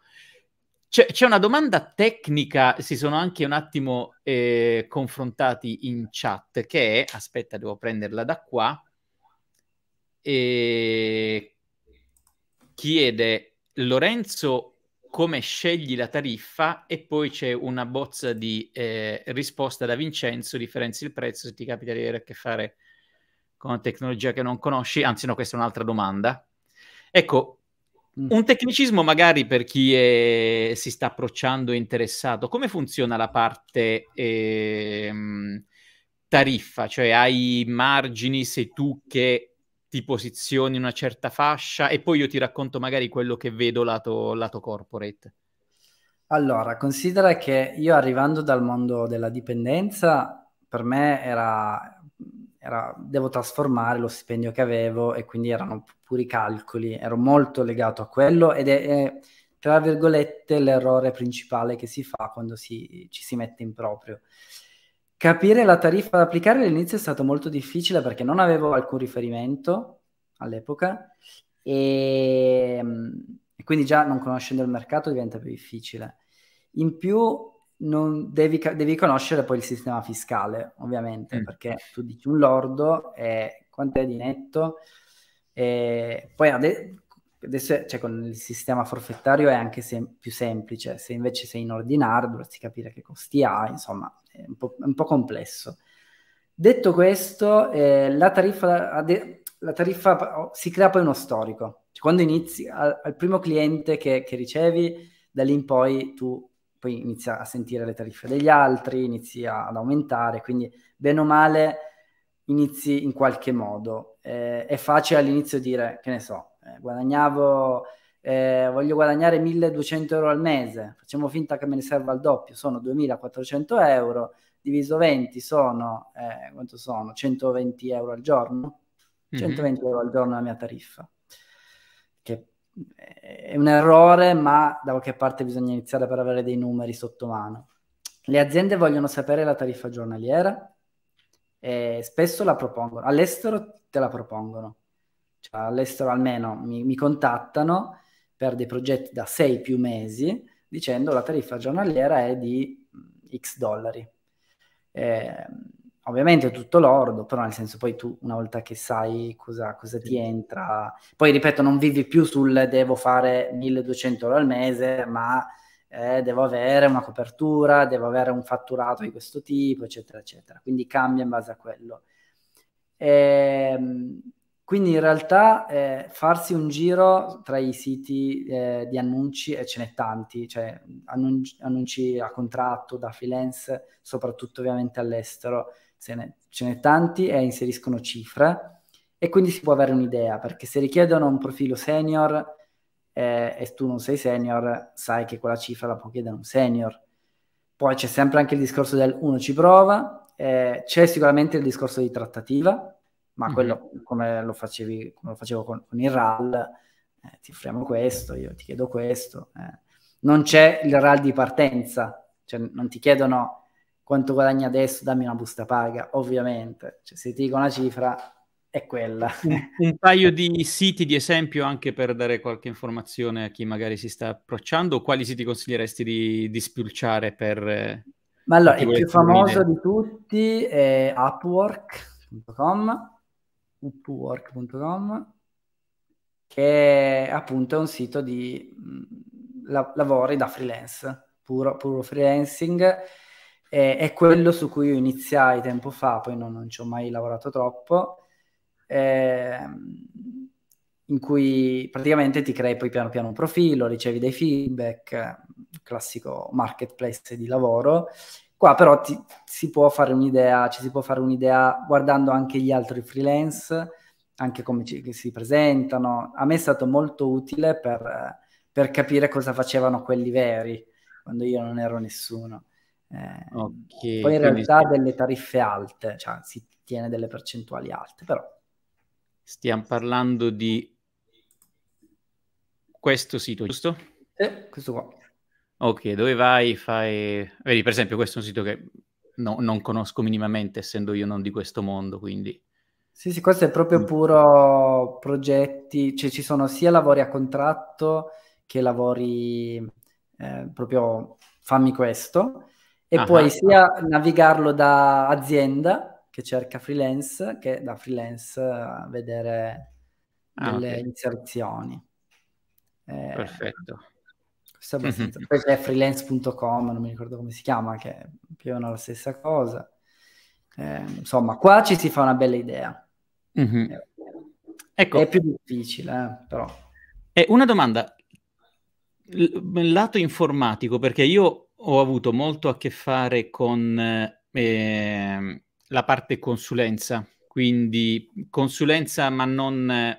C'è, c'è, una domanda tecnica, si sono anche un attimo eh, confrontati in chat, che è, aspetta, devo prenderla da qua, e chiede Lorenzo come scegli la tariffa e poi c'è una bozza di eh, risposta da Vincenzo, differenzi il prezzo se ti capita di avere a che fare con una tecnologia che non conosci, anzi no, questa è un'altra domanda. Ecco, Mm. Un tecnicismo magari per chi è, si sta approcciando e interessato, come funziona la parte ehm, tariffa? Cioè hai margini, sei tu che ti posizioni in una certa fascia e poi io ti racconto magari quello che vedo lato, lato corporate. Allora, considera che io arrivando dal mondo della dipendenza, per me era era, devo trasformare lo stipendio che avevo e quindi erano puri calcoli, ero molto legato a quello ed è, è tra virgolette l'errore principale che si fa quando si, ci si mette in proprio. Capire la tariffa da applicare all'inizio è stato molto difficile perché non avevo alcun riferimento all'epoca e, mm, e quindi già non conoscendo il mercato diventa più difficile. In più devi, devi, conoscere poi il sistema fiscale, ovviamente, mm. perché tu dici un lordo e quanto è di netto. E poi ade- adesso cioè, con il sistema forfettario è anche sem- più semplice, se invece sei in ordinario dovresti capire che costi ha, insomma è un po', un po complesso. Detto questo, eh, la, tariffa, de- la tariffa, oh, si crea poi uno storico, cioè, quando inizi a- al primo cliente che, che ricevi, da lì in poi tu poi inizi a sentire le tariffe degli altri, inizi ad aumentare, quindi bene o male inizi in qualche modo. Eh, è facile all'inizio dire, che ne so, eh, guadagnavo, eh, voglio guadagnare 1200 euro al mese, facciamo finta che me ne serva il doppio, sono 2400 euro, diviso 20 sono, eh, quanto sono? 120 euro al giorno, 120 mm-hmm. euro al giorno la mia tariffa è un errore, ma da qualche parte bisogna iniziare per avere dei numeri sotto mano. Le aziende vogliono sapere la tariffa giornaliera e spesso la propongono, all'estero te la propongono, cioè, all'estero almeno mi, mi contattano per dei progetti da 6 più mesi dicendo la tariffa giornaliera è di X dollari. Eh, ovviamente tutto lordo, però nel senso poi tu una volta che sai cosa, cosa ti entra, poi ripeto non vivi più sul devo fare 1200 euro al mese, ma eh, devo avere una copertura, devo avere un fatturato di questo tipo, eccetera, eccetera. Quindi cambia in base a quello. E, ehm, quindi in realtà eh, farsi un giro tra i siti eh, di annunci, e ce n'è tanti, cioè annunci, annunci a contratto da freelance, soprattutto ovviamente all'estero, ne, ce n'è tanti e inseriscono cifre e quindi si può avere un'idea, perché se richiedono un profilo senior eh, e tu non sei senior, sai che quella cifra la può chiedere un senior. Poi c'è sempre anche il discorso del uno ci prova, eh, c'è sicuramente il discorso di trattativa, ma mm-hmm. quello come lo, facevi, come lo facevo con, con il RAL, eh, ti offriamo questo, io ti chiedo questo. Eh. Non c'è il RAL di partenza, cioè non ti chiedono quanto guadagni adesso, dammi una busta paga, ovviamente. Cioè, se ti dico una cifra, è quella. Un, paio di siti di esempio anche per dare qualche informazione a chi magari si sta approcciando, quali siti consiglieresti di, di spulciare per... Eh, Ma allora, il più famoso di tutti è Upwork.com, upwork.com, che è appunto un sito di mm, la- lavori da freelance, puro, puro freelancing, eh, è quello su cui io iniziai tempo fa, poi non, non ci ho mai lavorato troppo, eh, in cui praticamente ti crei poi piano piano un profilo, ricevi dei feedback, classico marketplace di lavoro. Qua però ti, si può fare un'idea, ci si può fare un'idea guardando anche gli altri freelance, anche come ci, si presentano. A me è stato molto utile per, per capire cosa facevano quelli veri, quando io non ero nessuno. Eh, okay, poi in realtà st- delle tariffe alte, cioè si tiene delle percentuali alte, però. Stiamo parlando di questo sito, giusto? Eh, questo qua. Ok, dove vai? Fai... Vedi, per esempio, questo è un sito che no, non conosco minimamente, essendo io non di questo mondo, quindi... Sì, sì, questo è proprio mm. puro progetti, cioè ci sono sia lavori a contratto che lavori eh, proprio fammi questo, e ah, puoi sia navigarlo da azienda che cerca freelance che da freelance eh, vedere ah, delle okay. inserzioni. Eh, Perfetto. Questo è abbastanza. Poi c'è freelance.com, non mi ricordo come si chiama, che è più o meno la stessa cosa. Eh, insomma, qua ci si fa una bella idea. Mm-hmm. Eh, ecco. È più difficile, eh, però. una domanda, lato informatico, perché io ho avuto molto a che fare con eh, la parte consulenza, quindi consulenza ma non...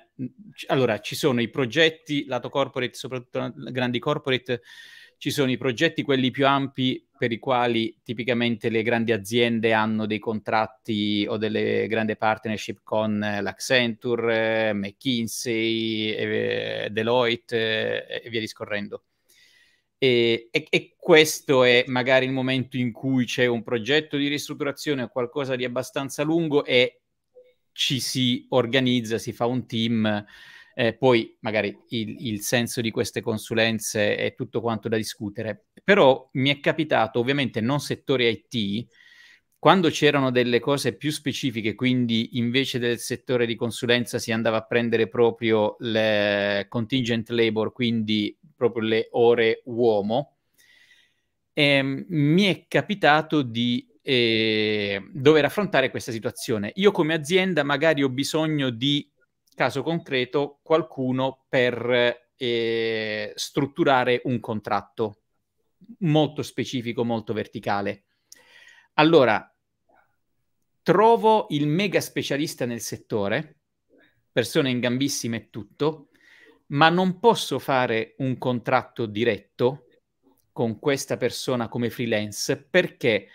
allora, ci sono i progetti, lato corporate, soprattutto grandi corporate, ci sono i progetti, quelli più ampi, per i quali tipicamente le grandi aziende hanno dei contratti o delle grandi partnership con l'Accenture, eh, eh, McKinsey, eh, Deloitte e via discorrendo e, e, e, questo è magari il momento in cui c'è un progetto di ristrutturazione o qualcosa di abbastanza lungo e ci si organizza, si fa un team. Eh, poi magari il, il, senso di queste consulenze è tutto quanto da discutere. Però mi è capitato, ovviamente non settore IT, quando c'erano delle cose più specifiche, quindi invece del settore di consulenza si andava a prendere proprio le contingent labor, quindi proprio le ore uomo, ehm, mi è capitato di eh, dover affrontare questa situazione. Io come azienda magari ho bisogno di, caso concreto, qualcuno per eh, strutturare un contratto molto specifico, molto verticale. Allora, trovo il mega specialista nel settore, persone in gambissime e tutto, ma non posso fare un contratto diretto con questa persona come freelance perché?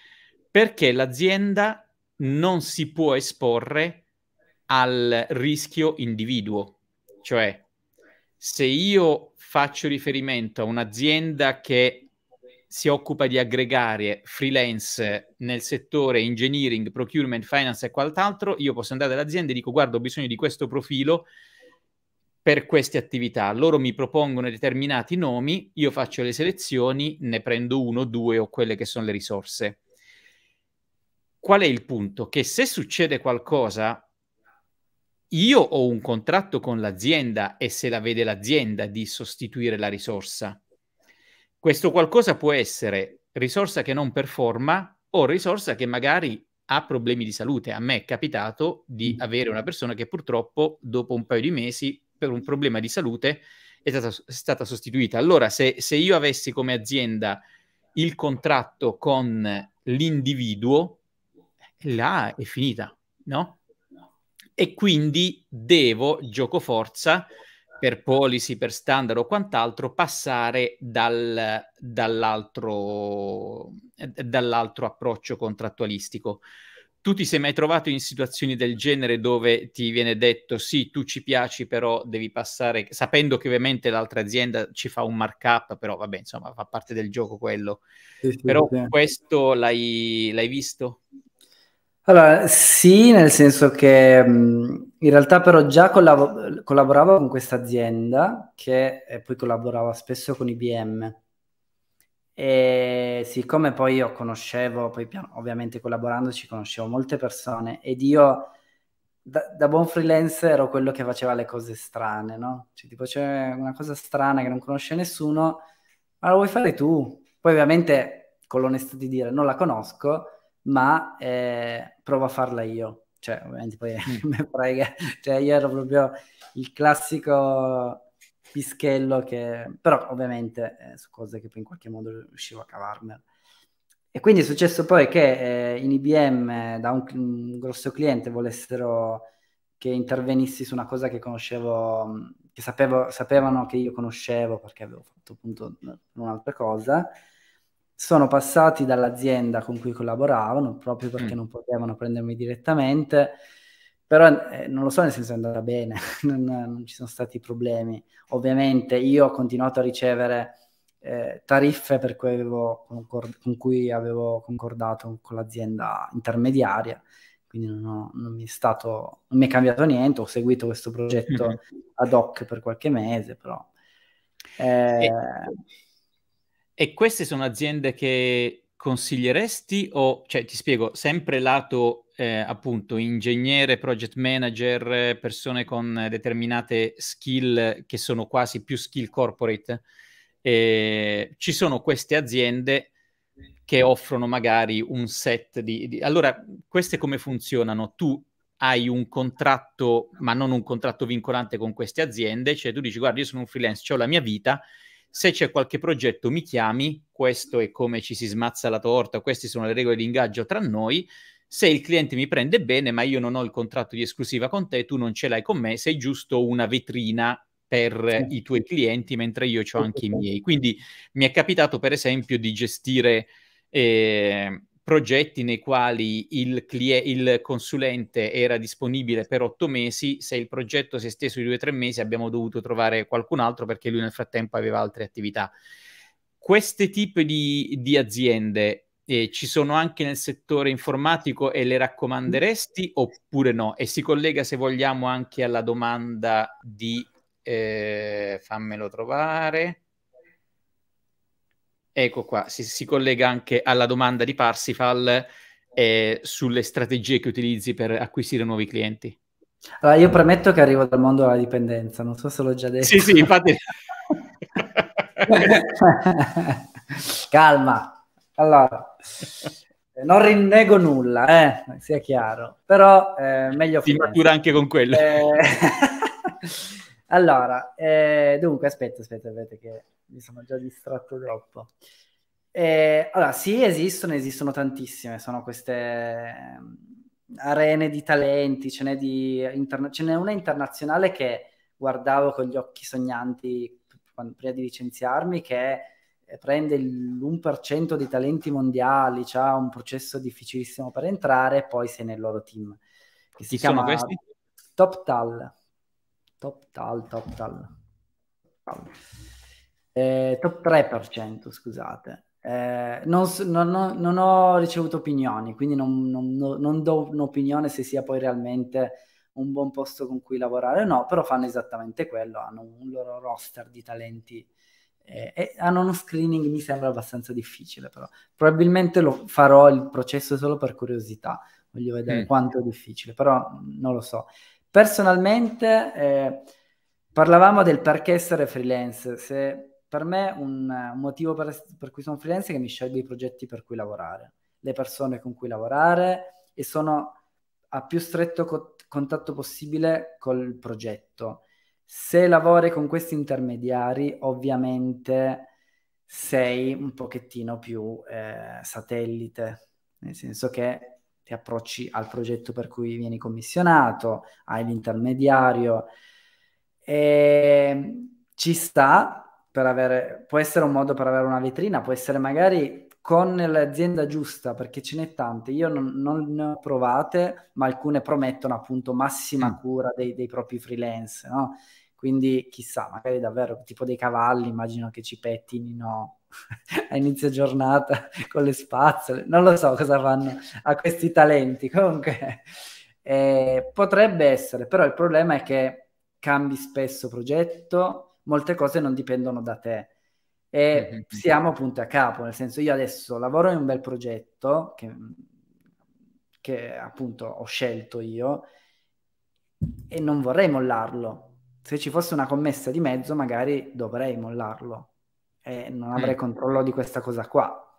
Perché l'azienda non si può esporre al rischio individuo. Cioè, se io faccio riferimento a un'azienda che si occupa di aggregare freelance nel settore engineering, procurement, finance e quant'altro, io posso andare all'azienda e dico guarda ho bisogno di questo profilo per queste attività. Loro mi propongono determinati nomi, io faccio le selezioni, ne prendo uno, due o quelle che sono le risorse. Qual è il punto? Che se succede qualcosa, io ho un contratto con l'azienda e se la vede l'azienda di sostituire la risorsa questo qualcosa può essere risorsa che non performa o risorsa che magari ha problemi di salute. A me è capitato di mm. avere una persona che purtroppo dopo un paio di mesi per un problema di salute è stata, è stata sostituita. Allora, se, se io avessi come azienda il contratto con l'individuo, là è finita, no? E quindi devo, gioco forza, per policy, per standard o quant'altro, passare dal, dall'altro, eh, dall'altro approccio contrattualistico. Tu ti sei mai trovato in situazioni del genere dove ti viene detto sì, tu ci piaci, però devi passare, sapendo che ovviamente l'altra azienda ci fa un markup, però vabbè, insomma, fa parte del gioco quello. Sì, sì, però sì. questo l'hai, l'hai, visto? Allora, sì, nel senso che... Mh... In realtà però già collab- collaborava con questa azienda che eh, poi collaborava spesso con IBM e siccome poi io conoscevo, poi piano, ovviamente collaborandoci conoscevo molte persone ed io da, da, buon freelance ero quello che faceva le cose strane, no? Cioè tipo c'è una cosa strana che non conosce nessuno, ma la vuoi fare tu? Poi ovviamente con l'onestà di dire non la conosco, ma eh, provo a farla io cioè ovviamente poi mm. me cioè io ero proprio il classico pischello che, però ovviamente eh, su cose che poi in qualche modo riuscivo a cavarmela. E quindi è successo poi che eh, in IBM eh, da un, un, grosso cliente volessero che intervenissi su una cosa che conoscevo, mm, che sapevo, sapevano che io conoscevo perché avevo fatto appunto mm, un'altra cosa sono passati dall'azienda con cui collaboravano proprio mm. perché mm. non potevano prendermi direttamente, però eh, non lo so, nel senso è andata bene, non, non, ci sono stati problemi. Ovviamente io ho continuato a ricevere eh, tariffe per cui avevo concord- con cui avevo concordato con l'azienda intermediaria, quindi non, ho, non, mi stato, non, mi è cambiato niente, ho seguito questo progetto mm. ad hoc per qualche mese, però... Eh, e e queste sono aziende che consiglieresti o, cioè ti spiego, sempre lato eh, appunto ingegnere, project manager, persone con determinate skill che sono quasi più skill corporate, eh, ci sono queste aziende che offrono magari un set di, di... Allora, queste come funzionano? Tu hai un contratto, ma non un contratto vincolante con queste aziende, cioè tu dici guarda io sono un freelance, ho la mia vita se c'è qualche progetto mi chiami, questo è come ci si smazza la torta, queste sono le regole di ingaggio tra noi, se il cliente mi prende bene ma io non ho il contratto di esclusiva con te, tu non ce l'hai con me, sei giusto una vetrina per i tuoi clienti mentre io ho anche i miei. Quindi mi è capitato per esempio di gestire... Eh, progetti nei quali il, clie- il consulente era disponibile per otto mesi, se il progetto si è steso di due o tre mesi abbiamo dovuto trovare qualcun altro perché lui nel frattempo aveva altre attività. Questi tipi di, di aziende eh, ci sono anche nel settore informatico e le raccomanderesti oppure no? E si collega, se vogliamo, anche alla domanda di, eh, fammelo trovare, Ecco qua, si, si collega anche alla domanda di Parsifal eh, sulle strategie che utilizzi per acquisire nuovi clienti. Allora, io premetto che arrivo dal mondo della dipendenza, non so se l'ho già detto. Sì, sì, infatti. Calma. Allora, eh, non rinnego nulla, eh, sia chiaro, però eh, meglio... Si matura anche con quello. Eh... allora, eh, dunque, aspetta, aspetta, vedete che mi sono già distratto troppo. Eh, allora, sì, esistono, esistono tantissime, sono queste mm, arene di talenti, ce n'è, di interna- ce n'è una internazionale che guardavo con gli occhi sognanti prima di licenziarmi, che prende l'1% dei talenti mondiali, ha un processo difficilissimo per entrare e poi sei nel loro team. Che si chiama questi? Top Tal. Top Tal, Top Tal. Eh, top 3%, scusate. Eh, non, non, ho, non, ho, ricevuto opinioni, quindi non, non, do un'opinione se sia poi realmente un buon posto con cui lavorare o no, però fanno esattamente quello, hanno un loro roster di talenti eh, e hanno uno screening, mi sembra abbastanza difficile, però probabilmente lo farò il processo solo per curiosità, voglio vedere mm. quanto è difficile, però non lo so. Personalmente eh, parlavamo del perché essere freelance, se per me un, un motivo per, per, cui sono freelance è che mi scelgo i progetti per cui lavorare, le persone con cui lavorare e sono a più stretto co- contatto possibile col progetto. Se lavori con questi intermediari, ovviamente sei un pochettino più eh, satellite, nel senso che ti approcci al progetto per cui vieni commissionato, hai l'intermediario. E ehm, ci sta, per avere, può essere un modo per avere una vetrina, può essere magari con l'azienda giusta, perché ce n'è tante. Io non, non ne ho provate, ma alcune promettono appunto massima mm. cura dei, dei propri freelance, no? Quindi chissà, magari davvero tipo dei cavalli, immagino che ci pettinino a inizio giornata con le spazzole, non lo so cosa fanno a questi talenti. Comunque eh, potrebbe essere, però il problema è che cambi spesso progetto, molte cose non dipendono da te e mm-hmm. mm-hmm. siamo punti a capo, nel senso io adesso lavoro in un bel progetto che, che appunto ho scelto io e non vorrei mollarlo. Se ci fosse una commessa di mezzo magari dovrei mollarlo e non avrei mm. controllo di questa cosa qua.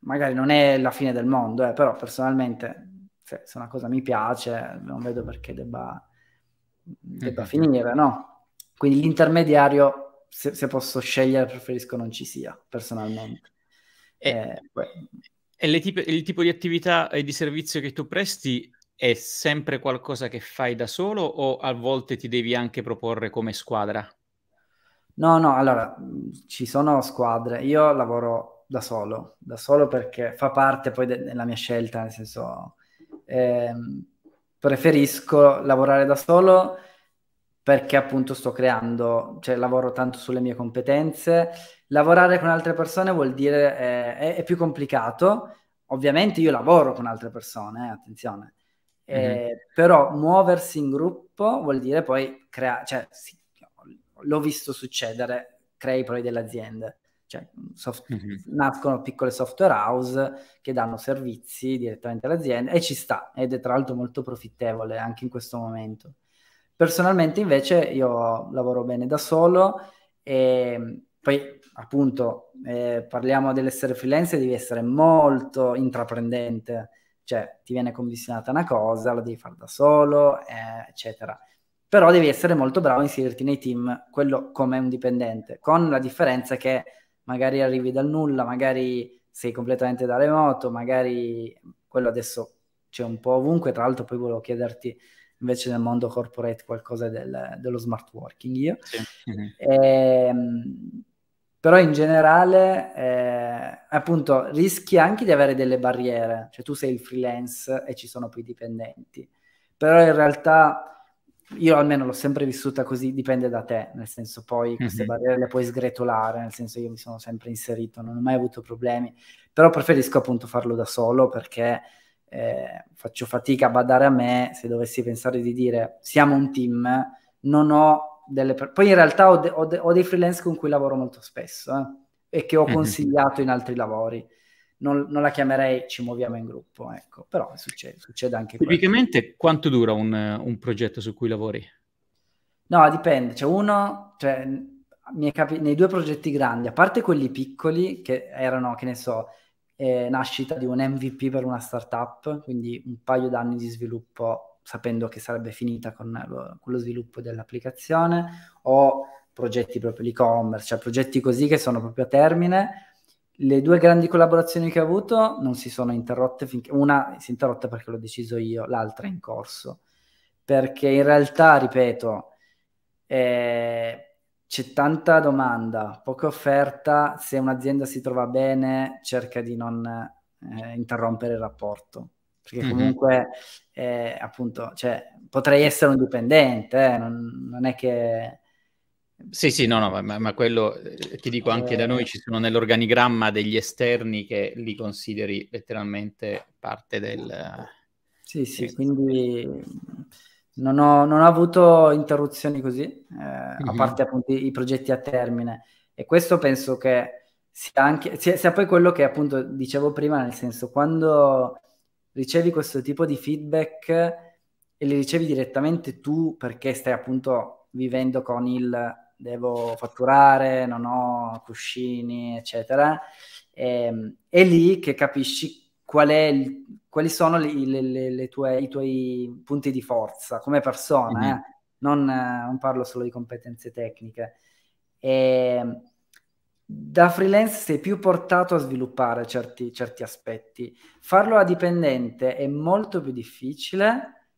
Magari non è la fine del mondo, eh, però personalmente se, se, una cosa mi piace non vedo perché debba, debba mm. finire, no? Quindi l'intermediario, se, se posso scegliere, preferisco non ci sia, personalmente. E, eh, e le tipe, il tipo di attività e di servizio che tu presti è sempre qualcosa che fai da solo o a volte ti devi anche proporre come squadra? No, no, allora ci sono squadre, io lavoro da solo, da solo perché fa parte poi de- della mia scelta, nel senso eh, preferisco lavorare da solo perché appunto sto creando, cioè lavoro tanto sulle mie competenze. Lavorare con altre persone vuol dire eh, è, è, più complicato. Ovviamente io lavoro con altre persone, eh, attenzione. Eh, mm-hmm. Però muoversi in gruppo vuol dire poi creare, cioè sì, l'ho visto succedere, crei poi delle aziende. Cioè, soft- mm-hmm. nascono piccole software house che danno servizi direttamente all'azienda e ci sta ed è tra l'altro molto profittevole anche in questo momento. Personalmente invece io lavoro bene da solo e mm, poi appunto eh, parliamo dell'essere freelance devi essere molto intraprendente, cioè ti viene commissionata una cosa, la devi fare da solo, eh, eccetera. Però devi essere molto bravo a inserirti nei team, quello come un dipendente, con la differenza che magari arrivi dal nulla, magari sei completamente da remoto, magari quello adesso c'è un po' ovunque, tra l'altro poi volevo chiederti invece nel mondo corporate qualcosa del, dello smart working io. Sì. Mhm. E, ehm, però in generale eh, appunto rischi anche di avere delle barriere, cioè tu sei il freelance e ci sono poi dipendenti, però in realtà io almeno l'ho sempre vissuta così, dipende da te, nel senso poi mhm. queste mm-hmm. barriere le puoi sgretolare, nel senso io mi sono sempre inserito, non ho mai avuto problemi, però preferisco appunto farlo da solo perché eh, faccio fatica a badare a me, se dovessi pensare di dire siamo un team, non ho delle... Per- Poi in realtà ho, de- ho, de- ho, dei freelance con cui lavoro molto spesso eh, e che ho mhm. consigliato in altri lavori. Non, non, la chiamerei ci muoviamo in gruppo, ecco, però succede, succede anche Tipicamente questo. quanto dura un, un, progetto su cui lavori? No, dipende, cioè uno, cioè, capi- nei due progetti grandi, a parte quelli piccoli che erano, che ne so, eh, nascita di un MVP per una startup, quindi un paio d'anni di sviluppo sapendo che sarebbe finita con lo, con lo sviluppo dell'applicazione, o progetti proprio l'e-commerce, cioè progetti così che sono proprio a termine. Le due grandi collaborazioni che ho avuto non si sono interrotte finché una si è interrotta perché l'ho deciso io, l'altra è in corso. Perché in realtà, ripeto, eh, c'è tanta domanda, poca offerta, se un'azienda si trova bene cerca di non eh, interrompere il rapporto, perché comunque mm-hmm. eh, appunto cioè, potrei essere un dipendente, eh, non, non, è che... Sì, sì, no, no, ma, ma quello eh, ti dico anche da eh. noi ci sono nell'organigramma degli esterni che li consideri letteralmente parte del... Sì, sì, quindi non ho, non ho avuto interruzioni così, eh, mm-hmm. a mhm. parte appunto i, progetti a termine. E questo penso che sia, anche, sia, sia poi quello che appunto dicevo prima, nel senso quando ricevi questo tipo di feedback e li ricevi direttamente tu perché stai appunto vivendo con il devo fatturare, non ho cuscini, eccetera. E, ehm, è lì che capisci qual il, quali sono le, le, le tue, i tuoi punti di forza come persona, mm-hmm. eh? non, eh, non, parlo solo di competenze tecniche. E, ehm, da freelance sei più portato a sviluppare certi, certi aspetti. Farlo a dipendente è molto più difficile,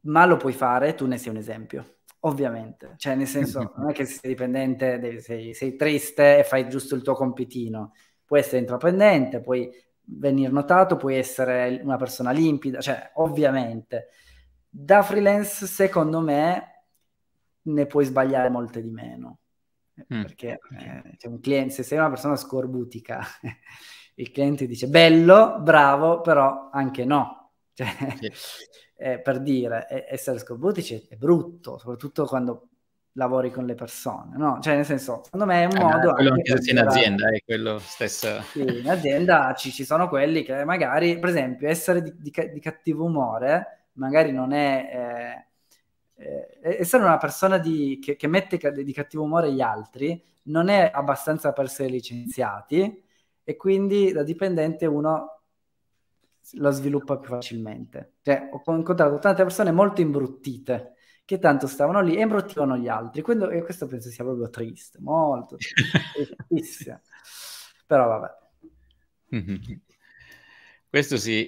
ma lo puoi fare, tu ne sei un esempio ovviamente, cioè nel senso non è che se sei dipendente, sei, sei, triste e fai giusto il tuo compitino, puoi essere intraprendente, puoi venire notato, puoi essere una persona limpida, cioè ovviamente. Da freelance, secondo me, ne puoi sbagliare molte di meno. Eh, mm. Perché eh, cioè un cliente, se sei una persona scorbutica, il cliente dice bello, bravo, però anche no. Cioè, sì. eh, per dire, essere scorbutici cioè, è brutto, soprattutto quando lavori con le persone, no? Cioè, nel senso, secondo me è un eh, modo... Quello anche se sei in azienda, è eh, quello stesso. Sì, in azienda ci, ci, sono quelli che magari, per esempio, essere di, di, di cattivo umore magari non è... Eh, eh, essere una persona di, che, che, mette di cattivo umore gli altri non è abbastanza per essere licenziati e quindi da dipendente uno lo sviluppa più facilmente. Cioè, ho incontrato tante persone molto imbruttite che tanto stavano lì e imbottivano gli altri. Quello, e questo penso sia proprio triste, molto triste. Però vabbè. Questo sì,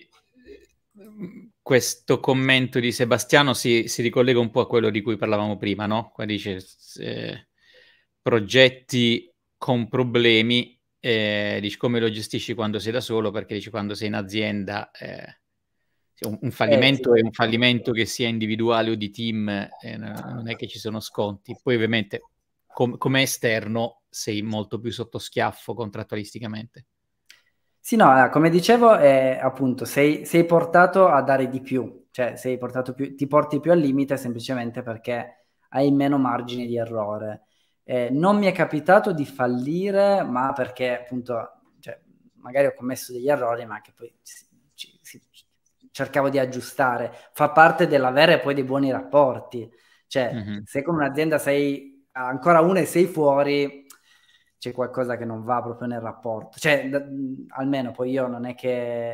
questo commento di Sebastiano si, si, ricollega un po' a quello di cui parlavamo prima, no? Qua dice eh, progetti con problemi, eh, dici come lo gestisci quando sei da solo, perché dici quando sei in azienda... Eh, un, fallimento eh, sì. è un fallimento che sia individuale o di team, eh, non è che ci sono sconti. Poi ovviamente com- come esterno sei molto più sotto schiaffo contrattualisticamente. Sì, no, come dicevo, eh, appunto, sei, sei, portato a dare di più, cioè sei portato più, ti porti più al limite semplicemente perché hai meno margini di errore. Eh, non mi è capitato di fallire, ma perché appunto, cioè, magari ho commesso degli errori, ma che poi cercavo di aggiustare, fa parte dell'avere poi dei buoni rapporti. Cioè, mm-hmm. se con un'azienda sei ancora una e sei fuori, c'è qualcosa che non va proprio nel rapporto. Cioè, d- almeno poi io non è che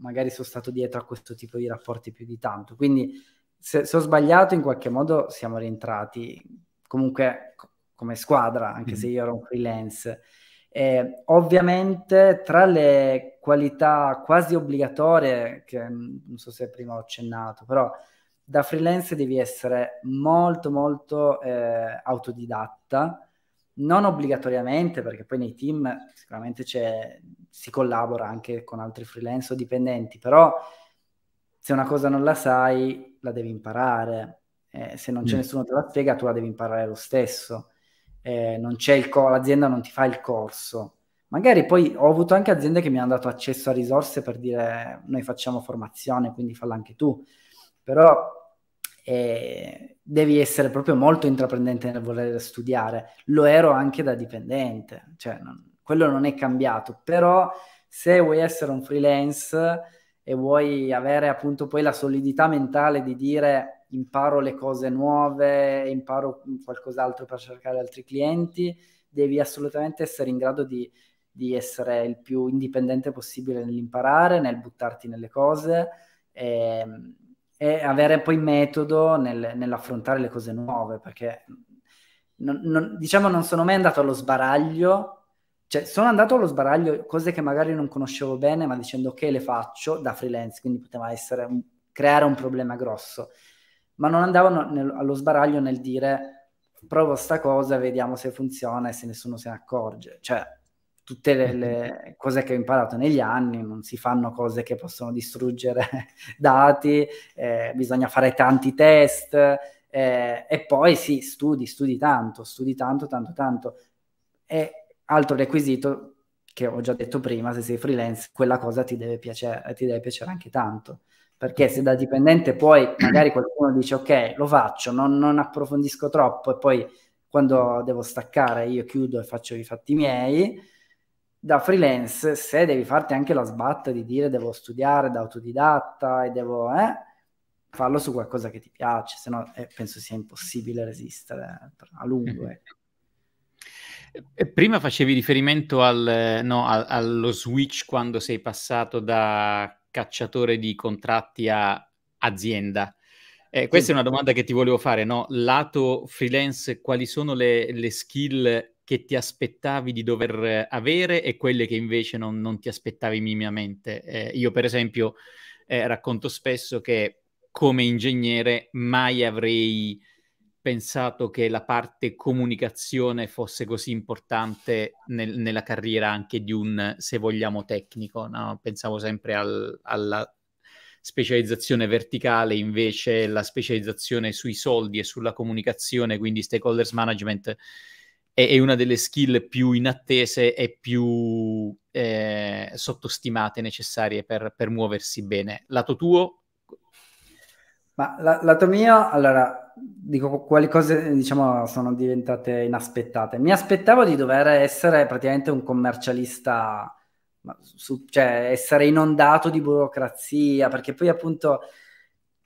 magari sono stato dietro a questo tipo di rapporti più di tanto. Quindi, se, se ho sbagliato, in qualche modo siamo rientrati comunque come squadra, anche mm-hmm. se io ero un freelance eh, ovviamente tra le qualità quasi obbligatorie, che mm, non so se prima ho accennato, però da freelance devi essere molto molto eh, autodidatta, non obbligatoriamente perché poi nei team sicuramente si collabora anche con altri freelance o dipendenti, però se una cosa non la sai la devi imparare, eh, se non mm. c'è nessuno che la spiega tu la devi imparare lo stesso eh, non c'è il co- l'azienda non ti fa il corso. Magari poi ho avuto anche aziende che mi hanno dato accesso a risorse per dire noi facciamo formazione, quindi falla anche tu. Però eh, devi essere proprio molto intraprendente nel voler studiare. Lo ero anche da dipendente, cioè non, quello non è cambiato, però se vuoi essere un freelance e vuoi avere appunto poi la solidità mentale di dire imparo le cose nuove, imparo qualcos'altro per cercare altri clienti, devi assolutamente essere in grado di, di essere il più indipendente possibile nell'imparare, nel buttarti nelle cose e, ehm, e avere poi metodo nel, nell'affrontare le cose nuove, perché non, non, diciamo non sono mai andato allo sbaraglio, cioè sono andato allo sbaraglio cose che magari non conoscevo bene, ma dicendo che le faccio da freelance, quindi poteva essere un, creare un problema grosso ma non andavano nel, allo sbaraglio nel dire provo sta cosa, vediamo se funziona e se nessuno se ne accorge. Cioè, tutte le, le, cose che ho imparato negli anni, non si fanno cose che possono distruggere dati, eh, bisogna fare tanti test eh, e poi sì, studi, studi tanto, studi tanto, tanto, tanto. E altro requisito che ho già detto prima, se sei freelance, quella cosa ti deve piacere, ti deve piacere anche tanto perché se da dipendente poi magari qualcuno dice ok lo faccio, non, non approfondisco troppo e poi quando devo staccare io chiudo e faccio i fatti miei, da freelance se devi farti anche la sbatta di dire devo studiare da autodidatta e devo eh, farlo su qualcosa che ti piace, se no eh, penso sia impossibile resistere eh, a lungo. mm Prima facevi riferimento al, eh, no, allo switch quando sei passato da cacciatore di contratti a azienda. Eh, questa è una domanda che ti volevo fare, no? Lato freelance, quali sono le, le skill che ti aspettavi di dover avere e quelle che invece non, non ti aspettavi minimamente? Eh, io, per esempio, eh, racconto spesso che come ingegnere mai avrei pensato che la parte comunicazione fosse così importante nel, nella carriera anche di un, se vogliamo, tecnico. No? Pensavo sempre al, alla specializzazione verticale, invece la specializzazione sui soldi e sulla comunicazione, quindi stakeholders management, è, è una delle skill più inattese e più eh, sottostimate necessarie per, per muoversi bene. Lato tuo? Ma la, lato mio, allora dico quali cose diciamo sono diventate inaspettate. Mi aspettavo di dover essere praticamente un commercialista, su, cioè essere inondato di burocrazia, perché poi appunto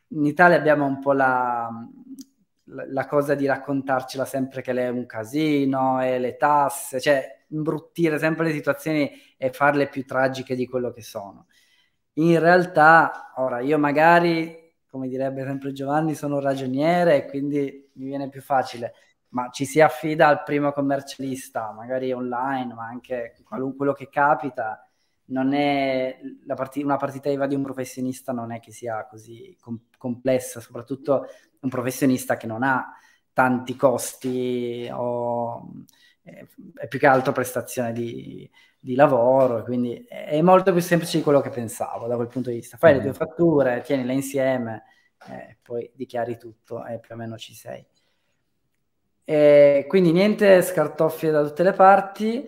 in Italia abbiamo un po' la, la, la cosa di raccontarcela sempre che lei è un casino e le tasse, cioè imbruttire sempre le situazioni e farle più tragiche di quello che sono. In realtà, ora io magari come direbbe sempre Giovanni, sono ragioniere e quindi mi viene più facile. Ma ci si affida al primo commercialista, magari online, ma anche qualunque quello che capita. Part- una partita IVA di un professionista non è che sia così com- complessa, soprattutto un professionista che non ha tanti costi o eh, è più che altro prestazione di di lavoro, quindi è molto più semplice di quello che pensavo da quel punto di vista. Fai mm. le tue mm-hmm. fatture, tienile insieme, eh, poi dichiari tutto e più o meno ci sei. E quindi niente scartoffie da tutte le parti.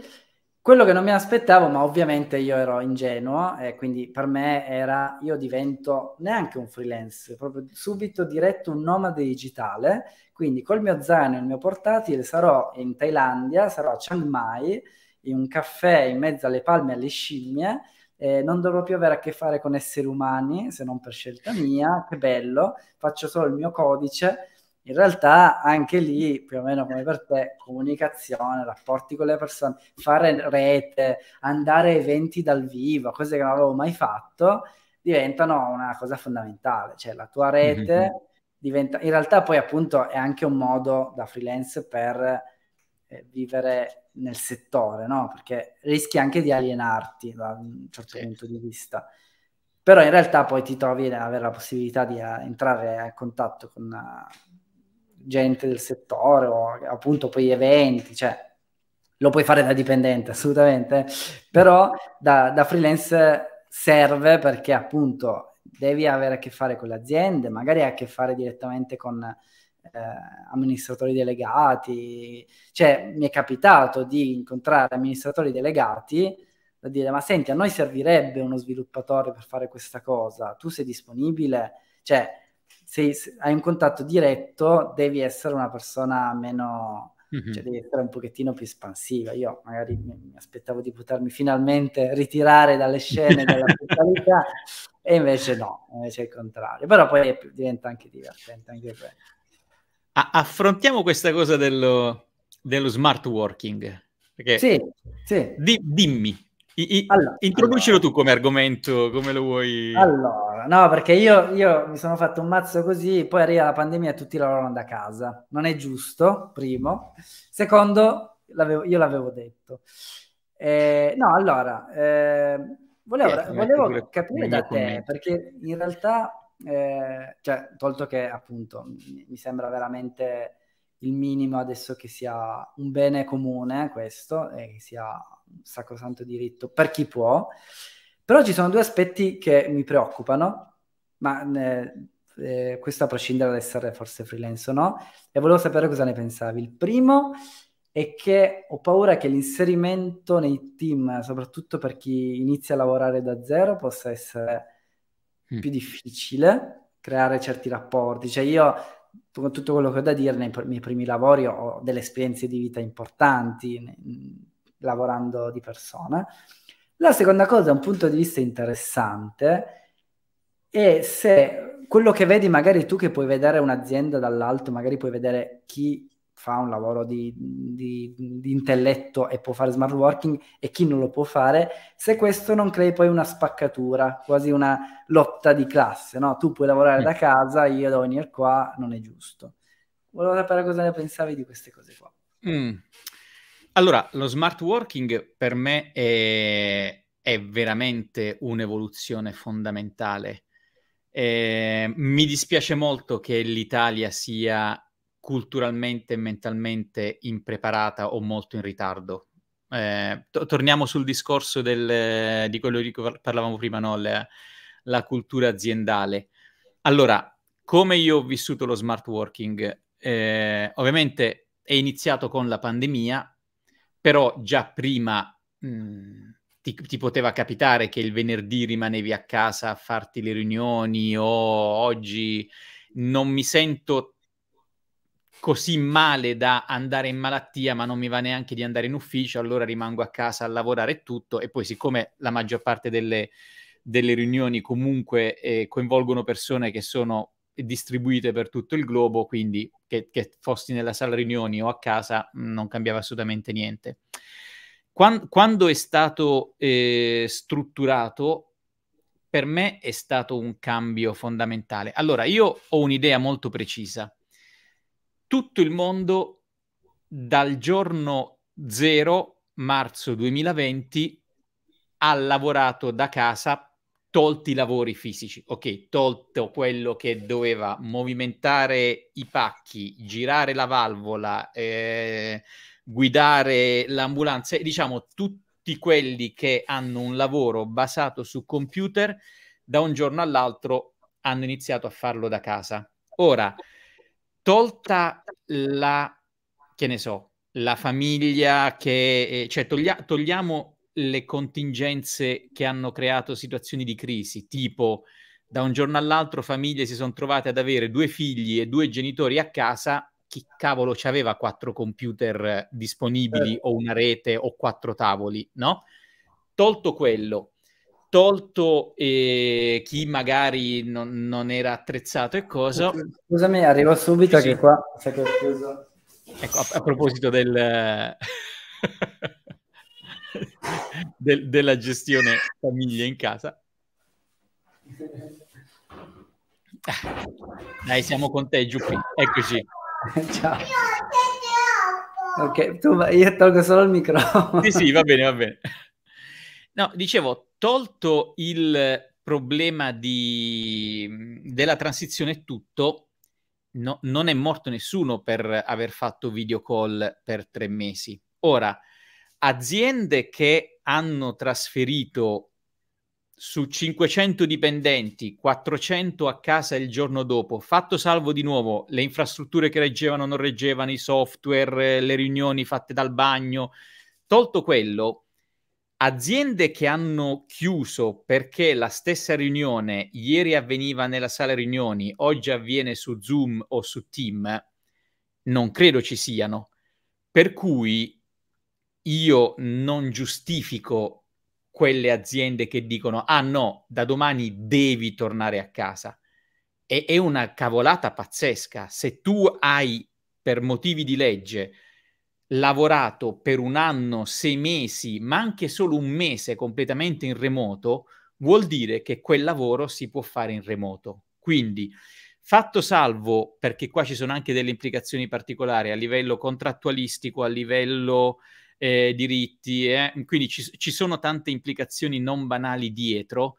Quello che non mi aspettavo, ma ovviamente io ero ingenuo, e quindi per me era io divento neanche un freelance, proprio subito diretto un nomade digitale. Quindi col mio zaino e il mio portatile sarò in Thailandia, sarò a Chiang Mai in un caffè in mezzo alle palme e alle scimmie. Eh, non dovrò più avere a che fare con esseri umani se non per scelta mia, che bello, faccio solo il mio codice. In realtà anche lì, più o meno come per te, comunicazione, rapporti con le persone, fare rete, andare a eventi dal vivo, cose che non avevo mai fatto, diventano una cosa fondamentale. Cioè la tua mhm. rete mm-hmm. diventa... In realtà poi appunto è anche un modo da freelance per eh, vivere nel settore, no? Perché rischi anche di alienarti da un certo sì. punto di vista. Però in realtà poi ti trovi ad avere la possibilità di a, eh, entrare a contatto con a, eh, gente del settore o appunto poi eventi, cioè lo puoi fare da dipendente assolutamente, eh. però da, da freelance serve perché appunto devi avere a che fare con le aziende, magari a che fare direttamente con eh, amministratori delegati, cioè mi è capitato di incontrare amministratori delegati da dire ma senti a noi servirebbe uno sviluppatore per fare questa cosa, tu sei disponibile? Cioè se, hai un contatto diretto devi essere una persona meno... Mm-hmm. Cioè, devi essere un pochettino più espansiva. Io magari mi, mi aspettavo di potermi finalmente ritirare dalle scene della brutalità, e invece no, invece è il contrario. Però poi è, diventa anche divertente anche quello. A- affrontiamo questa cosa dello, dello smart working. Perché, sì, sì. Di- dimmi, i- i- allora, introducilo allora. tu come argomento, come lo vuoi. Allora, no, perché io, io, mi sono fatto un mazzo così, poi arriva la pandemia e tutti lavorano da casa. Non è giusto, primo. Secondo, l'avevo, io l'avevo detto. Eh, no, allora, eh, volevo, eh, volevo capire da te, commento. perché in realtà eh, cioè, tolto che appunto mi sembra veramente il minimo adesso che sia un bene comune questo e che sia un sacrosanto diritto per chi può, però ci sono due aspetti che mi preoccupano, ma eh, eh, questo a prescindere dall'essere forse freelance o no, e volevo sapere cosa ne pensavi. Il primo è che ho paura che l'inserimento nei team, soprattutto per chi inizia a lavorare da zero, possa essere mm. più difficile creare certi rapporti. Cioè io, con tutto quello che ho da dire, nei miei primi lavori ho delle esperienze di vita importanti ne, mhmm, lavorando di persona. La seconda cosa, un punto di vista interessante, è se quello che vedi magari tu che puoi vedere un'azienda dall'alto, magari puoi vedere chi fa un lavoro di, di, di, intelletto e può fare smart working e chi non lo può fare, se questo non crei poi una spaccatura, quasi una lotta di classe, no? Tu puoi lavorare da mm. casa, io devo venire qua, non è giusto. Volevo sapere cosa ne pensavi di queste cose qua. Mm. Allora, lo smart working per me è, è veramente un'evoluzione fondamentale. Eh, mi dispiace molto che l'Italia sia culturalmente e mentalmente impreparata o molto in ritardo. Eh, to- torniamo sul discorso del, di quello di cui parlavamo prima, no? Le, la cultura aziendale. Allora, come io ho vissuto lo smart working? Eh, ovviamente è iniziato con la pandemia, però già prima mh, mm, ti, ti, poteva capitare che il venerdì rimanevi a casa a farti le riunioni o oggi non mi sento così male da andare in malattia, ma non mi va neanche di andare in ufficio, allora rimango a casa a lavorare tutto e poi siccome la maggior parte delle, delle riunioni comunque eh, coinvolgono persone che sono distribuite per tutto il globo, quindi che, che fossi nella sala riunioni o a casa mm, non cambiava assolutamente niente. Quando, quando è stato eh, strutturato, per me è stato un cambio fondamentale. Allora, io ho un'idea molto precisa tutto il mondo dal giorno 0 marzo 2020 ha lavorato da casa tolti i lavori fisici, ok, tolto quello che doveva movimentare i pacchi, girare la valvola, eh, guidare l'ambulanza, diciamo tutti quelli che hanno un lavoro basato su computer, da un giorno all'altro hanno iniziato a farlo da casa. Ora, tolta la, che ne so, la famiglia che, eh, cioè toglia, togliamo le contingenze che hanno creato situazioni di crisi, tipo da un giorno all'altro famiglie si sono trovate ad avere due figli e due genitori a casa, chi cavolo ci aveva quattro computer eh, disponibili eh. o una rete o quattro tavoli, no? Tolto quello, tolto eh, chi magari non, non, era attrezzato e cosa. Scusami, arrivo subito sì. che qua sai che chiuso. Ecco, a, a proposito del, del, della gestione famiglia in casa. Dai, siamo con te, Giuppi. Eccoci. Ciao. Ok, tu, io tolgo solo il microfono. Sì, sì, va bene, va bene. No, dicevo, tolto il problema di, della transizione e tutto, no, non è morto nessuno per aver fatto video call per tre mesi. Ora, aziende che hanno trasferito su 500 dipendenti, 400 a casa il giorno dopo, fatto salvo di nuovo le infrastrutture che reggevano, o non reggevano, i software, le riunioni fatte dal bagno, tolto quello, aziende che hanno chiuso perché la stessa riunione ieri avveniva nella sala riunioni, oggi avviene su Zoom o su Team, non credo ci siano. Per cui io non giustifico quelle aziende che dicono ah no, da domani devi tornare a casa. E, è una cavolata pazzesca. Se tu hai per motivi di legge lavorato per un anno, sei mesi, ma anche solo un mese completamente in remoto, vuol dire che quel lavoro si può fare in remoto. Quindi, fatto salvo, perché qua ci sono anche delle implicazioni particolari a livello contrattualistico, a livello eh, diritti, eh, quindi ci, ci sono tante implicazioni non banali dietro,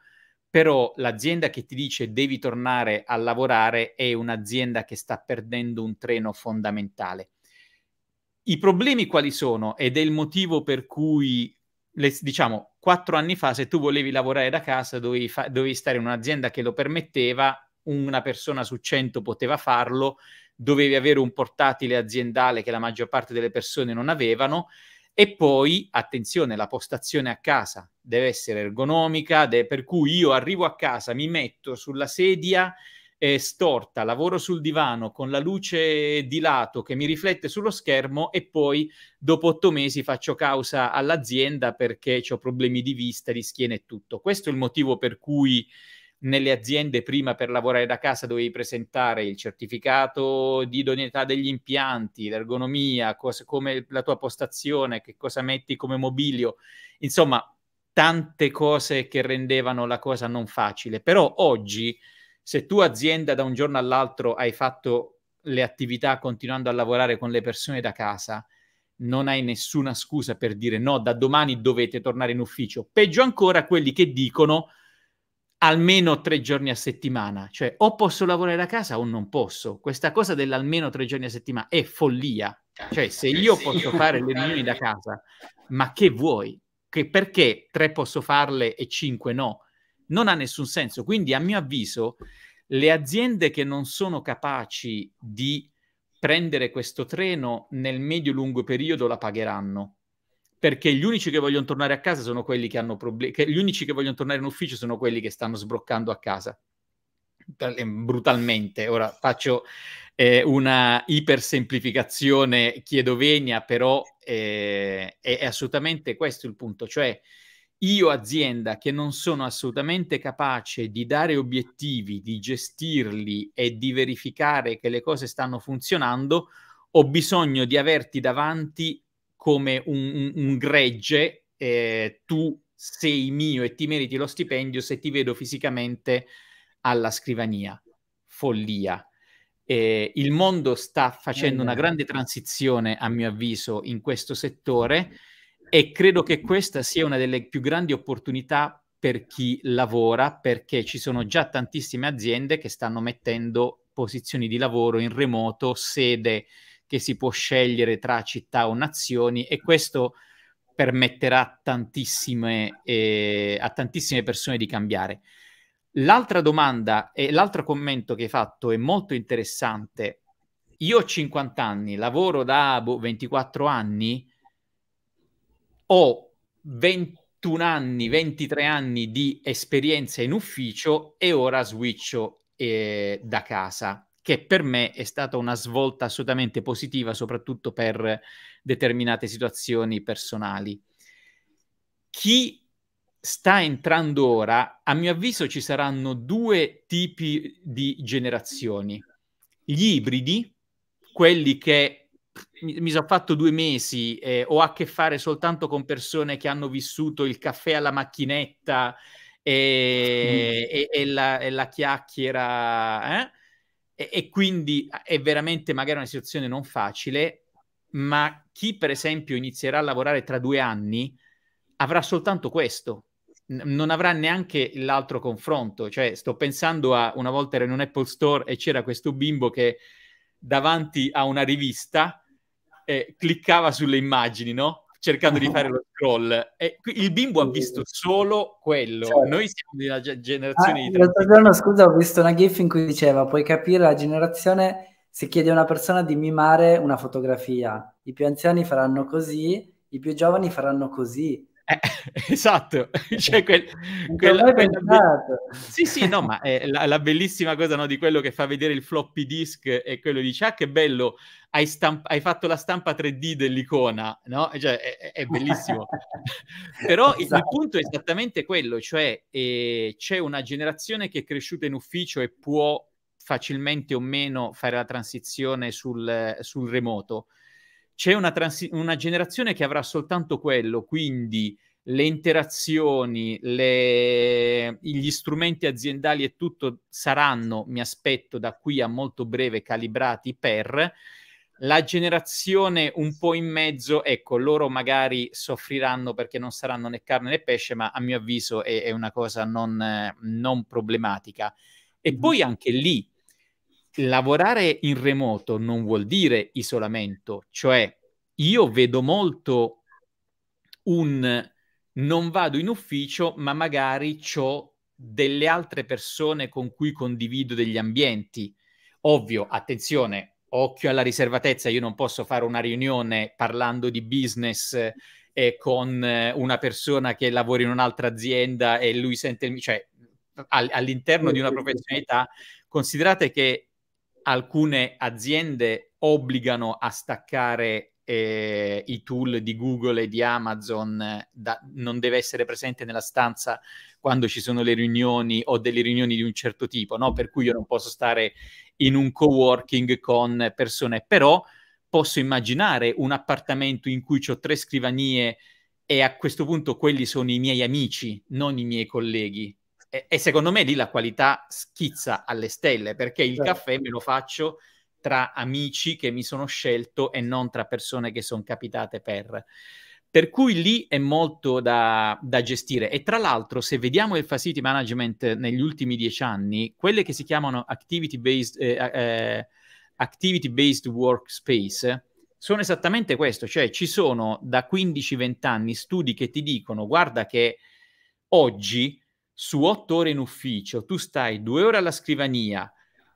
però l'azienda che ti dice devi tornare a lavorare è un'azienda che sta perdendo un treno fondamentale i problemi quali sono? Ed è il motivo per cui, le, diciamo, quattro anni fa, se tu volevi lavorare da casa, dovevi, fa- dovevi stare in un'azienda che lo permetteva, una persona su cento poteva farlo, dovevi avere un portatile aziendale che la maggior parte delle persone non avevano. E poi, attenzione, la postazione a casa deve essere ergonomica, de- per cui io arrivo a casa, mi metto sulla sedia, eh, storta, lavoro sul divano con la luce di lato che mi riflette sullo schermo e poi dopo otto mesi faccio causa all'azienda perché ho problemi di vista, di schiena e tutto. Questo è il motivo per cui nelle aziende prima per lavorare da casa dovevi presentare il certificato di idoneità degli impianti, l'ergonomia, cose, come la tua postazione, che cosa metti come mobilio, insomma tante cose che rendevano la cosa non facile. Però oggi se tu azienda da un giorno all'altro hai fatto le attività continuando a lavorare con le persone da casa, non hai nessuna scusa per dire no, da domani dovete tornare in ufficio. Peggio ancora quelli che dicono almeno tre giorni a settimana, cioè o posso lavorare da casa o non posso. Questa cosa dell'almeno tre giorni a settimana è follia. Cioè, se eh io se posso io fare le riunioni da casa, ma che vuoi? Che perché tre posso farle e cinque no? non ha nessun senso. Quindi, a mio avviso, le aziende che non sono capaci di prendere questo treno nel medio-lungo periodo la pagheranno. Perché gli unici che vogliono tornare a casa sono quelli che hanno problemi, gli unici che vogliono tornare in ufficio sono quelli che stanno sbroccando a casa eh, brutalmente. Ora faccio eh, una ipersemplificazione chiedovenia, però eh, è, assolutamente questo il punto, cioè io azienda che non sono assolutamente capace di dare obiettivi, di gestirli e di verificare che le cose stanno funzionando, ho bisogno di averti davanti come un, un, gregge, eh, tu sei mio e ti meriti lo stipendio se ti vedo fisicamente alla scrivania. Follia. Eh, il mondo sta facendo una grande transizione, a mio avviso, in questo settore e credo che questa sia una delle più grandi opportunità per chi lavora, perché ci sono già tantissime aziende che stanno mettendo posizioni di lavoro in remoto, sede che si può scegliere tra città o nazioni e questo permetterà tantissime, eh, a tantissime persone di cambiare. L'altra domanda e l'altro commento che hai fatto è molto interessante. Io ho 50 anni, lavoro da boh, 24 anni, ho 21 anni, 23 anni di esperienza in ufficio e ora switcho eh, da casa che per me è stata una svolta assolutamente positiva, soprattutto per determinate situazioni personali. Chi sta entrando ora, a mio avviso ci saranno due tipi di generazioni. Gli ibridi, quelli che mi, mi sono fatto due mesi, eh, ho a che fare soltanto con persone che hanno vissuto il caffè alla macchinetta e, mm. e, e, la, e la, chiacchiera, eh? e quindi ah, è veramente magari una situazione non facile, ma chi per esempio inizierà a lavorare tra due anni avrà soltanto questo, non avrà neanche l'altro confronto. Cioè, sto pensando a una volta ero in un Apple Store e c'era questo bimbo che davanti a una rivista eh, cliccava sulle immagini, no? cercando di ah. fare lo scroll. E il bimbo ha visto solo quello. Cioè, Noi siamo della generazione ah, di. L'altro giorno, scusa, ho visto una GIF in cui diceva: Puoi capire la generazione se chiede a una persona di mimare una fotografia. I più anziani faranno così, i più giovani faranno così. Eh, esatto, cioè quel, quella, quella, sì, sì, no, ma è eh, la, la bellissima cosa no, di quello che fa vedere il floppy disk e quello dice: Ah, che bello, hai, stamp- hai fatto la stampa 3D dell'icona, no? Cioè, è, è bellissimo. Però esatto. il, il esatto. punto è esattamente quello: cioè, eh, c'è una generazione che è cresciuta in ufficio e può facilmente o meno fare la transizione sul, sul remoto c'è una, transi- una generazione che avrà soltanto quello, quindi le interazioni, le... gli strumenti aziendali e tutto saranno, mi aspetto, da qui a molto breve calibrati per la generazione un po' in mezzo, ecco, loro magari soffriranno perché non saranno né carne né pesce, ma a mio avviso è, è una cosa non, non problematica. E poi anche lì lavorare in remoto non vuol dire isolamento, cioè io vedo molto un non vado in ufficio, ma magari ho delle altre persone con cui condivido degli ambienti. Ovvio, attenzione, occhio alla riservatezza, io non posso fare una riunione parlando di business eh, con eh, una persona che lavora in un'altra azienda e lui sente il cioè all- all'interno di una professionalità, considerate che alcune aziende obbligano a staccare eh, i tool di Google e di Amazon, eh, da, non deve essere presente nella stanza quando ci sono le riunioni o delle riunioni di un certo tipo, no? per cui io non posso stare in un co-working con persone, però posso immaginare un appartamento in cui ho tre scrivanie e a questo punto quelli sono i miei amici, non i miei colleghi. E, e, secondo me lì la qualità schizza alle stelle, perché il certo. caffè me lo faccio tra amici che mi sono scelto e non tra persone che sono capitate per. Per cui lì è molto da, da gestire. E tra l'altro, se vediamo il facility management negli ultimi dieci anni, quelle che si chiamano activity based, eh, eh, eh activity based workspace sono esattamente questo, cioè ci sono da 15-20 anni studi che ti dicono guarda che oggi su otto ore in ufficio tu stai due ore alla scrivania,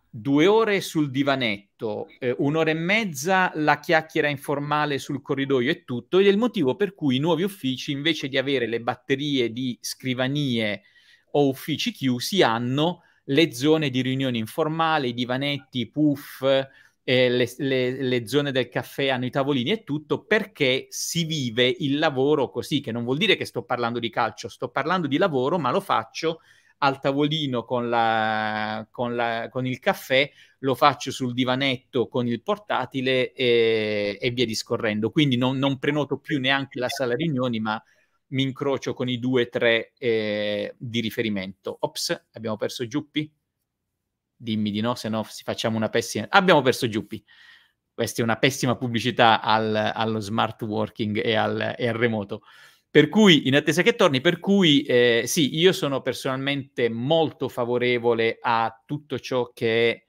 due ore sul divanetto, eh, un'ora e mezza la chiacchiera informale sul corridoio e tutto, ed è il motivo per cui i nuovi uffici, invece di avere le batterie di scrivanie o uffici chiusi, hanno le zone di riunione informale, i divanetti, i puff, eh, le, le, le, zone del caffè hanno i tavolini e tutto perché si vive il lavoro così, che non vuol dire che sto parlando di calcio, sto parlando di lavoro, ma lo faccio al tavolino con, la, con, la, con il caffè, lo faccio sul divanetto con il portatile e, e via discorrendo. Quindi non, non, prenoto più neanche la sala riunioni, ma mi incrocio con i due o tre eh, di riferimento. Ops, abbiamo perso Giuppi? dimmi di no, se no facciamo una pessima... Abbiamo perso Giuppi. Questa è una pessima pubblicità al, allo smart working e al, e al, remoto. Per cui, in attesa che torni, per cui eh, sì, io sono personalmente molto favorevole a tutto ciò che è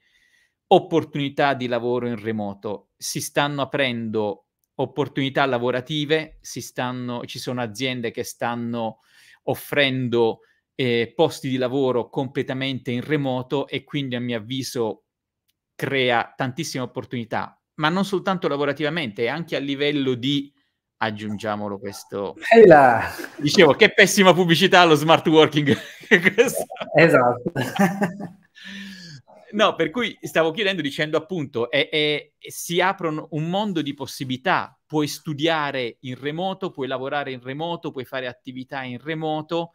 opportunità di lavoro in remoto. Si stanno aprendo opportunità lavorative, stanno, ci sono aziende che stanno offrendo eh, posti di lavoro completamente in remoto e quindi a mio avviso crea tantissime opportunità, ma non soltanto lavorativamente, anche a livello di aggiungiamolo questo Bella. dicevo che pessima pubblicità lo smart working esatto no per cui stavo chiedendo dicendo appunto è, è, si aprono un mondo di possibilità puoi studiare in remoto puoi lavorare in remoto puoi fare attività in remoto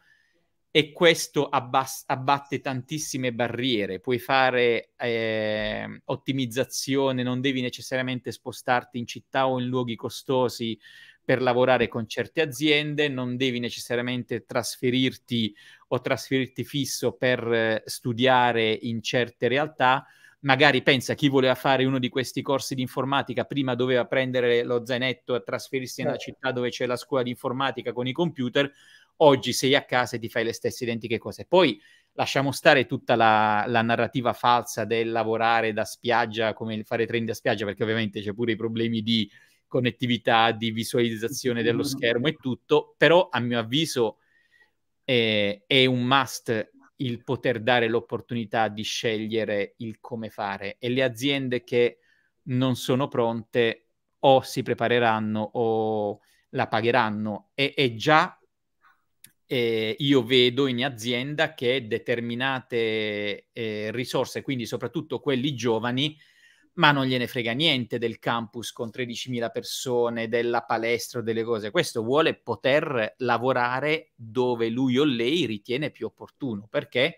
e questo abbas- abbatte tantissime barriere, puoi fare eh, ottimizzazione, non devi necessariamente spostarti in città o in luoghi costosi per lavorare con certe aziende, non devi necessariamente trasferirti o trasferirti fisso per eh, studiare in certe realtà. Magari pensa chi voleva fare uno di questi corsi di informatica prima doveva prendere lo zainetto e trasferirsi sì. nella certo. città dove c'è la scuola di informatica con i computer, oggi sei a casa e ti fai le stesse identiche cose. Poi lasciamo stare tutta la, la narrativa falsa del lavorare da spiaggia, come fare trend da spiaggia, perché ovviamente c'è pure i problemi di connettività, di visualizzazione dello mm-hmm. schermo e tutto, però a mio avviso eh, è un must il poter dare l'opportunità di scegliere il come fare e le aziende che non sono pronte o si prepareranno o la pagheranno e, e già eh, io vedo in azienda che determinate eh, risorse, quindi soprattutto quelli giovani, ma non gliene frega niente del campus con 13.000 persone, della palestra, delle cose. Questo vuole poter lavorare dove lui o lei ritiene più opportuno, perché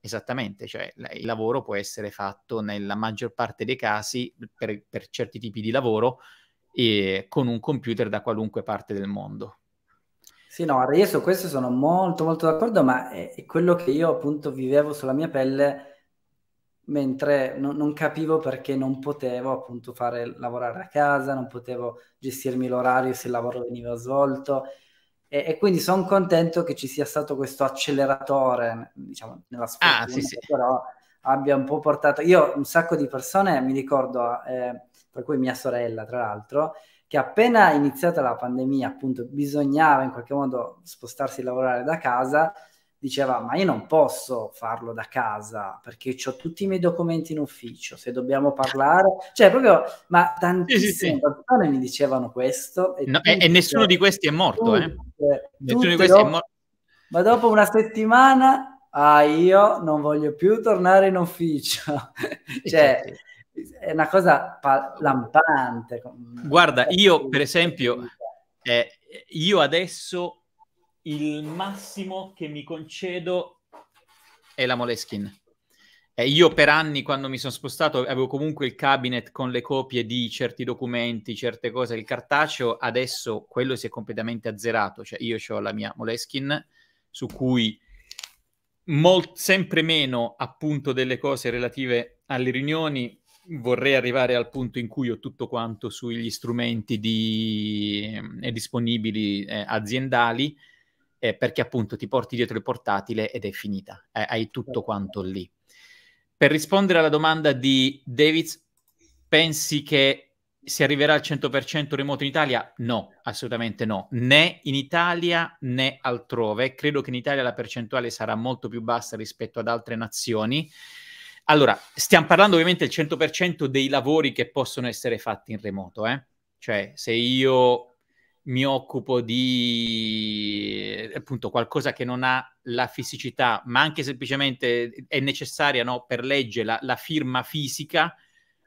esattamente, cioè il lavoro può essere fatto nella maggior parte dei casi, per, per certi tipi di lavoro, eh, con un computer da qualunque parte del mondo. Sì, no, io su questo sono molto molto d'accordo, ma è, è quello che io appunto vivevo sulla mia pelle mentre no, non capivo perché non potevo appunto fare lavorare a casa, non potevo gestirmi l'orario se il lavoro veniva svolto e, e quindi sono contento che ci sia stato questo acceleratore, diciamo, nella ah, scuola, ah, sì, sì. però abbia un po' portato... Io un sacco di persone, mi ricordo, eh, tra cui mia sorella tra l'altro, che appena iniziata la pandemia, appunto, bisognava in qualche modo spostarsi a lavorare da casa, diceva ma io non posso farlo da casa perché ho tutti i miei documenti in ufficio, se dobbiamo parlare, cioè proprio, ma tantissime sì, sì, sì. persone mi dicevano questo. E, no, tutte, e nessuno di questi è morto, tutte, eh? Tutte, eh, nessuno di questi è oh. morto. Ma dopo una settimana, ah, io non voglio più tornare in ufficio. cioè, è una cosa lampante. Guarda, cioè, io per esempio, eh, io adesso il massimo che mi concedo è la Moleskin. Eh, io per anni quando mi sono spostato avevo comunque il cabinet con le copie di certi documenti, certe cose, il cartaceo, adesso quello si è completamente azzerato, cioè io ho la mia Moleskin su cui molt- sempre meno appunto delle cose relative alle riunioni, vorrei arrivare al punto in cui ho tutto quanto sugli strumenti di, eh, disponibili eh, aziendali, eh, perché appunto ti porti dietro il portatile ed è finita, eh, hai tutto quanto lì. Per rispondere alla domanda di Davids, pensi che si arriverà al 100% remoto in Italia? No, assolutamente no, né in Italia né altrove. Credo che in Italia la percentuale sarà molto più bassa rispetto ad altre nazioni. Allora, stiamo parlando ovviamente del 100% dei lavori che possono essere fatti in remoto, eh? Cioè, se io mi occupo di appunto qualcosa che non ha la fisicità, ma anche semplicemente è necessaria no, per legge la, la, firma fisica,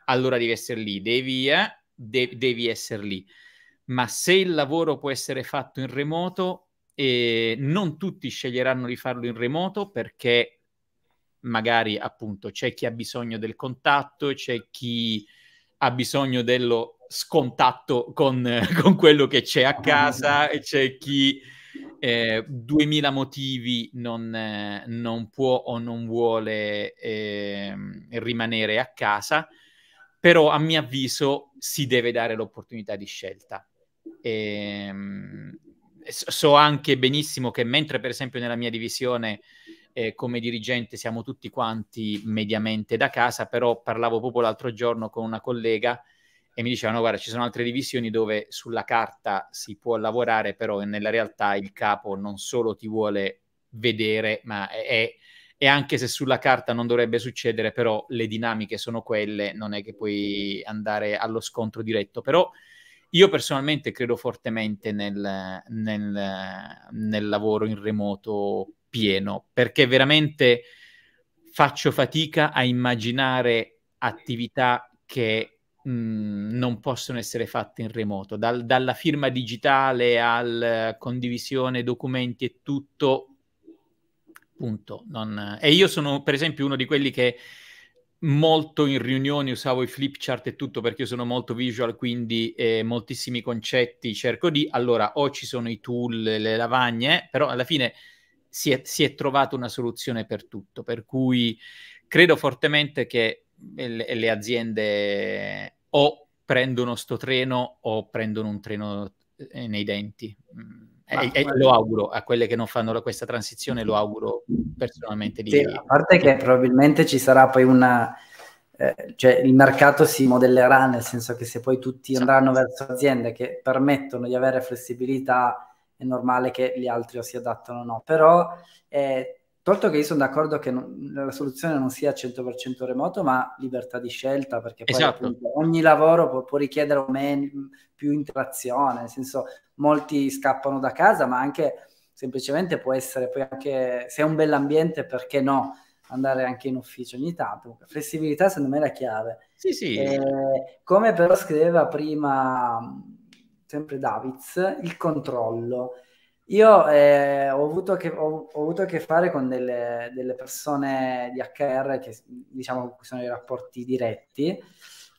allora devi essere lì, devi, eh, de- devi essere lì. Ma se il lavoro può essere fatto in remoto, eh, non tutti sceglieranno di farlo in remoto perché magari appunto c'è chi ha bisogno del contatto, c'è chi ha bisogno dello scontatto con, con quello che c'è a casa, c'è chi eh, motivi non, non, può o non vuole eh, rimanere a casa, però a mio avviso si deve dare l'opportunità di scelta. E, ehm, so anche benissimo che mentre per esempio nella mia divisione eh, come dirigente siamo tutti quanti mediamente da casa, però parlavo proprio l'altro giorno con una collega e mi dicevano guarda ci sono altre divisioni dove sulla carta si può lavorare, però nella realtà il capo non solo ti vuole vedere, ma è, e anche se sulla carta non dovrebbe succedere, però le dinamiche sono quelle, non è che puoi andare allo scontro diretto, però io personalmente credo fortemente nel, nel, nel lavoro in remoto pieno, perché veramente faccio fatica a immaginare attività che non possono essere fatte in remoto, Dal, dalla firma digitale alla condivisione documenti e tutto, punto. Non... E io sono per esempio uno di quelli che molto in riunioni usavo i flip chart e tutto perché io sono molto visual, quindi eh, moltissimi concetti cerco di... Allora, o ci sono i tool, le lavagne, però alla fine si è, si è trovata una soluzione per tutto, per cui credo fortemente che eh, le, eh, le aziende eh, o prendono sto treno o prendono un treno nei denti. Ah, e, e lo auguro a quelle che non fanno questa transizione, lo auguro personalmente. Di, sì, a parte che probabilmente ci sarà poi una... cioè il mercato si modellerà nel senso che se poi tutti andranno verso aziende che permettono di avere flessibilità è normale che gli altri o si adattano o no. Però, eh, tolto che io sono d'accordo che non, la soluzione non sia 100% remoto, ma libertà di scelta, perché poi esatto. appunto, ogni lavoro può, può richiedere meno, più interazione, nel senso molti scappano da casa, ma anche semplicemente può essere poi anche, se è un bell'ambiente, perché no? andare anche in ufficio ogni tanto. Flessibilità secondo me è la chiave. Sì, sì. Eh, come però scriveva prima sempre Davids, il controllo. Io eh, ho, avuto che, ho, ho, avuto a che fare con delle, delle, persone di HR che diciamo sono i rapporti diretti,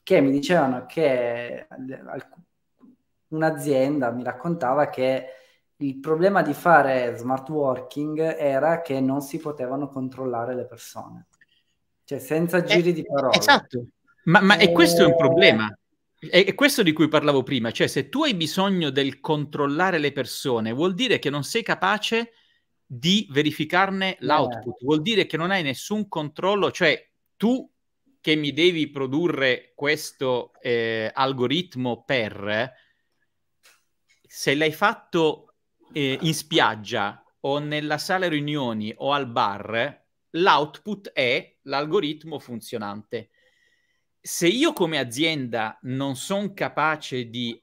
che mi dicevano che eh, alc- un'azienda mi raccontava che il problema di fare smart working era che non si potevano controllare le persone, cioè senza eh, giri eh, di parole. Esatto, ma, ma e questo è un eh, problema. È questo di cui parlavo prima, cioè se tu hai bisogno del controllare le persone, vuol dire che non sei capace di verificarne eh. l'output, vuol dire che non hai nessun controllo, cioè tu che mi devi produrre questo eh, algoritmo per, se l'hai fatto eh, in spiaggia o nella sala riunioni o al bar, l'output è l'algoritmo funzionante se io come azienda non sono capace di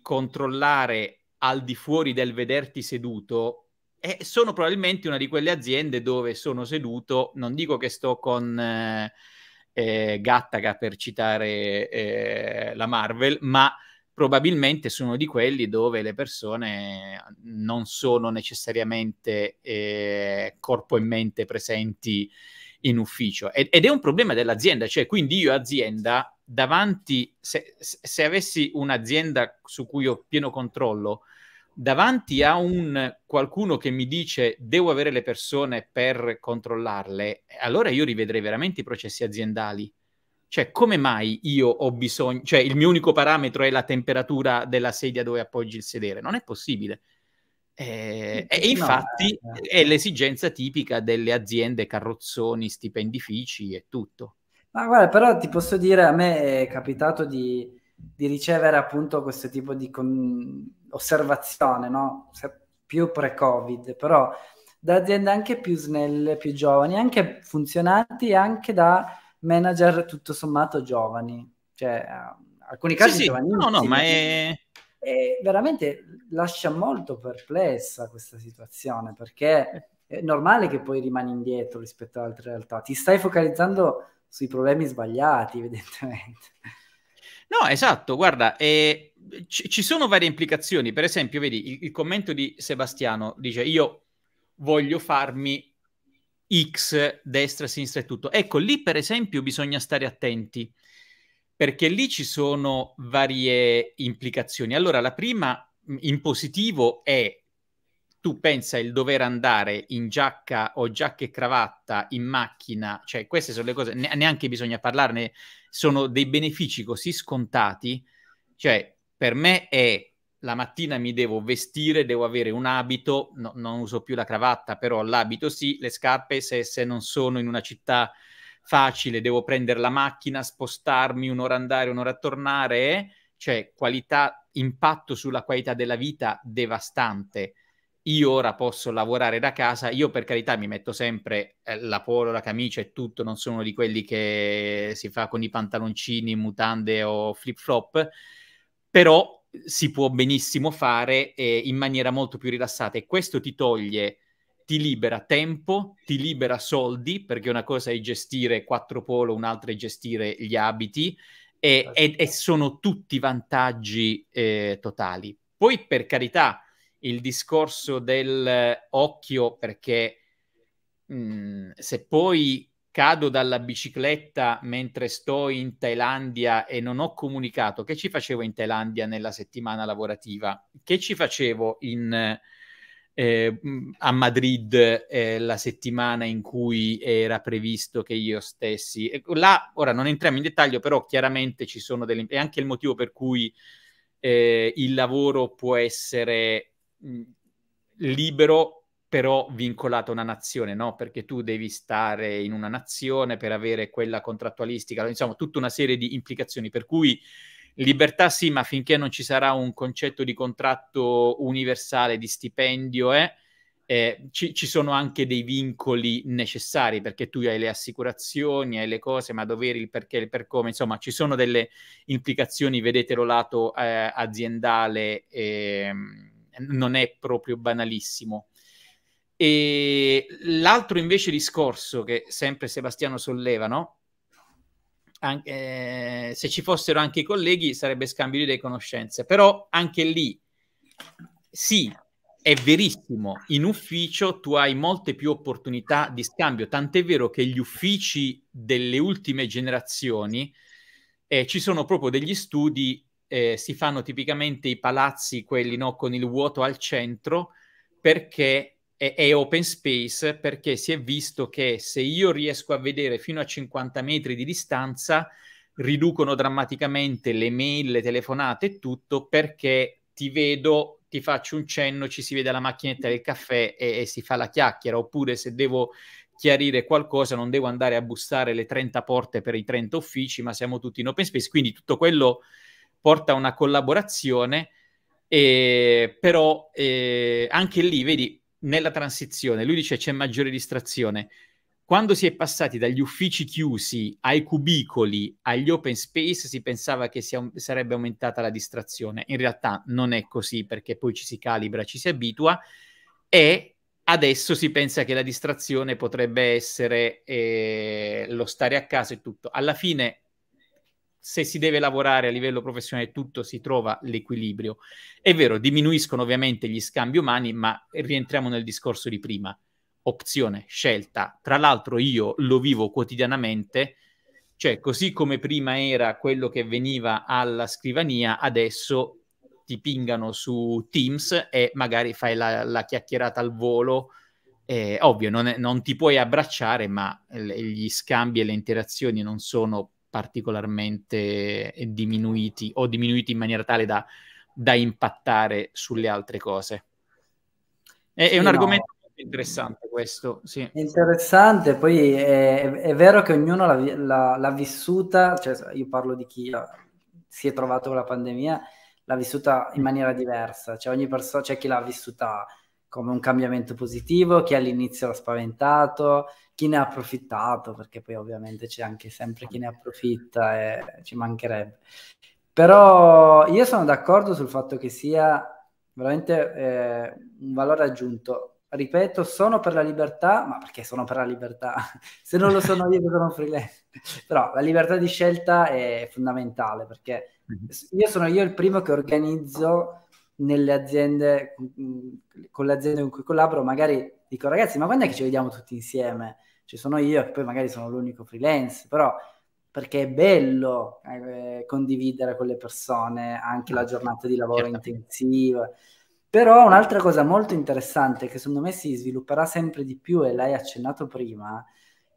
controllare al di fuori del vederti seduto, eh, sono probabilmente una di quelle aziende dove sono seduto, non dico che sto con eh, eh Gattaca per citare eh, la Marvel, ma probabilmente sono di quelli dove le persone non sono necessariamente eh, corpo e mente presenti in ufficio. Ed, ed è un problema dell'azienda, cioè quindi io azienda davanti, se, se avessi un'azienda su cui ho pieno controllo, davanti a un qualcuno che mi dice devo avere le persone per controllarle, allora io rivedrei veramente i processi aziendali. Cioè, come mai io ho bisogno, cioè il mio unico parametro è la temperatura della sedia dove appoggi il sedere? Non è possibile. Eh, e eh, infatti no, eh. è l'esigenza tipica delle aziende carrozzoni, stipendifici e tutto. Ma guarda, però ti posso dire, a me è capitato di, di ricevere appunto questo tipo di con... osservazione, no? Se, più pre-Covid, però da aziende anche più snelle, più giovani, anche funzionanti e anche da manager tutto sommato giovani. Cioè, alcuni casi sì, sì. No, no, ma è e veramente lascia molto perplessa questa situazione perché è normale che poi rimani indietro rispetto ad altre realtà. Ti stai focalizzando sui problemi sbagliati, evidentemente. No, esatto, guarda, eh, c- ci sono varie implicazioni. Per esempio, vedi, il, il commento di Sebastiano dice io voglio farmi X, destra, sinistra e tutto. Ecco, lì per esempio bisogna stare attenti, perché lì ci sono varie implicazioni. Allora, la prima mm, in positivo è tu pensa il dover andare in giacca o giacca e cravatta in macchina, cioè queste sono le cose, ne- neanche bisogna parlarne, sono dei benefici così scontati, cioè per me è la mattina mi devo vestire, devo avere un abito, no, non uso più la cravatta, però l'abito sì, le scarpe se, se non sono in una città facile, devo prendere la macchina, spostarmi, un'ora andare, un'ora tornare, eh? cioè qualità, impatto sulla qualità della vita devastante. Io ora posso lavorare da casa, io per carità mi metto sempre eh, la polo, la camicia e tutto, non sono di quelli che si fa con i pantaloncini, mutande o flip flop, però si può benissimo fare eh, in maniera molto più rilassata e questo ti toglie ti libera tempo, ti libera soldi, perché una cosa è gestire quattro polo, un'altra è gestire gli abiti, e, certo. e, e sono tutti vantaggi eh, totali. Poi, per carità, il discorso del eh, occhio, perché mh, mm, se poi cado dalla bicicletta mentre sto in Thailandia e non ho comunicato, che ci facevo in Thailandia nella settimana lavorativa? Che ci facevo in eh, a Madrid eh, la settimana in cui era previsto che io stessi. Là, ora non entriamo in dettaglio, però chiaramente ci sono delle... è anche il motivo per cui eh, il lavoro può essere libero, però vincolato a una nazione, no? Perché tu devi stare in una nazione per avere quella contrattualistica, insomma, tutta una serie di implicazioni, per cui Libertà sì, ma finché non ci sarà un concetto di contratto universale, di stipendio, eh, eh, ci, ci, sono anche dei vincoli necessari perché tu hai le assicurazioni, hai le cose, ma doveri, il perché, il per come, insomma ci sono delle implicazioni, vedetelo lato eh, aziendale, eh, non è proprio banalissimo. E l'altro invece discorso che sempre Sebastiano solleva, no? anche, eh, se ci fossero anche i colleghi sarebbe scambio di idee e conoscenze, però anche lì sì, è verissimo, in ufficio tu hai molte più opportunità di scambio, tant'è vero che gli uffici delle ultime generazioni eh, ci sono proprio degli studi, eh, si fanno tipicamente i palazzi, quelli no, con il vuoto al centro, perché è, è open space perché si è visto che se io riesco a vedere fino a 50 metri di distanza, riducono drammaticamente le mail, le telefonate e tutto perché ti vedo, ti faccio un cenno, ci si vede alla macchinetta del caffè e, e, si fa la chiacchiera, oppure se devo chiarire qualcosa non devo andare a bussare le 30 porte per i 30 uffici, ma siamo tutti in open space, quindi tutto quello porta a una collaborazione, e, eh, però eh, anche lì, vedi, nella transizione, lui dice c'è maggiore distrazione. Quando si è passati dagli uffici chiusi ai cubicoli, agli open space, si pensava che si, sarebbe aumentata la distrazione. In realtà non è così perché poi ci si calibra, ci si abitua e adesso si pensa che la distrazione potrebbe essere eh, lo stare a casa e tutto. Alla fine se si deve lavorare a livello professionale tutto si trova l'equilibrio. È vero, diminuiscono ovviamente gli scambi umani, ma rientriamo nel discorso di prima. Opzione, scelta. Tra l'altro io lo vivo quotidianamente, cioè così come prima era quello che veniva alla scrivania, adesso ti pingano su Teams e magari fai la, la chiacchierata al volo. Eh, ovvio, non, è, non ti puoi abbracciare, ma gli scambi e le interazioni non sono particolarmente eh, diminuiti o diminuiti in maniera tale da, da impattare sulle altre cose. È, sì, è un no. argomento interessante questo, sì. interessante, poi è, è, vero che ognuno l'ha, l'ha, l'ha vissuta, cioè io parlo di chi si è trovato con la pandemia, l'ha vissuta in mm. maniera diversa, cioè ogni persona, c'è chi l'ha vissuta come un cambiamento positivo, chi all'inizio l'ha spaventato, chi ne ha approfittato, perché poi ovviamente c'è anche sempre chi ne approfitta e ci mancherebbe. Però io sono d'accordo sul fatto che sia veramente eh, un valore aggiunto. Ripeto, sono per la libertà, ma perché sono per la libertà? Se non lo sono io, sono freelance. Però la libertà di scelta è fondamentale perché mhm. io sono io il primo che organizzo nelle aziende, con le aziende con cui collaboro, magari dico ragazzi, ma quando è che ci vediamo tutti insieme? Ci cioè, sono io che poi magari sono l'unico freelance, però perché è bello eh, condividere con le persone anche la ah, giornata di lavoro certo. intensiva. Però un'altra cosa molto interessante che secondo me si svilupperà sempre di più, e l'hai accennato prima,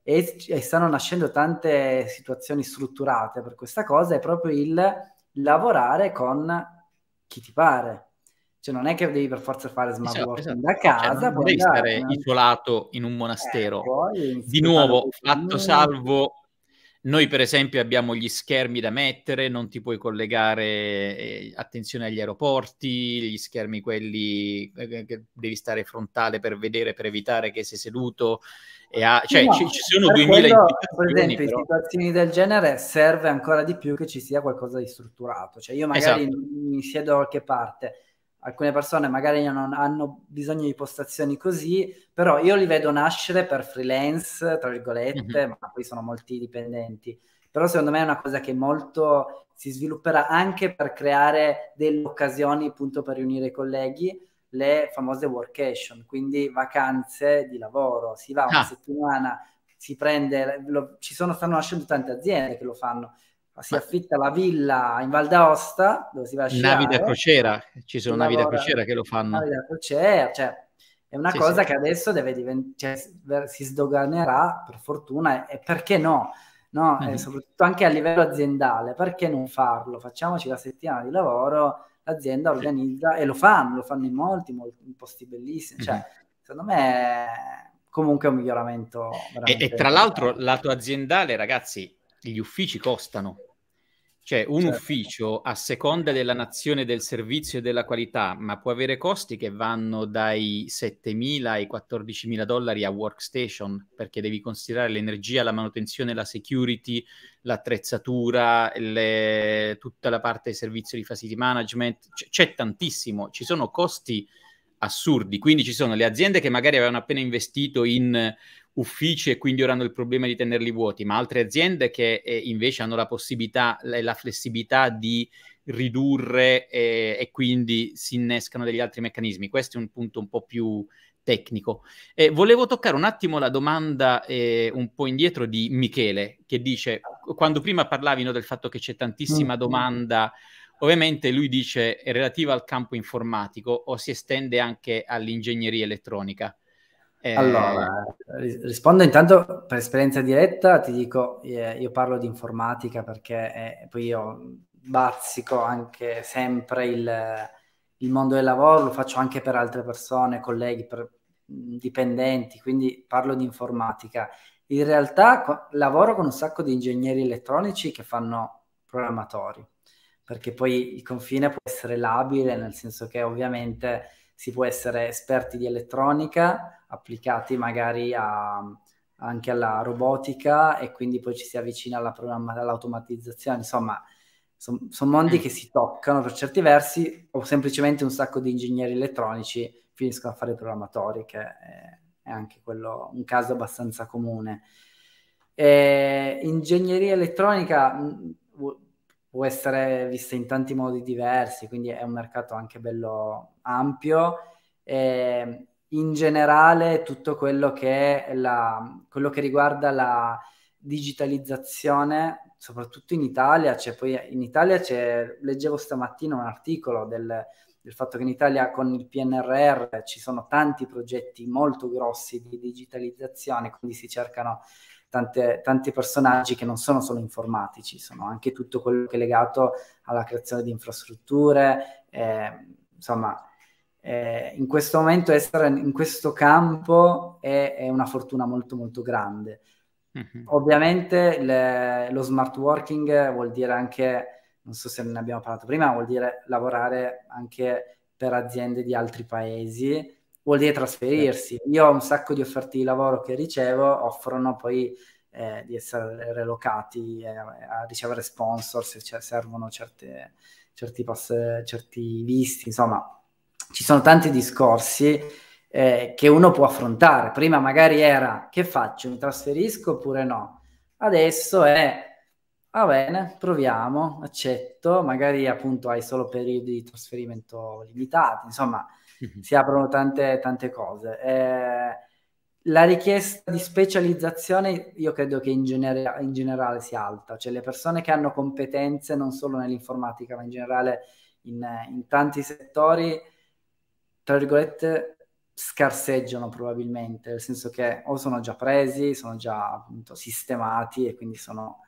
e, e stanno nascendo tante situazioni strutturate per questa cosa, è proprio il lavorare con chi ti pare. Cioè, non è che devi per forza fare smart esatto, working esatto. da cioè, casa. Cioè, non devi stare andare, isolato in un monastero. Eh, di nuovo, fatto salvo... Noi per esempio abbiamo gli schermi da mettere, non ti puoi collegare, eh, attenzione agli aeroporti, gli schermi quelli eh, che devi stare frontale per vedere, per evitare che sei seduto. E ha, cioè no, ci, ci, sono 2000 quello, Per esempio però. in situazioni del genere serve ancora di più che ci sia qualcosa di strutturato. Cioè io magari esatto. mi siedo da qualche parte, alcune persone magari non hanno bisogno di postazioni così, però io li vedo nascere per freelance, tra virgolette, mm-hmm. ma poi sono molti dipendenti. Però secondo me è una cosa che molto si svilupperà anche per creare delle occasioni appunto per riunire i colleghi, le famose workation, quindi vacanze di lavoro. Si va una ah. settimana, si prende, lo, ci sono, stanno nascendo tante aziende che lo fanno, si affitta la villa in Val d'Aosta dove si va a sciare. Navi da crociera, ci sono navi da crociera che lo fanno. Navi da crociera, cioè è una sì, cosa sì. che adesso deve diventare, cioè, si sdoganerà per fortuna e perché no? no? Mm-hmm. soprattutto anche a livello aziendale, perché non farlo? Facciamoci la settimana di lavoro, l'azienda organizza sì. e lo fanno, lo fanno in molti, molti in posti bellissimi, cioè, mm-hmm. secondo me comunque è un miglioramento. E, e tra l'altro lato aziendale, ragazzi, gli uffici costano cioè, un certo. ufficio a seconda della nazione del servizio e della qualità, ma può avere costi che vanno dai 7.000 ai 14.000 dollari a workstation, perché devi considerare l'energia, la manutenzione, la security, l'attrezzatura, le... tutta la parte servizio di facility management. C- c'è tantissimo, ci sono costi assurdi. Quindi ci sono le aziende che magari avevano appena investito in uffici e quindi ora hanno il problema di tenerli vuoti, ma altre aziende che eh, invece hanno la possibilità e la flessibilità di ridurre eh, e quindi si innescano degli altri meccanismi. Questo è un punto un po' più tecnico. Eh, volevo toccare un attimo la domanda eh, un po' indietro di Michele, che dice, quando prima parlavi no, del fatto che c'è tantissima mm. domanda, ovviamente lui dice è relativa al campo informatico o si estende anche all'ingegneria elettronica. Eh... Allora, rispondo intanto per esperienza diretta, ti dico, eh, io parlo di informatica perché eh, poi io bazzico anche sempre il, il mondo del lavoro, lo faccio anche per altre persone, colleghi, per dipendenti, quindi parlo di informatica. In realtà co- lavoro con un sacco di ingegneri elettronici che fanno programmatori, perché poi il confine può essere labile, nel senso che ovviamente si può essere esperti di elettronica, applicati magari a, anche alla robotica e quindi poi ci si avvicina alla programma, all'automatizzazione, insomma sono son mondi mm. che si toccano per certi versi o semplicemente un sacco di ingegneri elettronici finiscono a fare programmatori che è, è anche quello un caso abbastanza comune. E, ingegneria elettronica può essere vista in tanti modi diversi, quindi è un mercato anche bello ampio. E ehm, in generale tutto quello che, la, quello che riguarda la digitalizzazione, soprattutto in Italia, cioè poi in Italia c'è, leggevo stamattina un articolo del, del fatto che in Italia con il PNRR ci sono tanti progetti molto grossi di digitalizzazione, quindi si cercano tante, tanti personaggi che non sono solo informatici, sono anche tutto quello che è legato alla creazione di infrastrutture, eh, insomma, eh, in questo momento essere in questo campo è, è una fortuna molto molto grande. Mm-hmm. Ovviamente le, lo smart working vuol dire anche, non so se ne abbiamo parlato prima, vuol dire lavorare anche per aziende di altri paesi vuol dire trasferirsi. Certo. Io ho un sacco di offerte di lavoro che ricevo, offrono poi eh, di essere relocati, eh, a ricevere sponsor se c- servono certe, certi, post, certi visti, insomma ci sono tanti discorsi eh, che uno può affrontare. Prima magari era che faccio, mi trasferisco oppure no. Adesso è va ah, bene, proviamo, accetto, magari appunto hai solo periodi di trasferimento limitati, insomma si aprono tante, tante cose. Eh, la richiesta di specializzazione io credo che in, genera- in, generale sia alta, cioè le persone che hanno competenze non solo nell'informatica ma in generale in, in tanti settori, tra virgolette, scarseggiano probabilmente, nel senso che o sono già presi, sono già appunto sistemati e quindi sono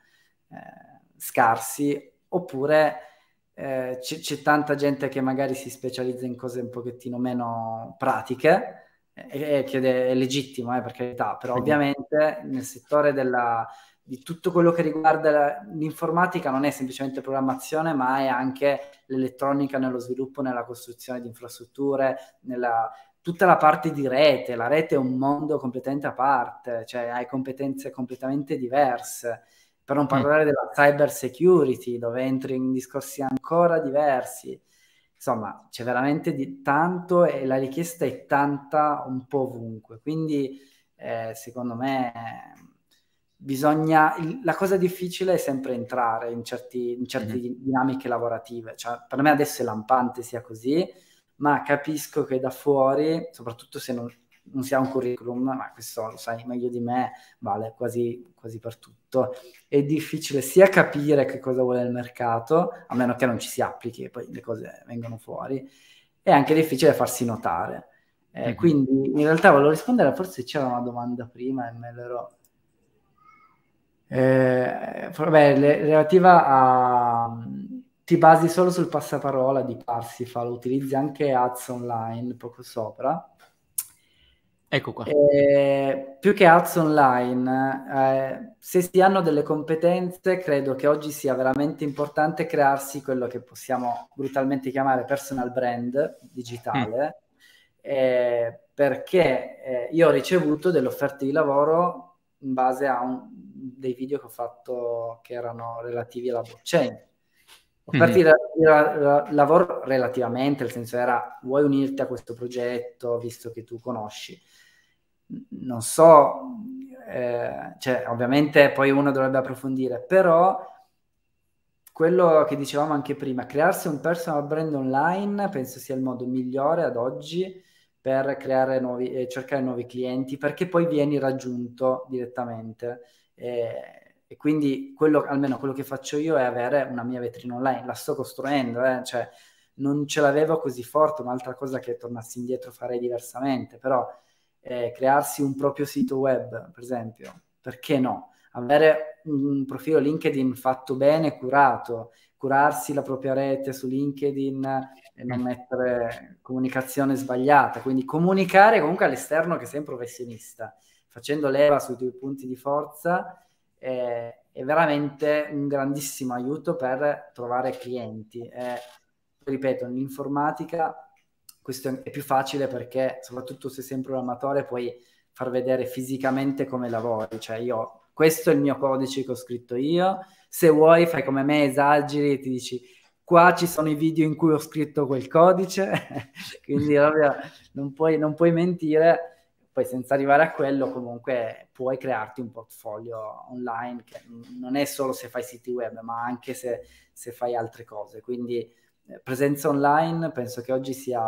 eh, scarsi, oppure eh, c- c'è tanta gente che magari si specializza in cose un pochettino meno pratiche, eh, che è, è legittimo eh, per carità, però sì. ovviamente nel settore della, di tutto quello che riguarda la, l'informatica non è semplicemente programmazione, ma è anche l'elettronica nello sviluppo, nella costruzione di infrastrutture, nella, tutta la parte di rete. La rete è un mondo completamente a parte, cioè hai competenze completamente diverse. Per non mm. parlare della cyber security, dove entri in discorsi ancora diversi. Insomma, c'è veramente di tanto e la richiesta è tanta un po' ovunque. Quindi, eh, secondo me, bisogna... la cosa difficile è sempre entrare in, certi, in certe mm. Mm-hmm. dinamiche lavorative. Cioè, per me adesso è lampante sia così, ma capisco che da fuori, soprattutto se non, non si ha un curriculum, ma questo lo sai meglio di me, vale quasi, quasi per tutto. È difficile sia capire che cosa vuole il mercato, a meno che non ci si applichi e poi le cose vengono fuori, è anche difficile farsi notare. Eh, mm-hmm. Quindi in realtà volevo rispondere, forse c'era una domanda prima e me l'ero... Eh, vabbè, le, relativa a ti basi solo sul passaparola di Parsifal, utilizzi anche ads online poco sopra. Ecco qua. Eh, più che ads online, eh, se si hanno delle competenze, credo che oggi sia veramente importante crearsi quello che possiamo brutalmente chiamare personal brand digitale, mm. eh, perché eh, io ho ricevuto delle offerte di lavoro in base a un, dei video che ho fatto che erano relativi alla blockchain. Mm-hmm. Offerte mm. di la, lavoro relativamente, nel senso era vuoi unirti a questo progetto visto che tu conosci non so, eh, cioè, ovviamente poi uno dovrebbe approfondire, però quello che dicevamo anche prima, crearsi un personal brand online penso sia il modo migliore ad oggi per creare nuovi, eh, cercare nuovi clienti, perché poi vieni raggiunto direttamente. Eh, e quindi quello, almeno quello che faccio io è avere una mia vetrina online, la sto costruendo, eh, cioè non ce l'avevo così forte, un'altra cosa che tornassi indietro farei diversamente, però eh, crearsi un proprio sito web, per esempio, perché no? Avere un profilo LinkedIn fatto bene, curato, curarsi la propria rete su LinkedIn e non mm. mettere comunicazione sbagliata, quindi comunicare comunque all'esterno che sei un professionista, facendo leva sui tuoi punti di forza eh, è veramente un grandissimo aiuto per trovare clienti. Eh, ripeto, l'informatica questo è più facile perché soprattutto se sei un programmatore puoi far vedere fisicamente come lavori, cioè io questo è il mio codice che ho scritto io, se vuoi fai come me, esageri e ti dici qua ci sono i video in cui ho scritto quel codice, quindi ovvio, non, puoi, non puoi mentire poi senza arrivare a quello comunque puoi crearti un portfolio online che non è solo se fai siti web ma anche se, se fai altre cose quindi eh, presenza online penso che oggi sia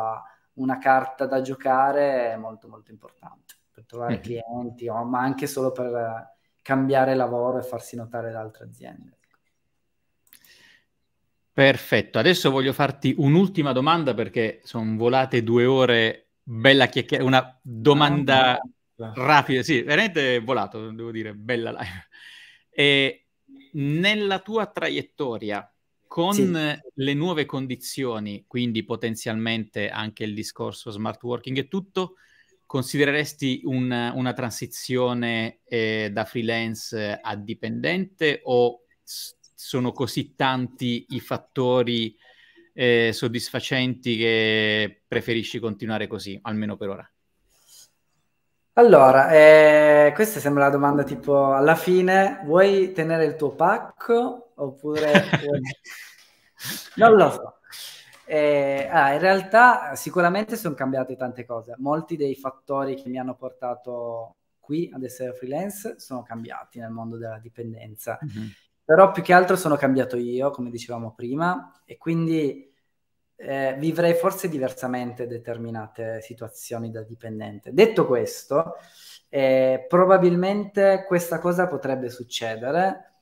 una carta da giocare molto molto importante per trovare mm. clienti, o, ma anche solo per eh, cambiare lavoro e farsi notare da altre aziende. Perfetto, adesso voglio farti un'ultima domanda perché sono volate due ore, bella chiacchierata, una domanda ah, rapida, sì, veramente volato, devo dire, bella live. E nella tua traiettoria, con sì. le nuove condizioni, quindi potenzialmente anche il discorso smart working e tutto, considereresti un, una transizione eh, da freelance a dipendente o s- sono così tanti i fattori eh, soddisfacenti che preferisci continuare così, almeno per ora? Allora, eh, questa sembra la domanda tipo alla fine, vuoi tenere il tuo pacco oppure... non lo so. Eh, ah, in realtà sicuramente sono cambiate tante cose, molti dei fattori che mi hanno portato qui ad essere freelance sono cambiati nel mondo della dipendenza, mm-hmm. però più che altro sono cambiato io, come dicevamo prima, e quindi eh, vivrei forse diversamente determinate situazioni da dipendente. Detto questo, eh, probabilmente questa cosa potrebbe succedere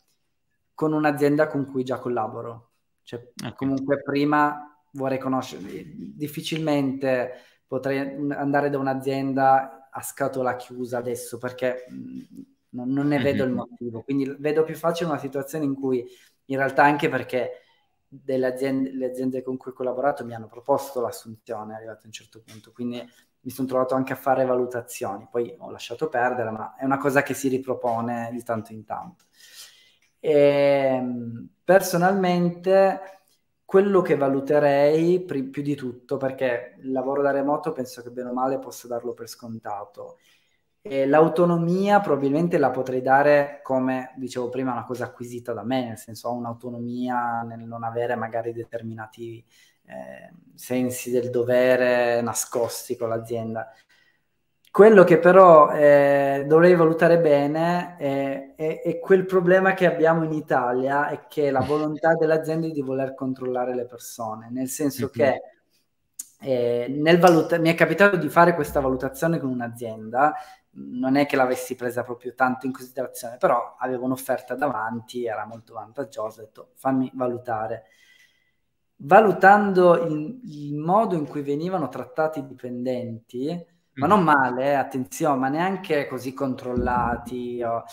con un'azienda con cui già collaboro. Cioè, okay. comunque prima vorrei conoscere, Difficilmente potrei andare da un'azienda a scatola chiusa adesso perché non, non ne mm-hmm. vedo mhm. il motivo. Quindi vedo più facile una situazione in cui in realtà anche perché delle aziende, le aziende con cui ho collaborato mi hanno proposto l'assunzione è arrivato a un certo punto, quindi mi sono trovato anche a fare valutazioni, poi ho lasciato perdere, ma è una cosa che si ripropone di tanto in tanto. E, ehm, personalmente quello che valuterei pri- più di tutto, perché il lavoro da remoto penso che bene o male possa darlo per scontato, e l'autonomia probabilmente la potrei dare, come dicevo prima, una cosa acquisita da me, nel senso ho un'autonomia nel non avere magari determinati eh, sensi del dovere nascosti con l'azienda. Quello che però eh, dovrei valutare bene è, è, è, quel problema che abbiamo in Italia, è che la volontà dell'azienda è di voler controllare le persone, nel senso mm-hmm. che eh, nel valuta- mi è capitato di fare questa valutazione con un'azienda non è che l'avessi presa proprio tanto in considerazione, però avevo un'offerta davanti, era molto vantaggiosa, ho detto fammi valutare. Valutando il, il modo in cui venivano trattati i dipendenti, mm. ma non male, eh, attenzione, ma neanche così controllati, oh,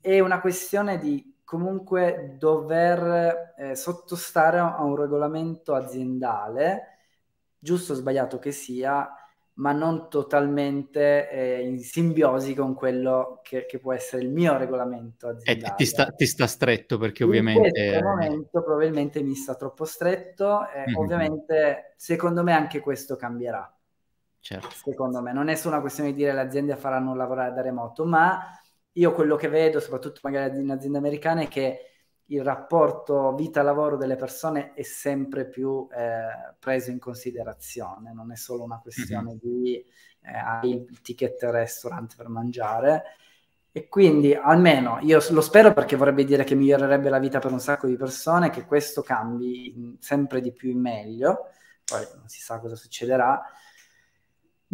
è una questione di comunque dover eh, sottostare a un regolamento aziendale, giusto o sbagliato che sia, ma non totalmente eh, in simbiosi con quello che, che, può essere il mio regolamento eh, aziendale. E ti sta, ti sta stretto perché ovviamente... In questo momento probabilmente mi sta troppo stretto e eh, mm-hmm. ovviamente secondo me anche questo cambierà. Certo. Secondo me non è solo una questione di dire le aziende faranno lavorare da remoto, ma io quello che vedo, soprattutto magari in aziende americane, è che il rapporto vita-lavoro delle persone è sempre più eh, preso in considerazione, non è solo una questione mhm. di eh, il ticket restaurant per mangiare. E quindi almeno io lo spero perché vorrebbe dire che migliorerebbe la vita per un sacco di persone, che questo cambi sempre di più in meglio, poi non si sa cosa succederà,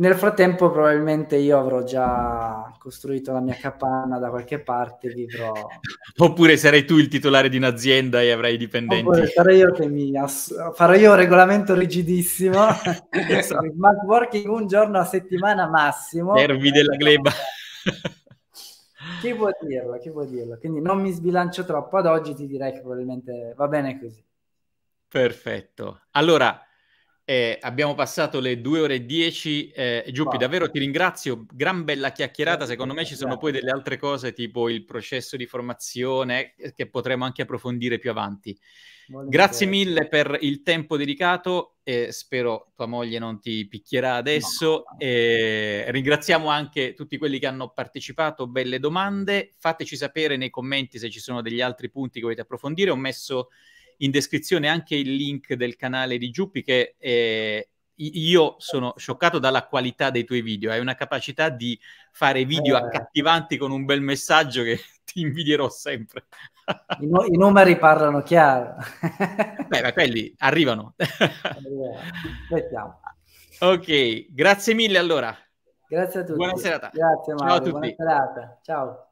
nel frattempo probabilmente io avrò già costruito la mia capanna da qualche parte, vivrò... Oppure sarai tu il titolare di un'azienda e avrai i dipendenti. Oppure sarò io che mi... Ass- farò io un regolamento rigidissimo, esatto. working un giorno a settimana massimo. Nervi della gleba. chi può dirlo, chi può dirlo. Quindi non mi sbilancio troppo ad oggi, ti direi che probabilmente va bene così. Perfetto. Allora... Eh, abbiamo passato le 2 ore e 10. Eh, Giuppi, wow. davvero ti ringrazio. Gran bella chiacchierata. Secondo me ci sono poi delle altre cose, tipo il processo di formazione, eh, che potremo anche approfondire più avanti. Volete. Grazie mille per il tempo dedicato. Eh, spero tua moglie non ti picchierà adesso. No. Eh, ringraziamo anche tutti quelli che hanno partecipato. Belle domande. Fateci sapere nei commenti se ci sono degli altri punti che volete approfondire. Ho messo in descrizione anche il link del canale di Giuppi che eh, io sono scioccato dalla qualità dei tuoi video, hai una capacità di fare video eh. accattivanti con un bel messaggio che ti invidierò sempre. I, no- i numeri parlano chiaro. Beh, ma quelli arrivano. Aspettiamo. Ok, grazie mille allora. Grazie a tutti. Buona serata. Grazie Mario, Ciao a tutti. Buona serata. Ciao.